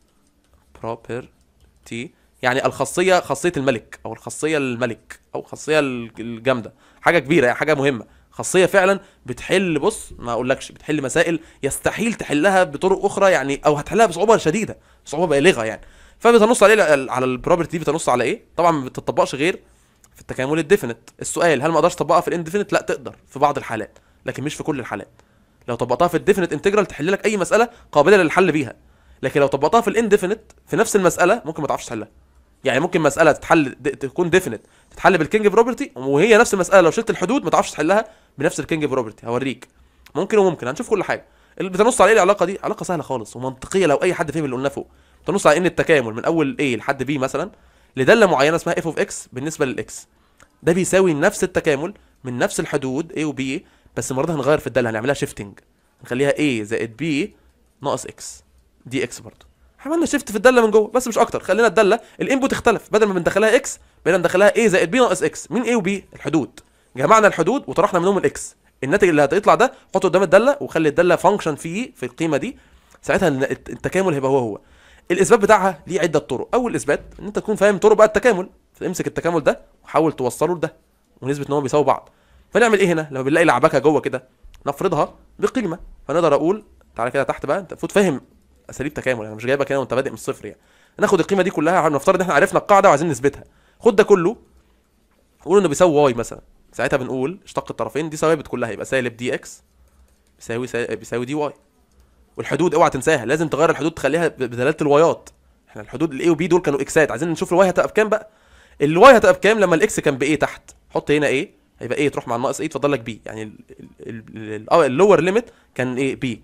بروبرتي يعني الخاصيه خاصيه الملك او الخاصيه الملك او الخاصيه الجامده حاجه كبيره يعني حاجه مهمه خاصيه فعلا بتحل بص ما اقولكش بتحل مسائل يستحيل تحلها بطرق اخرى يعني او هتحلها بصعوبه شديده صعوبه بالغه يعني فبتنص عليه على البروبرتي دي بتنص على ايه طبعا ما بتطبقش غير في التكامل الديفينيت السؤال هل ما اقدرش اطبقها في الانديفينيت لا تقدر في بعض الحالات لكن مش في كل الحالات لو طبقتها في الديفينيت انتجرال تحل لك اي مساله قابله للحل بيها لكن لو طبقتها في الانديفينيت في نفس المساله ممكن ما تعرفش تحلها يعني ممكن مساله تتحل تكون ديفينيت تتحل بالكينج بروبرتي وهي نفس المساله لو شلت الحدود ما تعرفش تحلها بنفس الكينج بروبرتي هوريك ممكن وممكن هنشوف كل حاجه اللي بتنص على ايه العلاقه دي علاقه سهله خالص ومنطقيه لو اي حد فهم اللي قلناه فوق تنص على ان التكامل من اول A لحد B مثلا لداله معينه اسمها اف اوف اكس بالنسبه للاكس ده بيساوي نفس التكامل من نفس الحدود A و B بس المره دي هنغير في الداله هنعملها شيفتنج هنخليها A زائد B ناقص اكس دي اكس برضه عملنا شيفت في الداله من جوه بس مش اكتر خلينا الداله الانبوت اختلف بدل ما بندخلها اكس بقينا ندخلها A زائد B ناقص اكس مين A وبي الحدود جمعنا الحدود وطرحنا منهم الاكس الناتج اللي هتطلع ده حطه قدام الداله وخلي الداله فانكشن فيه في القيمه دي ساعتها التكامل هيبقى هو هو الاثبات بتاعها ليه عده طرق اول اثبات ان انت تكون فاهم طرق بقى التكامل فامسك التكامل ده وحاول توصله لده ونثبت ان هو بيساوي بعض فنعمل ايه هنا لما بنلاقي لعبكه جوه كده نفرضها بقيمه فنقدر اقول تعالى كده تحت بقى انت المفروض فاهم اساليب تكامل انا يعني مش جايبك هنا وانت بادئ من الصفر يعني ناخد القيمه دي كلها نفترض ان احنا عرفنا القاعده وعايزين نثبتها خد ده كله وقول انه بيساوي واي مثلا ساعتها بنقول اشتق الطرفين دي ثوابت كلها يبقى سالب دي اكس بيساوي بيساوي دي واي والحدود اوعى تنساها لازم تغير الحدود تخليها بدلاله الوايات احنا الحدود الاي وبي دول كانوا اكسات عايزين نشوف الواي هتبقى بكام بقى الواي هتبقى بكام لما الاكس كان بايه تحت حط هنا ايه هيبقى ايه تروح مع الناقص ايه تفضل لك بي يعني اللور ليميت اه، كان ايه بي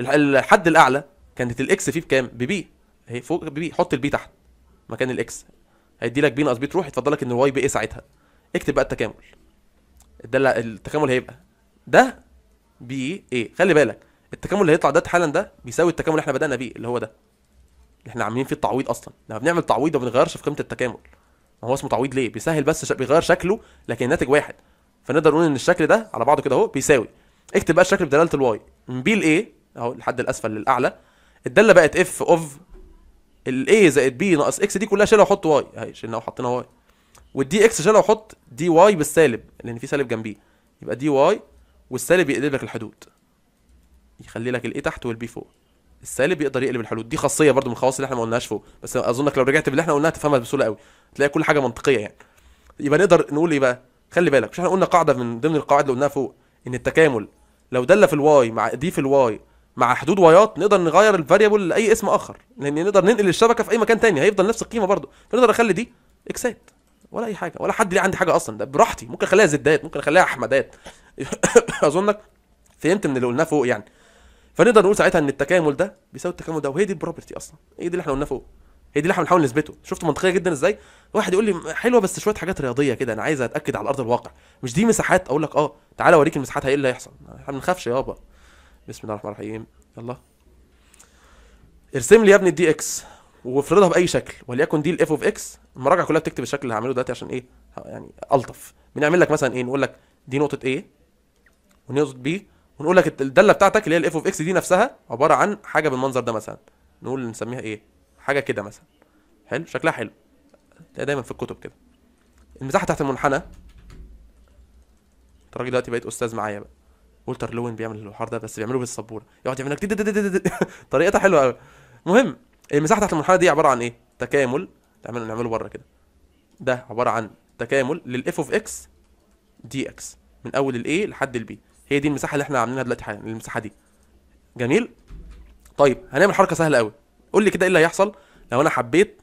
الحد الاعلى كانت الاكس فيه بكام ببي هي فوق ببي حط البي تحت مكان الاكس هيدي لك بي ناقص بي تروح يتفضل لك ان الواي بايه ساعتها اكتب بقى التكامل ده التكامل هيبقى ده بي ايه خلي بالك التكامل اللي هيطلع ده حالا ده بيساوي التكامل اللي احنا بدانا بيه اللي هو ده اللي احنا عاملين فيه التعويض اصلا لما بنعمل تعويض ما بنغيرش في قيمه التكامل ما هو اسمه تعويض ليه بيسهل بس بيغير شكله لكن الناتج واحد فنقدر نقول ان الشكل ده على بعضه كده اهو بيساوي اكتب بقى الشكل بدلاله الواي من بي لاي اهو لحد الاسفل للاعلى الداله بقت اف اوف الاي زائد بي ناقص اكس دي كلها شيلها وحط واي اهي شيلنا وحطينا واي والدي اكس شيلها وحط دي واي بالسالب لان في سالب جنبيه يبقى دي واي والسالب يقلب لك الحدود يخلي لك الاي تحت والبي فوق السالب يقدر يقلب الحلول دي خاصيه برضو من الخواص اللي احنا ما قلناهاش فوق بس اظنك لو رجعت باللي احنا قلناها تفهمها بسهوله قوي تلاقي كل حاجه منطقيه يعني يبقى نقدر نقول ايه بقى خلي بالك مش احنا قلنا قاعده من ضمن القواعد اللي قلناها فوق ان التكامل لو دل في الواي مع دي في الواي مع حدود وايات نقدر نغير الفاريبل لاي اسم اخر لان نقدر ننقل الشبكه في اي مكان تاني هيفضل نفس القيمه برضه فنقدر اخلي دي اكسات ولا اي حاجه ولا حد ليه عندي حاجه اصلا ده براحتي ممكن اخليها زدات ممكن اخليها احمدات اظنك فهمت من اللي قلناه فوق يعني فنقدر نقول ساعتها ان التكامل ده بيساوي التكامل ده وهي دي البروبرتي اصلا هي دي اللي احنا قلناه فوق هي دي اللي احنا بنحاول نثبته شفت منطقيه جدا ازاي واحد يقول لي حلوه بس شويه حاجات رياضيه كده انا عايز اتاكد على ارض الواقع مش دي مساحات اقول لك اه تعالى اوريك المساحات ايه اللي هيحصل احنا ما بنخافش يابا بسم الله الرحمن الرحيم يلا ارسم لي يا ابني الدي اكس وافرضها باي شكل وليكن دي الاف اوف اكس المراجعه كلها بتكتب الشكل اللي هعمله دلوقتي عشان ايه يعني الطف بنعمل لك مثلا ايه نقول لك دي نقطه ايه ونقطه بي ونقول لك الداله بتاعتك اللي هي الاف اوف اكس دي نفسها عباره عن حاجه بالمنظر ده مثلا نقول نسميها ايه حاجه كده مثلا حلو شكلها حلو ده دايما في الكتب كده المساحه تحت المنحنى انت راجل دلوقتي بقيت استاذ معايا بقى ولتر لوين بيعمل الحوار ده بس بيعمله بالسبوره يقعد يعمل لك طريقتها حلوه قوي المهم المساحه تحت المنحنى دي عباره عن ايه تكامل نعمله نعمله بره كده ده عباره عن تكامل للاف اوف اكس دي اكس من اول الاي لحد البي هي دي المساحه اللي احنا عاملينها دلوقتي حالا المساحه دي جميل طيب هنعمل حركه سهله قوي قول لي كده ايه اللي هيحصل لو انا حبيت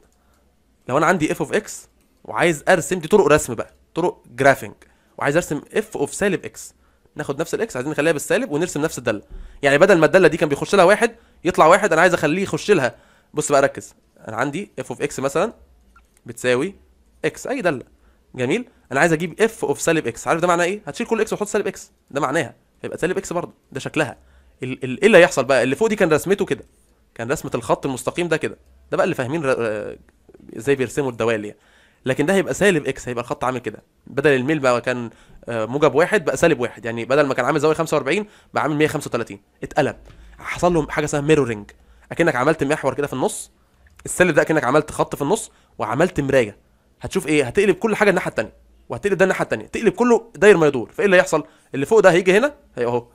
لو انا عندي اف اوف اكس وعايز ارسم دي طرق رسم بقى طرق جرافنج وعايز ارسم اف اوف سالب اكس ناخد نفس الاكس عايزين نخليها بالسالب ونرسم نفس الداله يعني بدل ما الداله دي كان بيخش لها واحد يطلع واحد انا عايز اخليه يخش لها بص بقى ركز انا عندي اف اوف اكس مثلا بتساوي اكس اي داله جميل انا عايز اجيب اف اوف سالب اكس عارف ده معناه ايه هتشيل كل اكس وتحط سالب اكس ده معناها هيبقى سالب اكس برضه ده شكلها ال ال ايه اللي هيحصل بقى اللي فوق دي كان رسمته كده كان رسمه الخط المستقيم ده كده ده بقى اللي فاهمين آه، ازاي بيرسموا الدوال يعني لكن ده هيبقى سالب اكس هيبقى الخط عامل كده بدل الميل بقى كان آه، موجب واحد بقى سالب واحد يعني بدل ما كان عامل زاويه 45 بقى عامل 135 اتقلب حصل له حاجه اسمها ميرورنج اكنك عملت محور كده في النص السالب ده اكنك عملت خط في النص وعملت مرايه هتشوف ايه هتقلب كل حاجه الناحيه الثانيه وهتقلب ده الناحيه الثانيه تقلب كله داير ما يدور فايه اللي هيحصل اللي فوق ده هيجي هنا اهو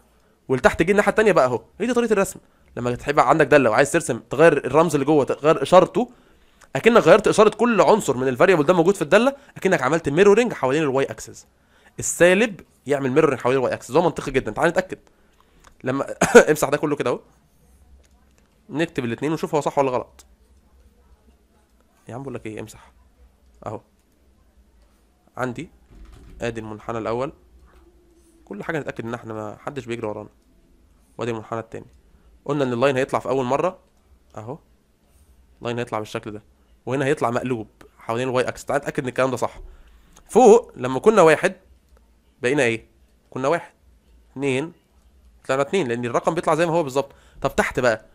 واللي تحت جه الناحيه الثانيه بقى اهو هي دي طريقه الرسم لما تحب عندك داله وعايز ترسم تغير الرمز اللي جوه تغير اشارته اكنك غيرت اشاره كل عنصر من الفاريبل ده موجود في الداله اكنك عملت ميرورنج حوالين الواي اكسس السالب يعمل ميرورنج حوالين الواي اكسس ده منطقي جدا تعال نتاكد لما امسح ده كله كده اهو نكتب الاثنين ونشوف هو صح ولا غلط يا عم بقول لك ايه امسح اهو عندي ادي المنحنى الاول كل حاجه نتاكد ان احنا ما حدش بيجري ورانا وادي المنحنى التاني قلنا ان اللاين هيطلع في اول مره اهو اللاين هيطلع بالشكل ده وهنا هيطلع مقلوب حوالين الواي اكس تعال اتاكد ان الكلام ده صح فوق لما كنا واحد بقينا ايه كنا واحد اتنين طلعنا اتنين لان الرقم بيطلع زي ما هو بالظبط طب تحت بقى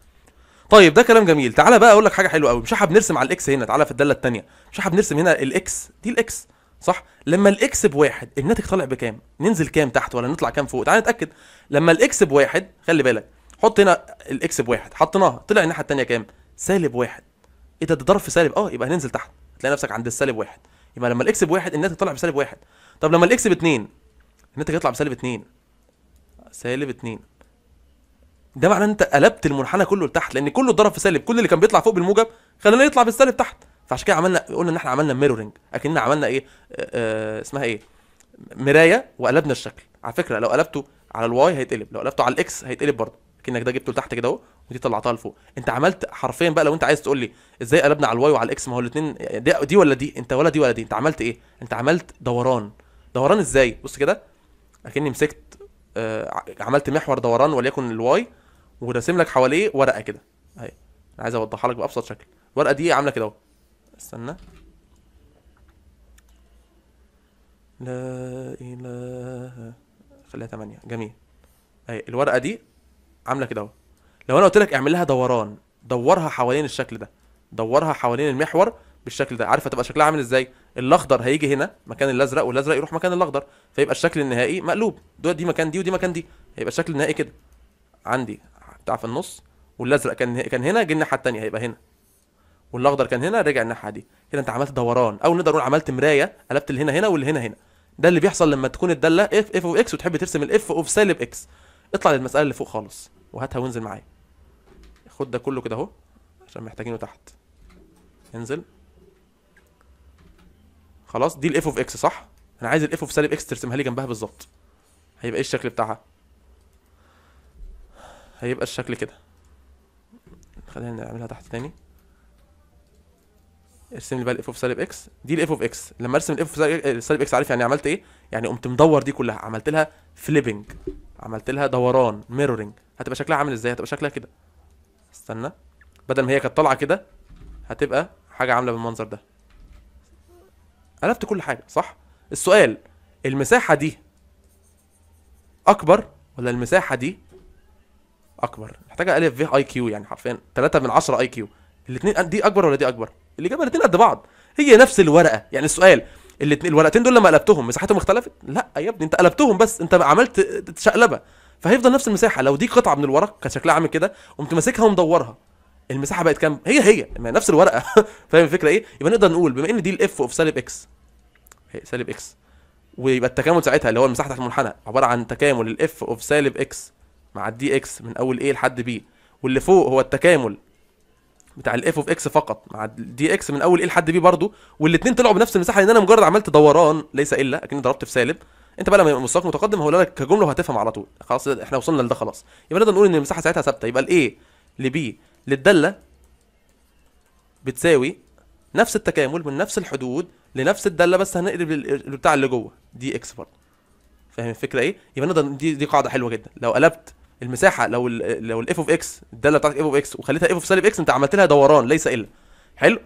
طيب ده كلام جميل تعالى بقى اقول لك حاجه حلوه قوي مش احنا بنرسم على الاكس هنا تعالى في الداله الثانيه مش احنا بنرسم هنا الاكس دي الاكس صح لما الاكس بواحد الناتج طالع بكام ننزل كام تحت ولا نطلع كام فوق تعالى نتاكد لما الاكس بواحد خلي بالك حط هنا الاكس بواحد حطيناها طلع الناحيه الثانيه كام سالب واحد ايه ده ده ضرب في سالب اه يبقى هننزل تحت هتلاقي نفسك عند السالب واحد يبقى لما الاكس بواحد الناتج طالع بسالب واحد طب لما الاكس باتنين الناتج يطلع بسالب اتنين سالب اتنين ده معناه انت قلبت المنحنى كله لتحت لان كله اتضرب في سالب كل اللي كان بيطلع فوق بالموجب خلينا يطلع بالسالب تحت فعشان كده عملنا قلنا ان احنا عملنا ميرورنج اكننا عملنا ايه آه،, آه اسمها ايه مرايه وقلبنا الشكل على فكره لو قلبته على الواي هيتقلب لو قلبته على الاكس هيتقلب برضه كانك ده جبته لتحت كده اهو ودي طلعتها لفوق انت عملت حرفيا بقى لو انت عايز تقول لي ازاي قلبنا على الواي وعلى الاكس ما هو الاثنين دي, دي ولا دي انت ولا دي ولا دي انت عملت ايه انت عملت دوران دوران ازاي بص كده اكني مسكت آه عملت محور دوران وليكن الواي وراسم لك حواليه ورقه كده اهي انا عايز اوضحها لك بابسط شكل الورقه دي عامله كده اهو استنى لا اله خليها 8 جميل اهي الورقه دي عامله كده اهو لو انا قلت لك اعمل لها دوران دورها حوالين الشكل ده دورها حوالين المحور بالشكل ده عارف هتبقى شكلها عامل ازاي الاخضر هيجي هنا مكان الازرق والازرق يروح مكان الاخضر فيبقى الشكل النهائي مقلوب دول دي مكان دي ودي مكان دي هيبقى الشكل النهائي كده عندي بتاع في النص والازرق كان كان هنا جه الناحيه الثانيه هيبقى هنا والاخضر كان هنا رجع الناحيه دي كده انت عملت دوران او نقدر نقول عملت مرايه قلبت اللي هنا هنا واللي هنا هنا ده اللي بيحصل لما تكون الداله اف اف اوف اكس وتحب ترسم الاف اوف سالب اكس اطلع للمساله اللي فوق خالص وهاتها وانزل معايا خد ده كله كده اهو عشان محتاجينه تحت انزل خلاص دي الاف اوف اكس صح انا عايز الاف اوف سالب اكس ترسمها لي جنبها بالظبط هيبقى ايه الشكل بتاعها هيبقى الشكل كده خلينا نعملها تحت تاني ارسم لي بقى الاف اوف سالب اكس دي الاف اوف اكس لما ارسم الاف اوف سالب اكس عارف يعني عملت ايه يعني قمت مدور دي كلها عملت لها فليبنج عملت لها دوران ميرورنج هتبقى شكلها عامل ازاي هتبقى شكلها كده استنى بدل ما هي كانت طالعه كده هتبقى حاجه عامله بالمنظر ده قلبت كل حاجه صح السؤال المساحه دي اكبر ولا المساحه دي اكبر محتاجه الف في اي كيو يعني حرفيا 3 من 10 اي كيو الاثنين دي اكبر ولا دي اكبر الاجابه الاثنين قد بعض هي نفس الورقه يعني السؤال الاثنين الورقتين دول لما قلبتهم مساحتهم اختلفت لا يا ابني انت قلبتهم بس انت عملت شقلبه فهيفضل نفس المساحه لو دي قطعه من الورق كان شكلها عامل كده قمت ماسكها ومدورها المساحه بقت كام هي هي ما نفس الورقه فاهم الفكره ايه يبقى نقدر نقول بما ان دي الاف اوف سالب اكس سالب اكس ويبقى التكامل ساعتها اللي هو المساحه تحت المنحنى عباره عن تكامل الاف اوف سالب اكس مع الدي اكس من اول ايه لحد بي واللي فوق هو التكامل بتاع الاف اوف اكس فقط مع الدي اكس من اول ايه لحد بي برضه والاثنين طلعوا بنفس المساحه لان انا مجرد عملت دوران ليس الا اكني ضربت في سالب انت بقى لما مستواك متقدم هو لك كجمله وهتفهم على طول خلاص احنا وصلنا لده خلاص يبقى نقدر نقول ان المساحه ساعتها ثابته يبقى الايه لبي للداله بتساوي نفس التكامل من نفس الحدود لنفس الداله بس هنقلب بتاع اللي جوه دي اكس برضه فاهم الفكره ايه يبقى نقدر دي دي قاعده حلوه جدا لو قلبت المساحه لو الـ لو الاف اوف اكس الداله بتاعت اف اوف اكس وخليتها اف اوف سالب اكس انت عملت لها دوران ليس الا حلو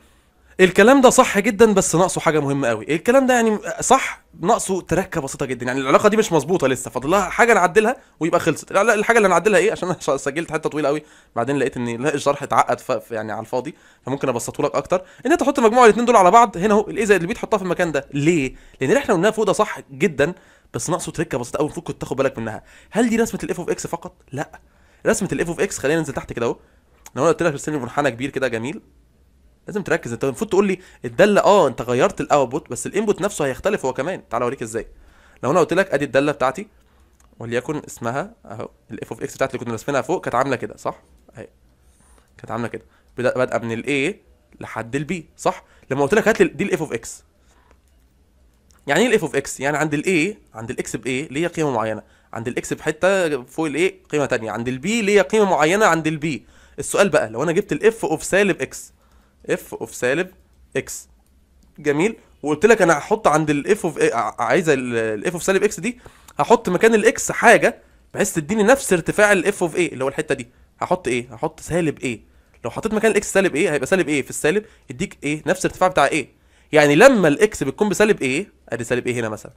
الكلام ده صح جدا بس ناقصه حاجه مهمه قوي الكلام ده يعني صح ناقصه تركه بسيطه جدا يعني العلاقه دي مش مظبوطه لسه فاضل لها حاجه نعدلها ويبقى خلصت لا الحاجه اللي هنعدلها ايه عشان انا سجلت حته طويله قوي بعدين لقيت ان الشرح اتعقد يعني على الفاضي فممكن ابسطه لك اكتر ان انت تحط مجموعه الاثنين دول على بعض هنا اهو الايه زائد البي تحطها في المكان ده ليه لان اللي احنا قلناه فوق ده صح جدا بس ناقصه تركه بسيطه قوي المفروض كنت تاخد بالك منها هل دي رسمه الاف اوف اكس فقط لا رسمه الاف اوف اكس خلينا ننزل تحت كده اهو لو انا قلت لك رسم منحنى كبير كده جميل لازم تركز انت المفروض تقول لي الداله اه انت غيرت الاوتبوت بس الانبوت نفسه هيختلف هو كمان تعالى اوريك ازاي لو انا قلت لك ادي الداله بتاعتي وليكن اسمها اهو الاف اوف اكس بتاعتي اللي كنا راسمينها فوق كانت عامله كده صح اهي كانت عامله كده بادئه من الاي لحد البي صح لما قلت لك هات لي دي الاف اوف اكس يعني ايه الاف اوف اكس يعني عند الاي عند الاكس باي ليا قيمه معينه عند الاكس بحته فوق الاي قيمه ثانيه عند البي ليا قيمه معينه عند البي السؤال بقى لو انا جبت الاف اوف سالب اكس اف اوف سالب اكس جميل وقلت لك انا هحط عند الاف اوف عايزه الاف اوف سالب اكس دي هحط مكان الاكس حاجه بحيث تديني نفس ارتفاع الاف اوف ايه اللي هو الحته دي هحط ايه هحط سالب ايه لو حطيت مكان الاكس سالب ايه هيبقى سالب ايه في السالب يديك ايه نفس الارتفاع بتاع ايه يعني لما الاكس بتكون بسالب ايه ادي سالب ايه هنا مثلا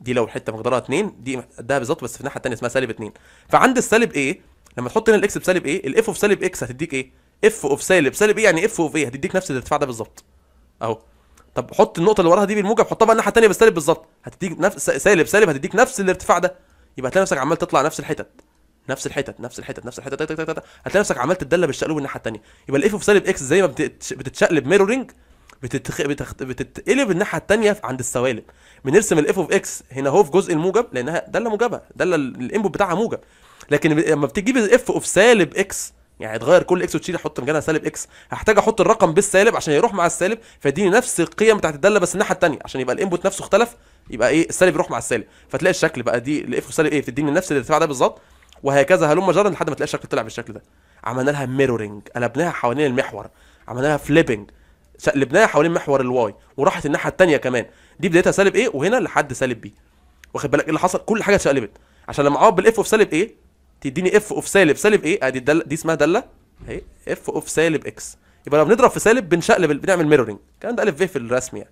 دي لو حته مقدارها 2 دي قدها بالظبط بس في الناحيه الثانيه اسمها سالب 2 فعند السالب ايه لما تحط هنا الاكس بسالب ايه الاف اوف سالب اكس هتديك ايه اف اوف سالب سالب ايه يعني اف اوف ايه هتديك نفس الارتفاع ده بالظبط اهو طب حط النقطه اللي وراها دي بالموجب حطها بقى الناحيه الثانيه بالسالب بالظبط هتديك نفس سالب سالب هتديك نفس الارتفاع ده يبقى هتلاقي نفسك عمال تطلع نفس الحتت نفس الحتت نفس الحتت نفس الحتت هتلاقي نفسك عمال تتدلى بالشقلوب الناحيه الثانيه يبقى الاف اوف سالب اكس زي ما بتتشقلب ميرورنج بتتخ... بتخ... بتتقلب الناحيه الثانيه عند السوالب بنرسم الاف اوف اكس هنا اهو في جزء الموجب لانها داله موجبه داله الانبوت بتاعها موجب لكن لما بتجيب الاف اوف سالب اكس يعني تغير كل اكس وتشيل احط مكانها سالب اكس هحتاج احط الرقم بالسالب عشان يروح مع السالب فيديني نفس القيم بتاعت الداله بس الناحيه الثانيه عشان يبقى الانبوت نفسه اختلف يبقى ايه السالب يروح مع السالب فتلاقي الشكل بقى دي الاف اوف سالب ايه بتديني نفس الارتفاع ده بالظبط وهكذا هلم جرا لحد ما تلاقي الشكل طلع بالشكل ده عملنا لها ميرورنج قلبناها حوالين المحور عملنا لها فليبنج شقلبناها حوالين محور الواي وراحت الناحيه الثانيه كمان دي بدايتها سالب ايه وهنا لحد سالب بي واخد بالك ايه اللي حصل كل حاجه اتشقلبت عشان لما اقعد بالاف اوف سالب ايه تديني اف اوف سالب سالب ايه ادي الدل... دي اسمها داله اهي اف اوف سالب اكس يبقى لو بنضرب في سالب بنشقلب بنعمل ميرورنج الكلام ده الف في, في الرسم يعني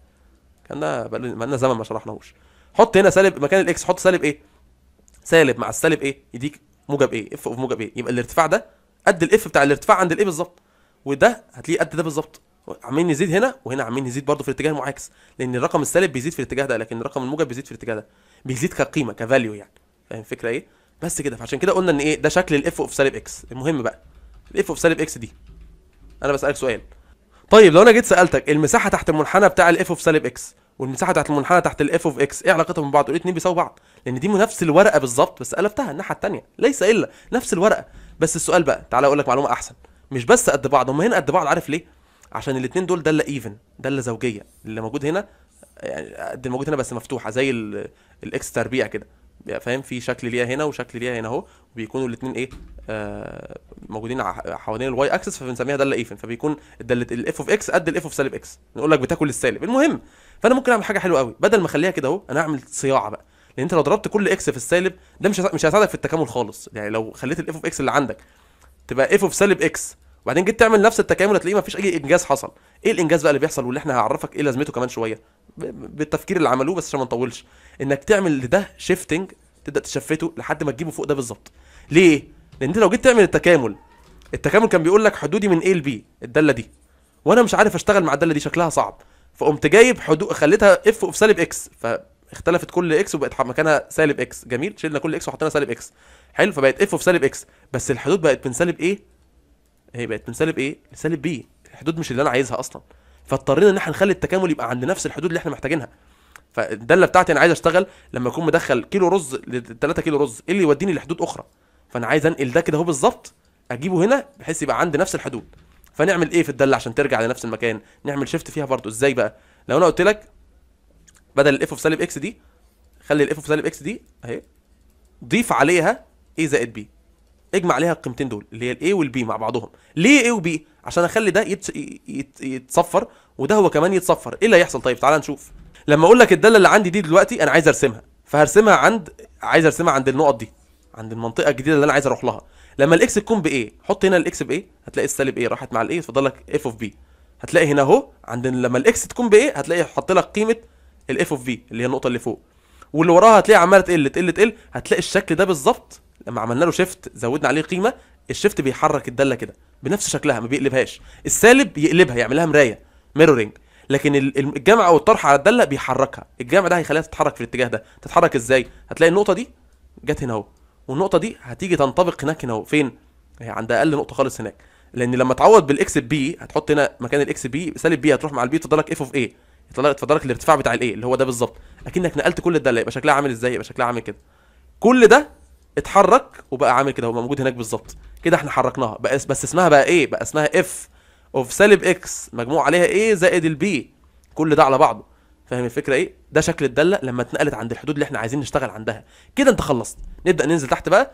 الكلام ده بقى لنا زمن ما شرحناهوش حط هنا سالب مكان الاكس حط سالب ايه سالب مع السالب ايه يديك موجب ايه اف اوف موجب ايه يبقى الارتفاع ده قد الاف بتاع الارتفاع عند الايه بالظبط وده هتلاقيه قد ده بالظبط عمالين نزيد هنا وهنا عمالين نزيد برضه في الاتجاه المعاكس لان الرقم السالب بيزيد في الاتجاه ده لكن الرقم الموجب بيزيد في الاتجاه ده بيزيد كقيمه كفاليو يعني فاهم الفكره ايه بس كده فعشان كده قلنا ان ايه ده شكل الاف اوف سالب اكس المهم بقى الاف اوف سالب اكس دي انا بسالك سؤال طيب لو انا جيت سالتك المساحه تحت المنحنى بتاع الاف اوف سالب اكس والمساحه تحت المنحنى تحت الاف اوف اكس ايه علاقتهم ببعض؟ قلت الاثنين بيساووا بعض لان دي نفس الورقه بالظبط بس قلبتها الناحيه الثانيه ليس الا نفس الورقه بس السؤال بقى تعالى اقول لك معلومه احسن مش بس قد بعض هم هنا قد بعض عارف ليه؟ عشان الاثنين دول داله ايفن داله زوجيه اللي موجود هنا يعني قد الموجود هنا بس مفتوحه زي الاكس تربيع كده فاهم في شكل ليها هنا وشكل ليها هنا اهو بيكونوا الاثنين ايه آه موجودين حوالين الواي اكسس فبنسميها داله ايفن فبيكون الاف اوف اكس قد الاف اوف سالب اكس نقول لك بتاكل السالب المهم فانا ممكن اعمل حاجه حلوه قوي بدل ما اخليها كده اهو انا اعمل صياعه بقى لان انت لو ضربت كل اكس في السالب ده مش مش هيساعدك في التكامل خالص يعني لو خليت الاف اوف اكس اللي عندك تبقى اف اوف سالب اكس وبعدين جيت تعمل نفس التكامل هتلاقيه مفيش اي انجاز حصل ايه الانجاز بقى اللي بيحصل واللي احنا هعرفك ايه لازمته كمان شويه بالتفكير اللي عملوه بس عشان ما نطولش انك تعمل لده شيفتنج تبدا تشفته لحد ما تجيبه فوق ده بالظبط ليه لان انت لو جيت تعمل التكامل التكامل كان بيقول لك حدودي من ايه لبي الداله دي وانا مش عارف اشتغل مع الداله دي شكلها صعب فقمت جايب حدود خليتها اف اوف سالب اكس فاختلفت كل اكس وبقت مكانها سالب اكس جميل شلنا كل اكس وحطينا سالب اكس حلو فبقت اف اوف سالب اكس بس الحدود بقت من سالب ايه هي بقت من سالب ايه لسالب بي الحدود مش اللي انا عايزها اصلا فاضطرينا ان احنا نخلي التكامل يبقى عند نفس الحدود اللي احنا محتاجينها فالداله بتاعتي انا عايز اشتغل لما اكون مدخل كيلو رز ل 3 كيلو رز ايه اللي يوديني لحدود اخرى فانا عايز انقل ده كده اهو بالظبط اجيبه هنا بحيث يبقى عند نفس الحدود فنعمل ايه في الداله عشان ترجع لنفس المكان نعمل شيفت فيها برضو ازاي بقى لو انا قلت لك بدل الاف في سالب اكس دي خلي الاف في سالب اكس دي اهي ضيف عليها ايه زائد بي اجمع عليها القيمتين دول اللي هي الاي والبي مع بعضهم ليه اي وبي عشان اخلي ده يتص... يت... يتصفر وده هو كمان يتصفر ايه اللي هيحصل طيب تعال نشوف لما اقول لك الداله اللي عندي دي دلوقتي انا عايز ارسمها فهرسمها عند عايز ارسمها عند النقط دي عند المنطقه الجديده اللي انا عايز اروح لها لما الاكس تكون بايه حط هنا الاكس بايه هتلاقي السالب ايه راحت مع الايه فضل لك اف اوف بي هتلاقي هنا اهو عند لما الاكس تكون بايه هتلاقي حط لك قيمه الاف اوف بي اللي هي النقطه اللي فوق واللي وراها هتلاقي عماله تقل تقل تقل هتلاقي الشكل ده بالظبط لما عملنا له شيفت زودنا عليه قيمه الشيفت بيحرك الداله كده بنفس شكلها ما بيقلبهاش السالب يقلبها يعملها مرايه ميرورنج لكن الجمع او الطرح على الداله بيحركها الجمع ده هيخليها تتحرك في الاتجاه ده تتحرك ازاي هتلاقي النقطه دي جت هنا اهو والنقطه دي هتيجي تنطبق هناك هنا اهو فين هي عند اقل نقطه خالص هناك لان لما تعوض بالاكس بي هتحط هنا مكان الاكس بي سالب بي هتروح مع البي تفضل لك اف اوف ايه تفضل لك الارتفاع بتاع الايه اللي هو ده بالظبط اكنك نقلت كل الداله يبقى شكلها عامل ازاي يبقى شكلها عامل كده كل ده اتحرك وبقى عامل كده هو موجود هناك بالظبط كده احنا حركناها بقى بس اسمها بقى ايه بقى اسمها اف اوف سالب اكس مجموع عليها ايه زائد البي كل ده على بعضه فاهم الفكره ايه ده شكل الداله لما اتنقلت عند الحدود اللي احنا عايزين نشتغل عندها كده انت خلصت نبدا ننزل تحت بقى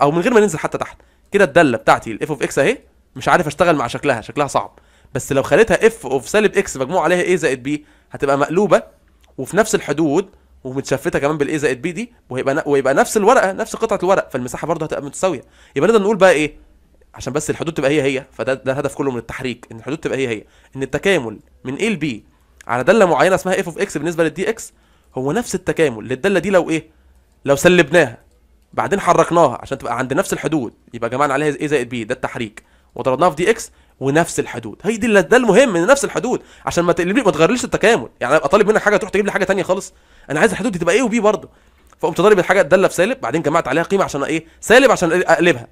او من غير ما ننزل حتى تحت كده الداله بتاعتي الاف اوف اكس اهي مش عارف اشتغل مع شكلها شكلها صعب بس لو خليتها اف اوف سالب اكس مجموع عليها ايه زائد بي هتبقى مقلوبه وفي نفس الحدود ومتشفته كمان بالاي زائد بي دي وهيبقى ويبقى نفس الورقه نفس قطعه الورق فالمساحه برضه هتبقى متساويه يبقى نقدر نقول بقى ايه عشان بس الحدود تبقى هي هي فده ده الهدف كله من التحريك ان الحدود تبقى هي هي ان التكامل من ايه لبي على داله معينه اسمها اف اوف اكس بالنسبه للدي اكس هو نفس التكامل للداله دي لو ايه لو سلبناها بعدين حركناها عشان تبقى عند نفس الحدود يبقى جمعنا عليها ايه زائد بي ده التحريك وضربناها في دي اكس ونفس الحدود هي دي ده المهم ان نفس الحدود عشان ما تقلبلي ما تغيرليش التكامل يعني ابقى طالب منك حاجه تروح تجيب لي حاجه ثانيه خالص انا عايز الحدود دي تبقى ايه وبي برضه فقمت طالب الحاجه الداله في سالب بعدين جمعت عليها قيمه عشان ايه سالب عشان اقلبها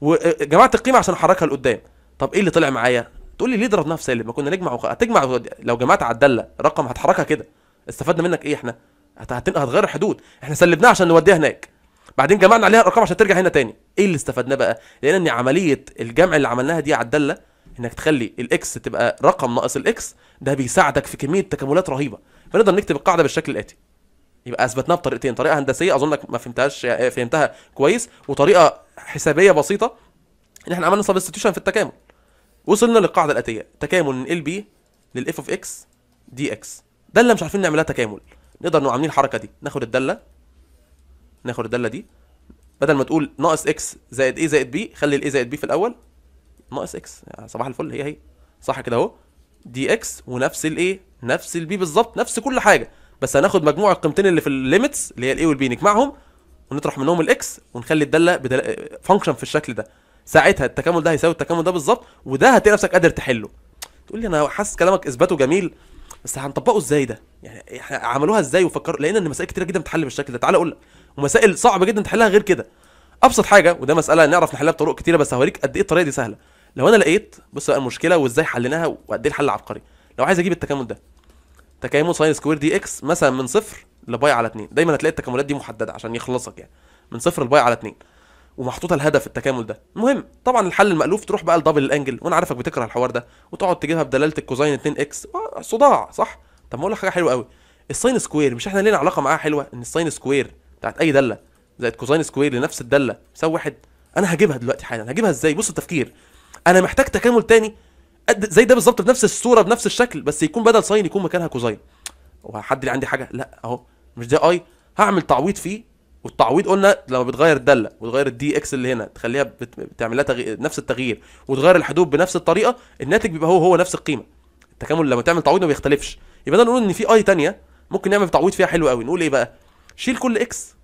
وجمعت القيمه عشان احركها لقدام طب ايه اللي طلع معايا تقول لي ليه ضربناها في سالب ما كنا نجمع وخ... هتجمع لو جمعت على الداله رقم هتحركها كده استفدنا منك ايه احنا هت... هتغير الحدود احنا سلبناها عشان نوديها هناك بعدين جمعنا عليها الارقام عشان ترجع هنا تاني ايه اللي استفدناه بقى لان عمليه الجمع اللي عملناها دي على الداله انك تخلي الاكس تبقى رقم ناقص الاكس ده بيساعدك في كميه تكاملات رهيبه فنقدر نكتب القاعده بالشكل الاتي يبقى اثبتناها بطريقتين طريقه هندسيه اظنك ما فهمتهاش يعني فهمتها كويس وطريقه حسابيه بسيطه ان احنا عملنا سبستيوشن في التكامل وصلنا للقاعده الاتيه تكامل من ال بي للاف اوف اكس دي اكس ده اللي مش عارفين نعملها تكامل نقدر نبقى عاملين الحركه دي ناخد الداله ناخد الداله دي بدل ما تقول ناقص اكس زائد اي زائد بي خلي الاي زائد بي في الاول ناقص يعني اكس صباح الفل هي هي صح كده اهو دي اكس ونفس الايه نفس البي بالظبط نفس كل حاجه بس هناخد مجموع القيمتين اللي في الليميتس اللي هي الاي والبي نجمعهم ونطرح منهم الاكس ونخلي الداله بدل... فانكشن في الشكل ده ساعتها التكامل ده هيساوي التكامل ده بالظبط وده هتلاقي نفسك قادر تحله تقول لي انا حاسس كلامك اثباته جميل بس هنطبقه ازاي ده يعني عملوها ازاي وفكروا لقينا ان مسائل كتيره جدا بتحل بالشكل ده تعال اقول لك ومسائل صعبه جدا تحلها غير كده ابسط حاجه وده مساله نعرف نحلها بطرق كتيره بس هوريك قد ايه الطريقه دي سهله لو انا لقيت بص بقى المشكله وازاي حليناها وقد ايه الحل عبقري لو عايز اجيب التكامل ده تكامل ساين سكوير دي اكس مثلا من صفر لباي على اتنين دايما هتلاقي التكاملات دي محدده عشان يخلصك يعني من صفر لباي على اتنين ومحطوطه الهدف التكامل ده المهم طبعا الحل المالوف تروح بقى لدبل الانجل وانا عارفك بتكره الحوار ده وتقعد تجيبها بدلاله الكوزين 2 اكس صداع صح طب ما اقول لك حاجه حلوه قوي الساين سكوير مش احنا لينا علاقه معاها حلوه ان الساين سكوير بتاعت اي داله زائد كوزين سكوير لنفس الداله بيساوي واحد انا هجيبها دلوقتي حالا هجيبها ازاي بص التفكير انا محتاج تكامل تاني زي ده بالظبط بنفس الصوره بنفس الشكل بس يكون بدل ساين يكون مكانها كوزين هو حد اللي عندي حاجه لا اهو مش ده اي هعمل تعويض فيه والتعويض قلنا لما بتغير الداله وتغير الدي اكس اللي هنا تخليها بت... بتعمل لها تغي... نفس التغيير وتغير الحدود بنفس الطريقه الناتج بيبقى هو هو نفس القيمه التكامل لما تعمل تعويض ما بيختلفش يبقى نقول ان في اي ثانيه ممكن نعمل تعويض فيها حلو قوي نقول ايه بقى شيل كل اكس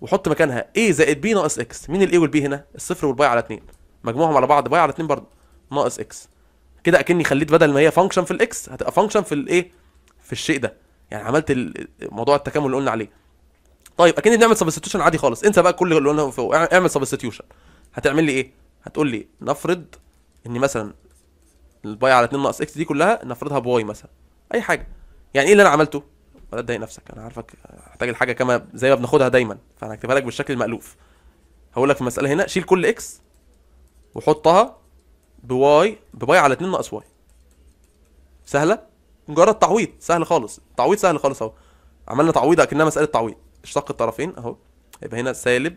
وحط مكانها a زائد b ناقص x مين الاي والبي هنا الصفر والباي على 2 مجموعهم على بعض باي على 2 برضه ناقص اكس كده اكني خليت بدل ما هي فانكشن في الاكس هتبقى فانكشن في الايه في الشيء ده يعني عملت موضوع التكامل اللي قلنا عليه طيب اكني بنعمل سبستيوشن عادي خالص انسى بقى كل اللي قلناه فوق اعمل سبستيوشن هتعمل لي ايه هتقول لي نفرض ان مثلا الباي على 2 ناقص اكس دي كلها نفرضها بواي مثلا اي حاجه يعني ايه اللي انا عملته ولا تضايق نفسك انا عارفك هحتاج الحاجه كما زي ما بناخدها دايما فانا هكتبها لك بالشكل المالوف هقول لك في المساله هنا شيل كل اكس وحطها بواي بواي على 2 ناقص واي سهله مجرد تعويض سهل خالص تعويض سهل خالص اهو عملنا تعويض اكنها مساله تعويض اشتق الطرفين اهو يبقى هنا سالب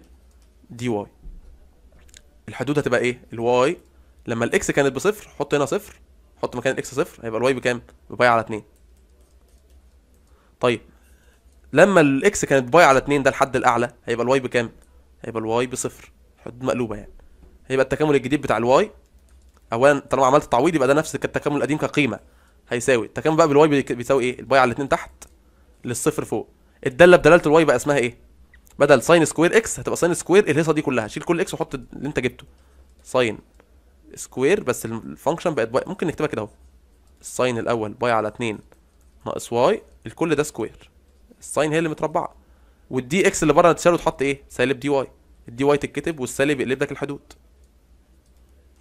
دي واي الحدود هتبقى ايه الواي لما الاكس كانت بصفر حط هنا صفر حط مكان الاكس صفر هيبقى الواي بكام بباي على 2 طيب لما الاكس كانت باي على 2 ده الحد الاعلى هيبقى الواي بكام هيبقى الواي بصفر حدود مقلوبه يعني هيبقى التكامل الجديد بتاع الواي اولا طالما عملت تعويض يبقى ده نفس التكامل القديم كقيمه هيساوي التكامل بقى بالواي بيساوي ايه الباي على الاثنين تحت للصفر فوق الداله بدلاله الواي بقى اسمها ايه بدل ساين سكوير اكس هتبقى ساين سكوير الهيصه دي كلها شيل كل اكس وحط اللي انت جبته ساين سكوير بس الفانكشن بقت باي ممكن نكتبها كده اهو الساين الاول باي على 2 ناقص واي الكل ده سكوير الساين هي اللي متربعه والدي اكس اللي بره هتشال وتحط ايه سالب دي واي الدي واي تتكتب والسالب يقلب لك الحدود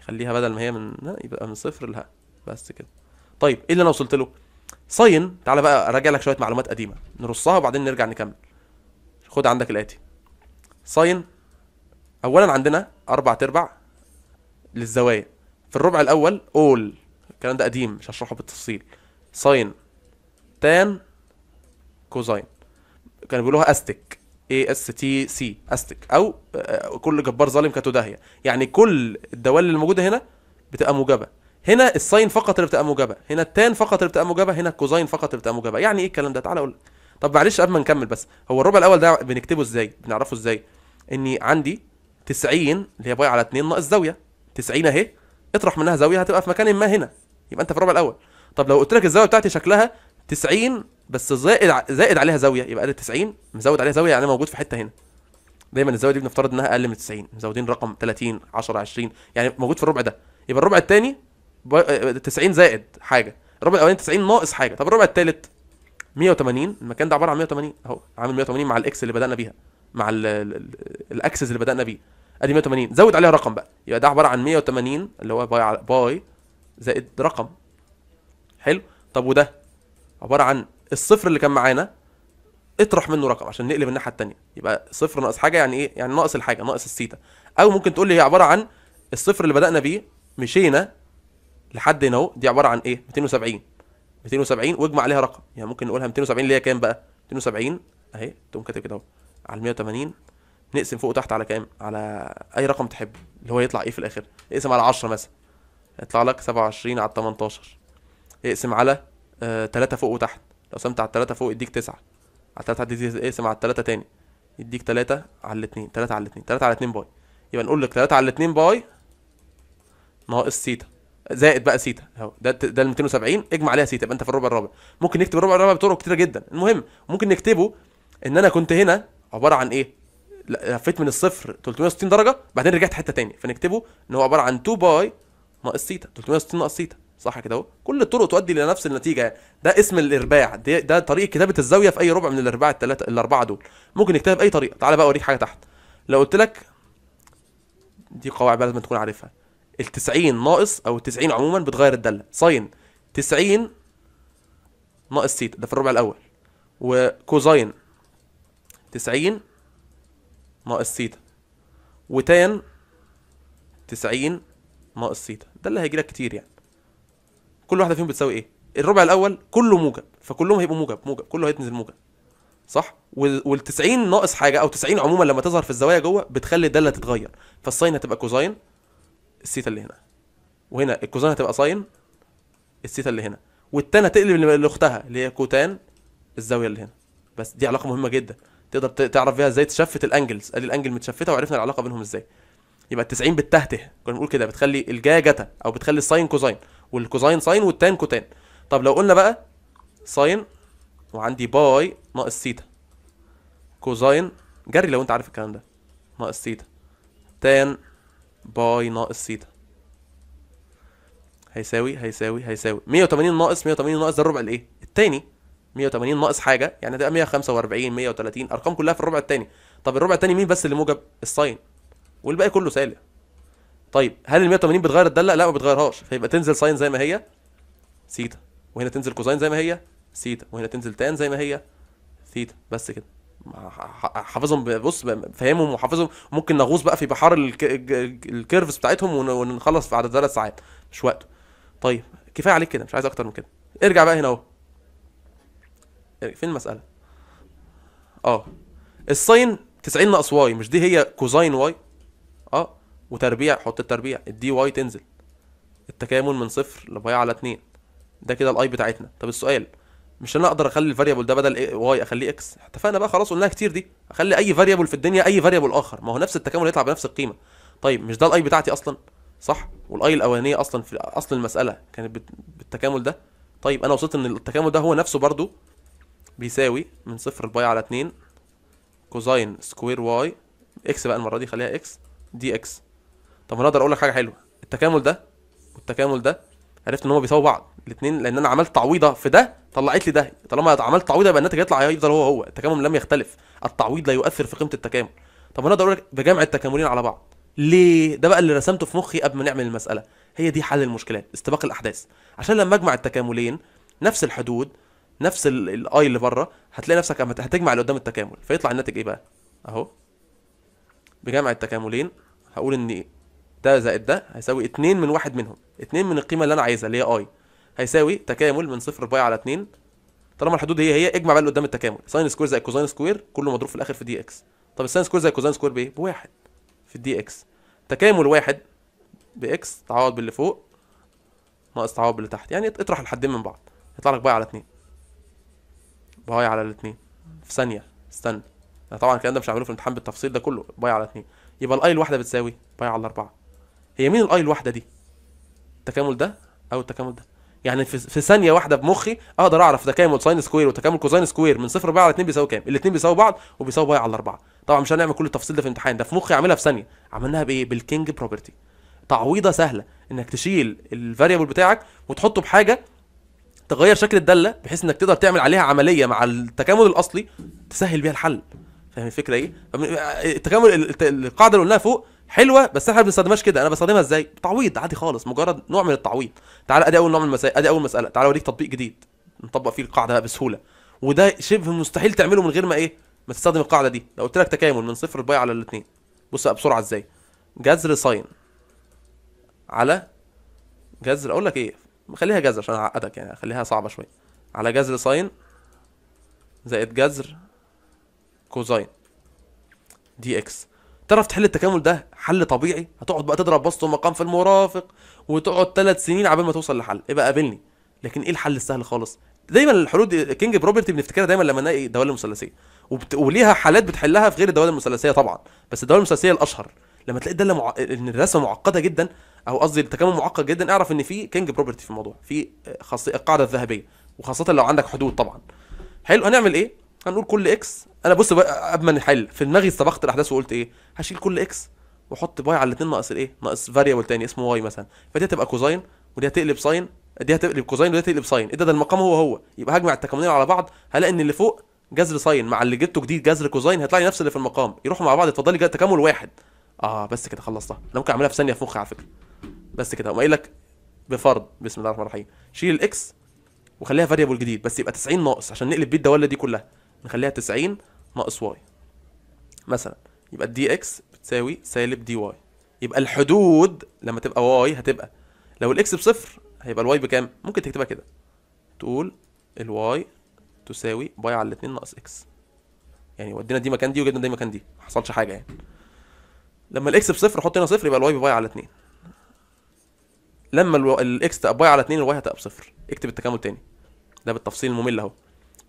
خليها بدل ما هي من لا يبقى من صفر لها بس كده طيب ايه اللي انا وصلت له ساين تعالى بقى اراجع لك شويه معلومات قديمه نرصها وبعدين نرجع نكمل خد عندك الاتي ساين اولا عندنا اربع تربع للزوايا في الربع الاول اول الكلام ده قديم مش هشرحه بالتفصيل ساين تان كوزاين كانوا بيقولوها استك اي اس تي سي استك او آه، كل جبار ظالم كاتو داهيه يعني كل الدوال اللي موجوده هنا بتبقى موجبه هنا الساين فقط اللي بتبقى موجبه هنا التان فقط اللي بتبقى موجبه هنا الكوزاين فقط اللي بتبقى موجبه يعني ايه الكلام ده تعالى اقول لك طب معلش قبل ما نكمل بس هو الربع الاول ده بنكتبه ازاي بنعرفه ازاي اني عندي 90 اللي هي باي على 2 ناقص زاويه 90 اهي اطرح منها زاويه هتبقى في مكان ما هنا يبقى انت في الربع الاول طب لو قلت لك الزاويه بتاعتي شكلها 90 بس زائد زائد عليها زاويه يبقى ادي 90 مزود عليها زاويه يعني موجود في حته هنا دايما الزاويه دي بنفترض انها اقل من 90 مزودين رقم 30 10 20 يعني موجود في الربع ده يبقى الربع الثاني 90 آه، زائد حاجه الربع الاولاني 90 ناقص حاجه طب الربع الثالث 180 المكان ده عباره عن 180 اهو عامل 180 مع الاكس اللي بدانا بيها مع الاكسس اللي بدانا بيه ادي 180 زود عليها رقم بقى يبقى ده عباره عن 180 اللي هو باي باي زائد رقم حلو طب وده عباره عن الصفر اللي كان معانا اطرح منه رقم عشان نقلب الناحيه الثانيه يبقى صفر ناقص حاجه يعني ايه يعني ناقص الحاجه ناقص الثيتا او ممكن تقول لي هي عباره عن الصفر اللي بدانا بيه مشينا لحد هنا اهو دي عباره عن ايه 270 270 واجمع عليها رقم يعني ممكن نقولها 270 اللي هي كام بقى 270 اهي تقوم كاتب كده اهو على 180 نقسم فوق وتحت على كام على اي رقم تحب اللي هو يطلع ايه في الاخر اقسم على 10 مثلا يطلع لك 27 على 18 اقسم على آه، تلاتة فوق وتحت لو سمت على التلاتة فوق يديك تسعة على التلاتة هتدي اقسم على التلاتة تاني يديك تلاتة على الاتنين تلاتة على الاتنين تلاتة على الاتنين باي يبقى نقول لك تلاتة على الاتنين باي ناقص سيتا زائد بقى سيتا اهو ده ده ال 270 اجمع عليها سيتا يبقى انت في الربع الرابع ممكن نكتب الربع الرابع بطرق كتيره جدا المهم ممكن نكتبه ان انا كنت هنا عباره عن ايه لفيت من الصفر 360 درجه بعدين رجعت حته تاني فنكتبه ان هو عباره عن 2 باي ناقص سيتا 360 ناقص سيتا صح كده اهو كل الطرق تؤدي الى نفس النتيجه ده اسم الارباع ده, ده طريقه كتابه الزاويه في اي ربع من الارباع الثلاثه الاربعه دول ممكن نكتبها باي طريقه تعالى بقى اوريك حاجه تحت لو قلت لك دي قواعد لازم تكون عارفها ال 90 ناقص او ال 90 عموما بتغير الداله ساين 90 ناقص سيتا ده في الربع الاول وكوزاين 90 ناقص سيتا وتان 90 ناقص سيتا ده اللي هيجي لك كتير يعني كل واحده فيهم بتساوي ايه الربع الاول كله موجب فكلهم هيبقوا موجب موجب كله هيتنزل موجب صح وال90 ناقص حاجه او 90 عموما لما تظهر في الزوايا جوه بتخلي الداله تتغير فالساين هتبقى كوزاين الثيتا اللي هنا وهنا الكوزاين هتبقى ساين الثيتا اللي هنا والتانية تقلب لاختها اللي هي كوتان الزاويه اللي هنا بس دي علاقه مهمه جدا تقدر تعرف بيها ازاي تشفت الانجلز ادي الانجل متشفته وعرفنا العلاقه بينهم ازاي يبقى ال 90 بتتهته كنا بنقول كده بتخلي الجايه جتا او بتخلي الساين كوزاين والكوزين ساين والتان كوتان طب لو قلنا بقى ساين وعندي باي ناقص سيتا كوزين جري لو انت عارف الكلام ده ناقص سيتا تان باي ناقص سيتا هيساوي هيساوي هيساوي 180 ناقص 180 ناقص ده الربع الايه؟ الثاني 180 ناقص حاجه يعني ده 145 130 ارقام كلها في الربع الثاني طب الربع الثاني مين بس اللي موجب؟ الساين والباقي كله سالب طيب هل ال 180 بتغير الداله؟ لا ما بتغيرهاش فيبقى تنزل ساين زي ما هي ثيتا وهنا تنزل كوزاين زي ما هي ثيتا وهنا تنزل تان زي ما هي ثيتا بس كده حافظهم بص فاهمهم وحافظهم ممكن نغوص بقى في بحار الكيرفز بتاعتهم ونخلص في عدد ثلاث ساعات مش وقته طيب كفايه عليك كده مش عايز اكتر من كده ارجع بقى هنا اهو فين المساله اه الساين 90 ناقص واي مش دي هي كوزاين واي اه وتربيع حط التربيع الدي واي تنزل التكامل من صفر لفاي على اتنين ده كده الاي بتاعتنا طب السؤال مش انا اقدر اخلي الفاريبل ده بدل واي اخليه اكس اتفقنا بقى خلاص قلناها كتير دي اخلي اي فاريبل في الدنيا اي فاريبل اخر ما هو نفس التكامل يطلع بنفس القيمه طيب مش ده الاي بتاعتي اصلا صح والاي الاولانيه اصلا في اصل المساله كانت بالتكامل ده طيب انا وصلت ان التكامل ده هو نفسه برضو بيساوي من صفر لباي على اتنين كوزاين سكوير واي اكس بقى المره دي خليها اكس دي اكس طب انا اقدر اقول لك حاجه حلوه التكامل ده والتكامل ده عرفت ان هم بيساووا بعض الاثنين لان انا عملت تعويضه في ده طلعت لي ده طالما عملت تعويضه يبقى الناتج هيطلع هيفضل هو هو التكامل لم يختلف التعويض لا يؤثر في قيمه التكامل طب انا اقدر اقول لك بجمع التكاملين على بعض ليه ده بقى اللي رسمته في مخي قبل ما نعمل المساله هي دي حل المشكلات استباق الاحداث عشان لما اجمع التكاملين نفس الحدود نفس الاي اللي بره هتلاقي نفسك اما هتجمع اللي قدام التكامل فيطلع الناتج ايه بقى اهو بجمع التكاملين هقول ان ده زائد ده هيساوي 2 من واحد منهم 2 من القيمه اللي انا عايزها اللي هي اي هيساوي تكامل من صفر باي على 2 طالما الحدود هي هي اجمع بقى اللي قدام التكامل ساين سكوير زائد كوزاين سكوير كله مضروب في الاخر في دي اكس طب الساين سكوير زائد كوزاين سكوير بايه بواحد في الدي اكس تكامل واحد باكس تعوض باللي فوق ناقص تعوض باللي تحت يعني اطرح الحدين من بعض يطلع لك باي على 2 باي على الاثنين في ثانيه استنى طبعا الكلام ده مش هعمله في الامتحان بالتفصيل ده كله باي على 2 يبقى الاي الواحده بتساوي باي على 4 هي مين الاي الواحده دي التكامل ده او التكامل ده يعني في, في ثانيه واحده بمخي اقدر اعرف تكامل ساين سكوير وتكامل كوزاين سكوير من صفر بقى على 2 بيساوي كام الاثنين بيساوي بعض وبيساوي باي على 4 طبعا مش هنعمل كل التفاصيل ده في امتحان ده في مخي اعملها في ثانيه عملناها بايه بالكينج بروبرتي تعويضه سهله انك تشيل الفاريبل بتاعك وتحطه بحاجه تغير شكل الداله بحيث انك تقدر تعمل عليها عمليه مع التكامل الاصلي تسهل بيها الحل فاهم الفكره ايه آه، التكامل القاعده اللي قلناها فوق حلوه بس احنا ما بنستخدمهاش كده انا بستخدمها ازاي تعويض عادي خالص مجرد نوع من التعويض تعال ادي اول نوع من المسائل ادي اول مساله تعال اوريك تطبيق جديد نطبق فيه القاعده بقى بسهوله وده شبه مستحيل تعمله من غير ما ايه ما تستخدم القاعده دي لو قلت لك تكامل من صفر باي على الاثنين بص بقى بسرعه ازاي جذر ساين على جذر اقول لك ايه خليها جذر عشان اعقدك يعني خليها صعبه شويه على جذر ساين زائد جذر كوزاين دي اكس تعرف تحل التكامل ده حل طبيعي هتقعد بقى تضرب بسط ومقام في المرافق وتقعد ثلاث سنين عبال ما توصل لحل ابقى إيه قابلني لكن ايه الحل السهل خالص دايما الحلول دي كينج بروبرتي بنفتكرها دايما لما نلاقي الدوال المثلثيه وبت... وليها حالات بتحلها في غير الدوال المثلثيه طبعا بس الدوال المثلثيه الاشهر لما تلاقي الداله مع... ان الرسمه معقده جدا او قصدي التكامل معقد جدا اعرف ان في كينج بروبرتي في الموضوع في خاصيه القاعده الذهبيه وخاصه لو عندك حدود طبعا حلو هنعمل ايه هنقول كل اكس انا بص بقى قبل ما نحل في دماغي استبقت الاحداث وقلت ايه هشيل كل اكس واحط باي على الاثنين ناقص الايه ناقص فاريبل تاني اسمه واي مثلا فدي هتبقى كوزاين ودي هتقلب ساين دي هتقلب كوزاين ودي هتقلب ساين ايه ده, ده المقام هو هو يبقى هجمع التكاملين على بعض هلاقي ان اللي فوق جذر ساين مع اللي جبته جديد جذر كوزاين هيطلع لي نفس اللي في المقام يروحوا مع بعض يتفضل لي تكامل واحد اه بس كده خلصتها انا ممكن اعملها في ثانيه في مخي على فكره بس كده وقايل قايل لك بفرض بسم الله الرحمن الرحيم شيل الاكس وخليها فاريبل جديد بس يبقى 90 ناقص عشان نقلب بيه الدوله دي كلها نخليها 90 ناقص واي مثلا يبقى الدي اكس بتساوي سالب دي واي يبقى الحدود لما تبقى واي هتبقى لو الاكس بصفر هيبقى الواي بكام ممكن تكتبها كده تقول الواي تساوي باي على 2 ناقص اكس يعني ودينا دي مكان دي وجبنا دي مكان دي ما حصلش حاجه يعني لما الاكس بصفر حط هنا صفر يبقى الواي باي على 2 لما الاكس تبقى باي على 2 الواي هتبقى بصفر اكتب التكامل تاني ده بالتفصيل الممل اهو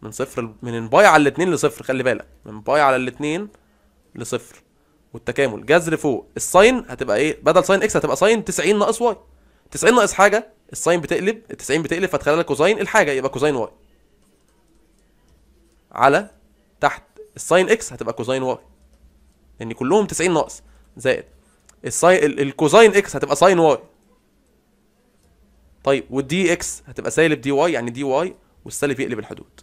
من صفر من باي على 2 لصفر خلي بالك من باي على 2 لصفر والتكامل جذر فوق الساين هتبقى ايه بدل ساين اكس هتبقى ساين 90 ناقص واي 90 ناقص حاجه الساين بتقلب ال 90 بتقلب فتخلي لك كوزين الحاجه يبقى كوزين واي على تحت الساين اكس هتبقى كوزين واي لان كلهم 90 ناقص زائد الساين الكوزين اكس هتبقى ساين واي طيب والدي اكس هتبقى سالب دي واي يعني دي واي والسالب يقلب الحدود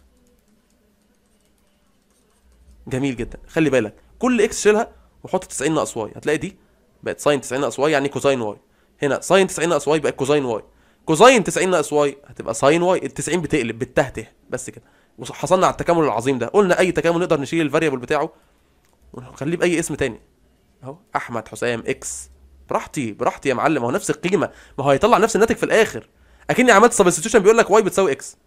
جميل جدا خلي بالك كل اكس شيلها وحط 90 ناقص واي هتلاقي دي بقت ساين 90 ناقص واي يعني كوساين واي هنا ساين 90 ناقص واي بقت كوساين واي كوساين 90 ناقص واي هتبقى ساين واي ال 90 بتقلب بتتهته بس كده وحصلنا على التكامل العظيم ده قلنا اي تكامل نقدر نشيل الفاريبل بتاعه ونخليه باي اسم تاني اهو احمد حسام اكس براحتي براحتي يا معلم هو نفس القيمه ما هو هيطلع نفس الناتج في الاخر اكني عملت سبستيوشن بيقول لك واي بتساوي اكس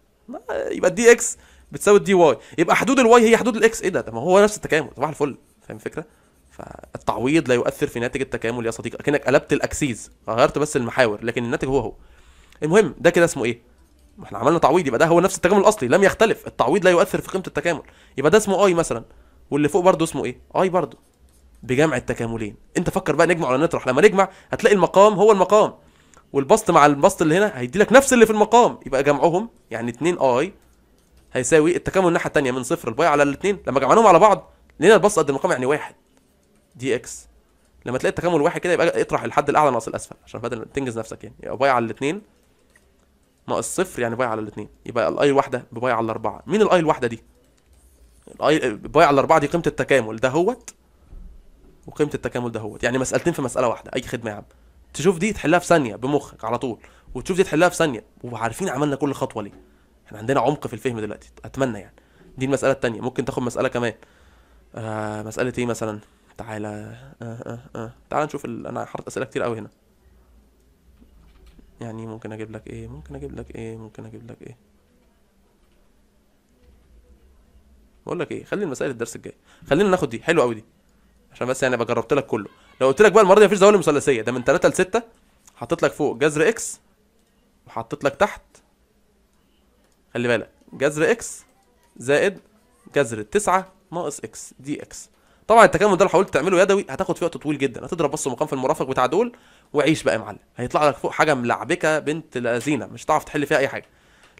يبقى دي اكس بتساوي دي واي يبقى حدود الواي هي حدود الاكس ايه ده ما هو نفس التكامل صباح الفل فاهم الفكره فالتعويض لا يؤثر في ناتج التكامل يا صديقي اكنك قلبت الاكسيز غيرت بس المحاور لكن الناتج هو هو المهم ده كده اسمه ايه ما احنا عملنا تعويض يبقى ده هو نفس التكامل الاصلي لم يختلف التعويض لا يؤثر في قيمه التكامل يبقى ده اسمه اي مثلا واللي فوق برضه اسمه ايه اي برضه بجمع التكاملين انت فكر بقى نجمع ولا نطرح لما نجمع هتلاقي المقام هو المقام والبسط مع البسط اللي هنا هيدي لك نفس اللي في المقام يبقى جمعهم يعني 2 اي هيساوي التكامل الناحيه الثانيه من صفر لباي على الاثنين لما جمعناهم على بعض لقينا البسط قد المقام يعني واحد دي اكس لما تلاقي التكامل واحد كده يبقى اطرح الحد الاعلى ناقص الاسفل عشان بدل تنجز نفسك يعني يبقى باي على الاثنين ناقص صفر يعني باي على الاثنين يبقى الاي الواحده بباي على الاربعه مين الاي الواحده دي الاي باي على الاربعه دي قيمه التكامل ده هوت وقيمه التكامل ده هوت يعني مسالتين في مساله واحده اي خدمه يا عم تشوف دي تحلها في ثانيه بمخك على طول وتشوف دي تحلها في ثانيه وعارفين عملنا كل خطوه ليه احنا عندنا عمق في الفهم دلوقتي اتمنى يعني دي المساله الثانيه ممكن تاخد مساله كمان آه مساله ايه مثلا تعالى آه آه آه. تعالى نشوف ال... انا حاطط اسئله كتير قوي هنا يعني ممكن اجيب لك ايه ممكن اجيب لك ايه ممكن اجيب لك ايه بقول لك ايه خلي المسائل الدرس الجاي خلينا ناخد دي حلوه قوي دي عشان بس يعني بجربت لك كله لو قلت لك بقى المره دي مفيش زوايا مثلثيه ده من 3 ل 6 حطيت لك فوق جذر اكس وحطيت لك تحت خلي بالك جذر اكس زائد جذر 9 ناقص اكس دي اكس طبعا التكامل ده لو حاولت تعمله يدوي هتاخد فيه وقت طويل جدا هتضرب بس مقام في المرافق بتاع دول وعيش بقى يا معلم هيطلع لك فوق حاجه ملعبكه بنت لذينه مش هتعرف تحل فيها اي حاجه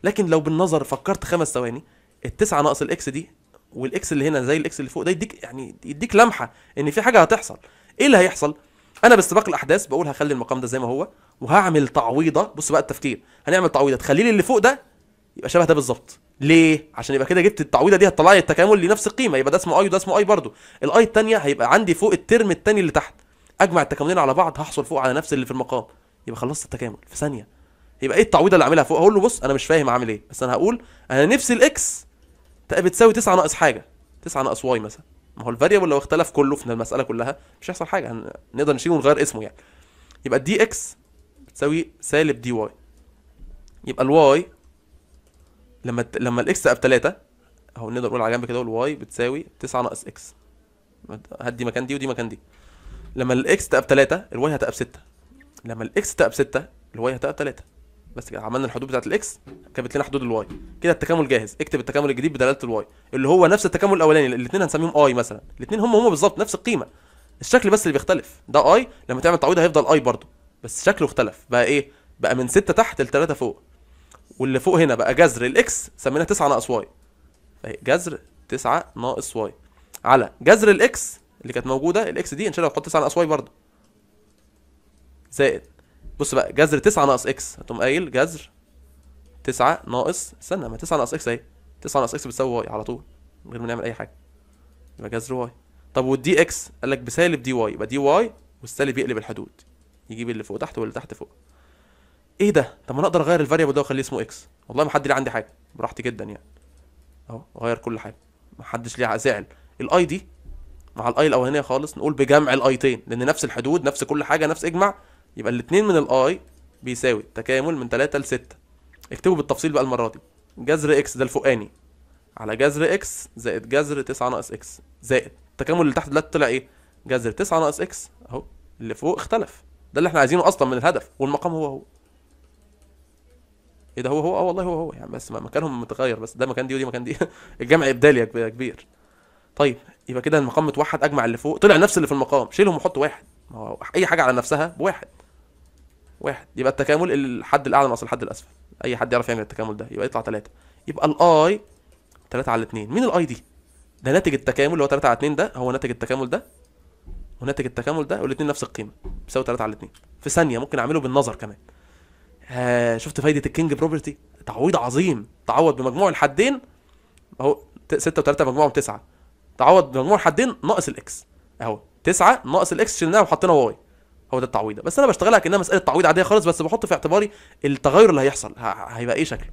لكن لو بالنظر فكرت خمس ثواني التسعه ناقص الاكس دي والاكس اللي هنا زي الاكس اللي فوق ده يديك يعني يديك لمحه ان في حاجه هتحصل ايه اللي هيحصل انا باستباق الاحداث بقول هخلي المقام ده زي ما هو وهعمل تعويضه بص بقى التفكير هنعمل تعويضه تخلي لي اللي فوق ده يبقى شبه ده بالظبط ليه عشان يبقى كده جبت التعويضه دي هتطلع لي التكامل لنفس القيمه يبقى ده اسمه اي وده اسمه اي برضه الاي الثانيه هيبقى عندي فوق الترم الثاني اللي تحت اجمع التكاملين على بعض هحصل فوق على نفس اللي في المقام يبقى خلصت التكامل في ثانيه يبقى ايه التعويضه اللي عاملها فوق هقول له بص انا مش فاهم عامل ايه بس انا هقول انا نفسي الاكس بتساوي 9 ناقص حاجه 9 ناقص واي مثلا ما هو الفاريبل لو اختلف كله في المساله كلها مش هيحصل حاجه نقدر نشيله ونغير اسمه يعني يبقى دي اكس بتساوي سالب دي واي يبقى الواي لما لما الاكس تبقى بتلاتة اهو نقدر نقول على جنب كده الواي بتساوي تسعة ناقص اكس هدي مكان دي ودي مكان دي لما الاكس تبقى بتلاتة الواي هتبقى بستة لما الاكس تبقى بستة الواي هتبقى بتلاتة بس كده عملنا الحدود بتاعت الاكس كانت لنا حدود الواي كده التكامل جاهز اكتب التكامل الجديد بدلاله الواي اللي هو نفس التكامل الاولاني الاثنين هنسميهم اي مثلا الاثنين هم هم بالظبط نفس القيمه الشكل بس اللي بيختلف ده اي لما تعمل تعويض هيفضل اي برضه بس شكله اختلف بقى ايه بقى من 6 تحت ل 3 فوق واللي فوق هنا بقى جذر الاكس سميناه 9 ناقص واي اهي جذر 9 ناقص واي على جذر الاكس اللي كانت موجوده الاكس دي الله هتحط 9 ناقص واي برضه زائد بص بقى جذر 9 ناقص اكس هتقوم قايل جذر 9 ناقص استنى ما 9 ناقص اكس اهي 9 ناقص اكس بتساوي واي على طول من غير ما نعمل اي حاجه يبقى جذر واي طب والدي اكس قال لك بسالب دي واي يبقى دي واي والسالب يقلب الحدود يجيب اللي فوق تحت واللي تحت فوق ايه ده طب ما انا اقدر اغير الفاريبل ده واخليه اسمه اكس والله ما حد ليه عندي حاجه براحتي جدا يعني اهو اغير كل حاجه ما حدش ليه زعل الاي دي مع الاي الاولانيه خالص نقول بجمع الايتين لان نفس الحدود نفس كل حاجه نفس اجمع يبقى الاثنين من الاي بيساوي تكامل من 3 ل 6 اكتبوا بالتفصيل بقى المره دي جذر اكس ده الفوقاني على جذر اكس زائد جذر 9 ناقص اكس زائد التكامل اللي تحت دلوقتي طلع ايه جذر 9 ناقص اكس اهو اللي فوق اختلف ده اللي احنا عايزينه اصلا من الهدف والمقام هو هو ايه ده هو هو اه والله هو هو يعني بس مكانهم متغير بس ده مكان دي ودي مكان دي الجمع ابدالي يا كبير طيب يبقى كده المقام متوحد اجمع اللي فوق طلع نفس اللي في المقام شيلهم وحط واحد ما هو اي حاجه على نفسها بواحد واحد يبقى التكامل الحد الاعلى ناقص الحد الاسفل اي حد يعرف يعمل التكامل ده يبقى يطلع 3 يبقى الاي 3 على 2 مين الاي دي ده ناتج التكامل اللي هو 3 على 2 ده هو ناتج التكامل ده وناتج التكامل ده والاثنين نفس القيمه بيساوي 3 على 2 في ثانيه ممكن اعمله بالنظر كمان آه شفت فايده الكينج بروبرتي تعويض عظيم تعوض بمجموع الحدين اهو 6 و3 مجموعهم 9 تعوض بمجموع الحدين ناقص الاكس اهو 9 ناقص الاكس شلناها وحطينا واي هو ده التعويض بس انا بشتغلها كانها مساله تعويض عاديه خالص بس بحط في اعتباري التغير اللي هيحصل هيبقى ايه شكله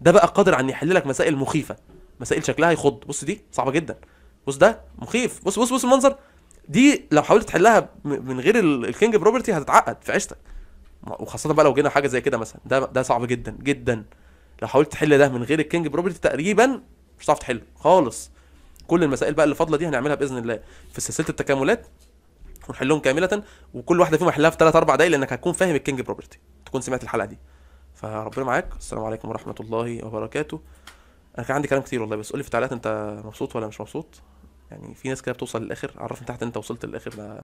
ده بقى قادر ان يحل لك مسائل مخيفه مسائل شكلها يخض بص دي صعبه جدا بص ده مخيف بص بص بص المنظر دي لو حاولت تحلها من غير الكينج بروبرتي هتتعقد في عيشتك وخاصه بقى لو جينا حاجه زي كده مثلا ده ده صعب جدا جدا لو حاولت تحل ده من غير الكينج بروبرتي تقريبا مش هتعرف تحله خالص كل المسائل بقى اللي فاضله دي هنعملها باذن الله في سلسله التكاملات ونحلهم كامله وكل واحده فيهم هحلها في 3 4 دقايق لانك هتكون فاهم الكينج بروبرتي تكون سمعت الحلقه دي فربنا معاك السلام عليكم ورحمه الله وبركاته انا كان عندي كلام كتير والله بس قول لي في التعليقات انت مبسوط ولا مش مبسوط يعني في ناس كده بتوصل للاخر عرفني تحت انت وصلت للاخر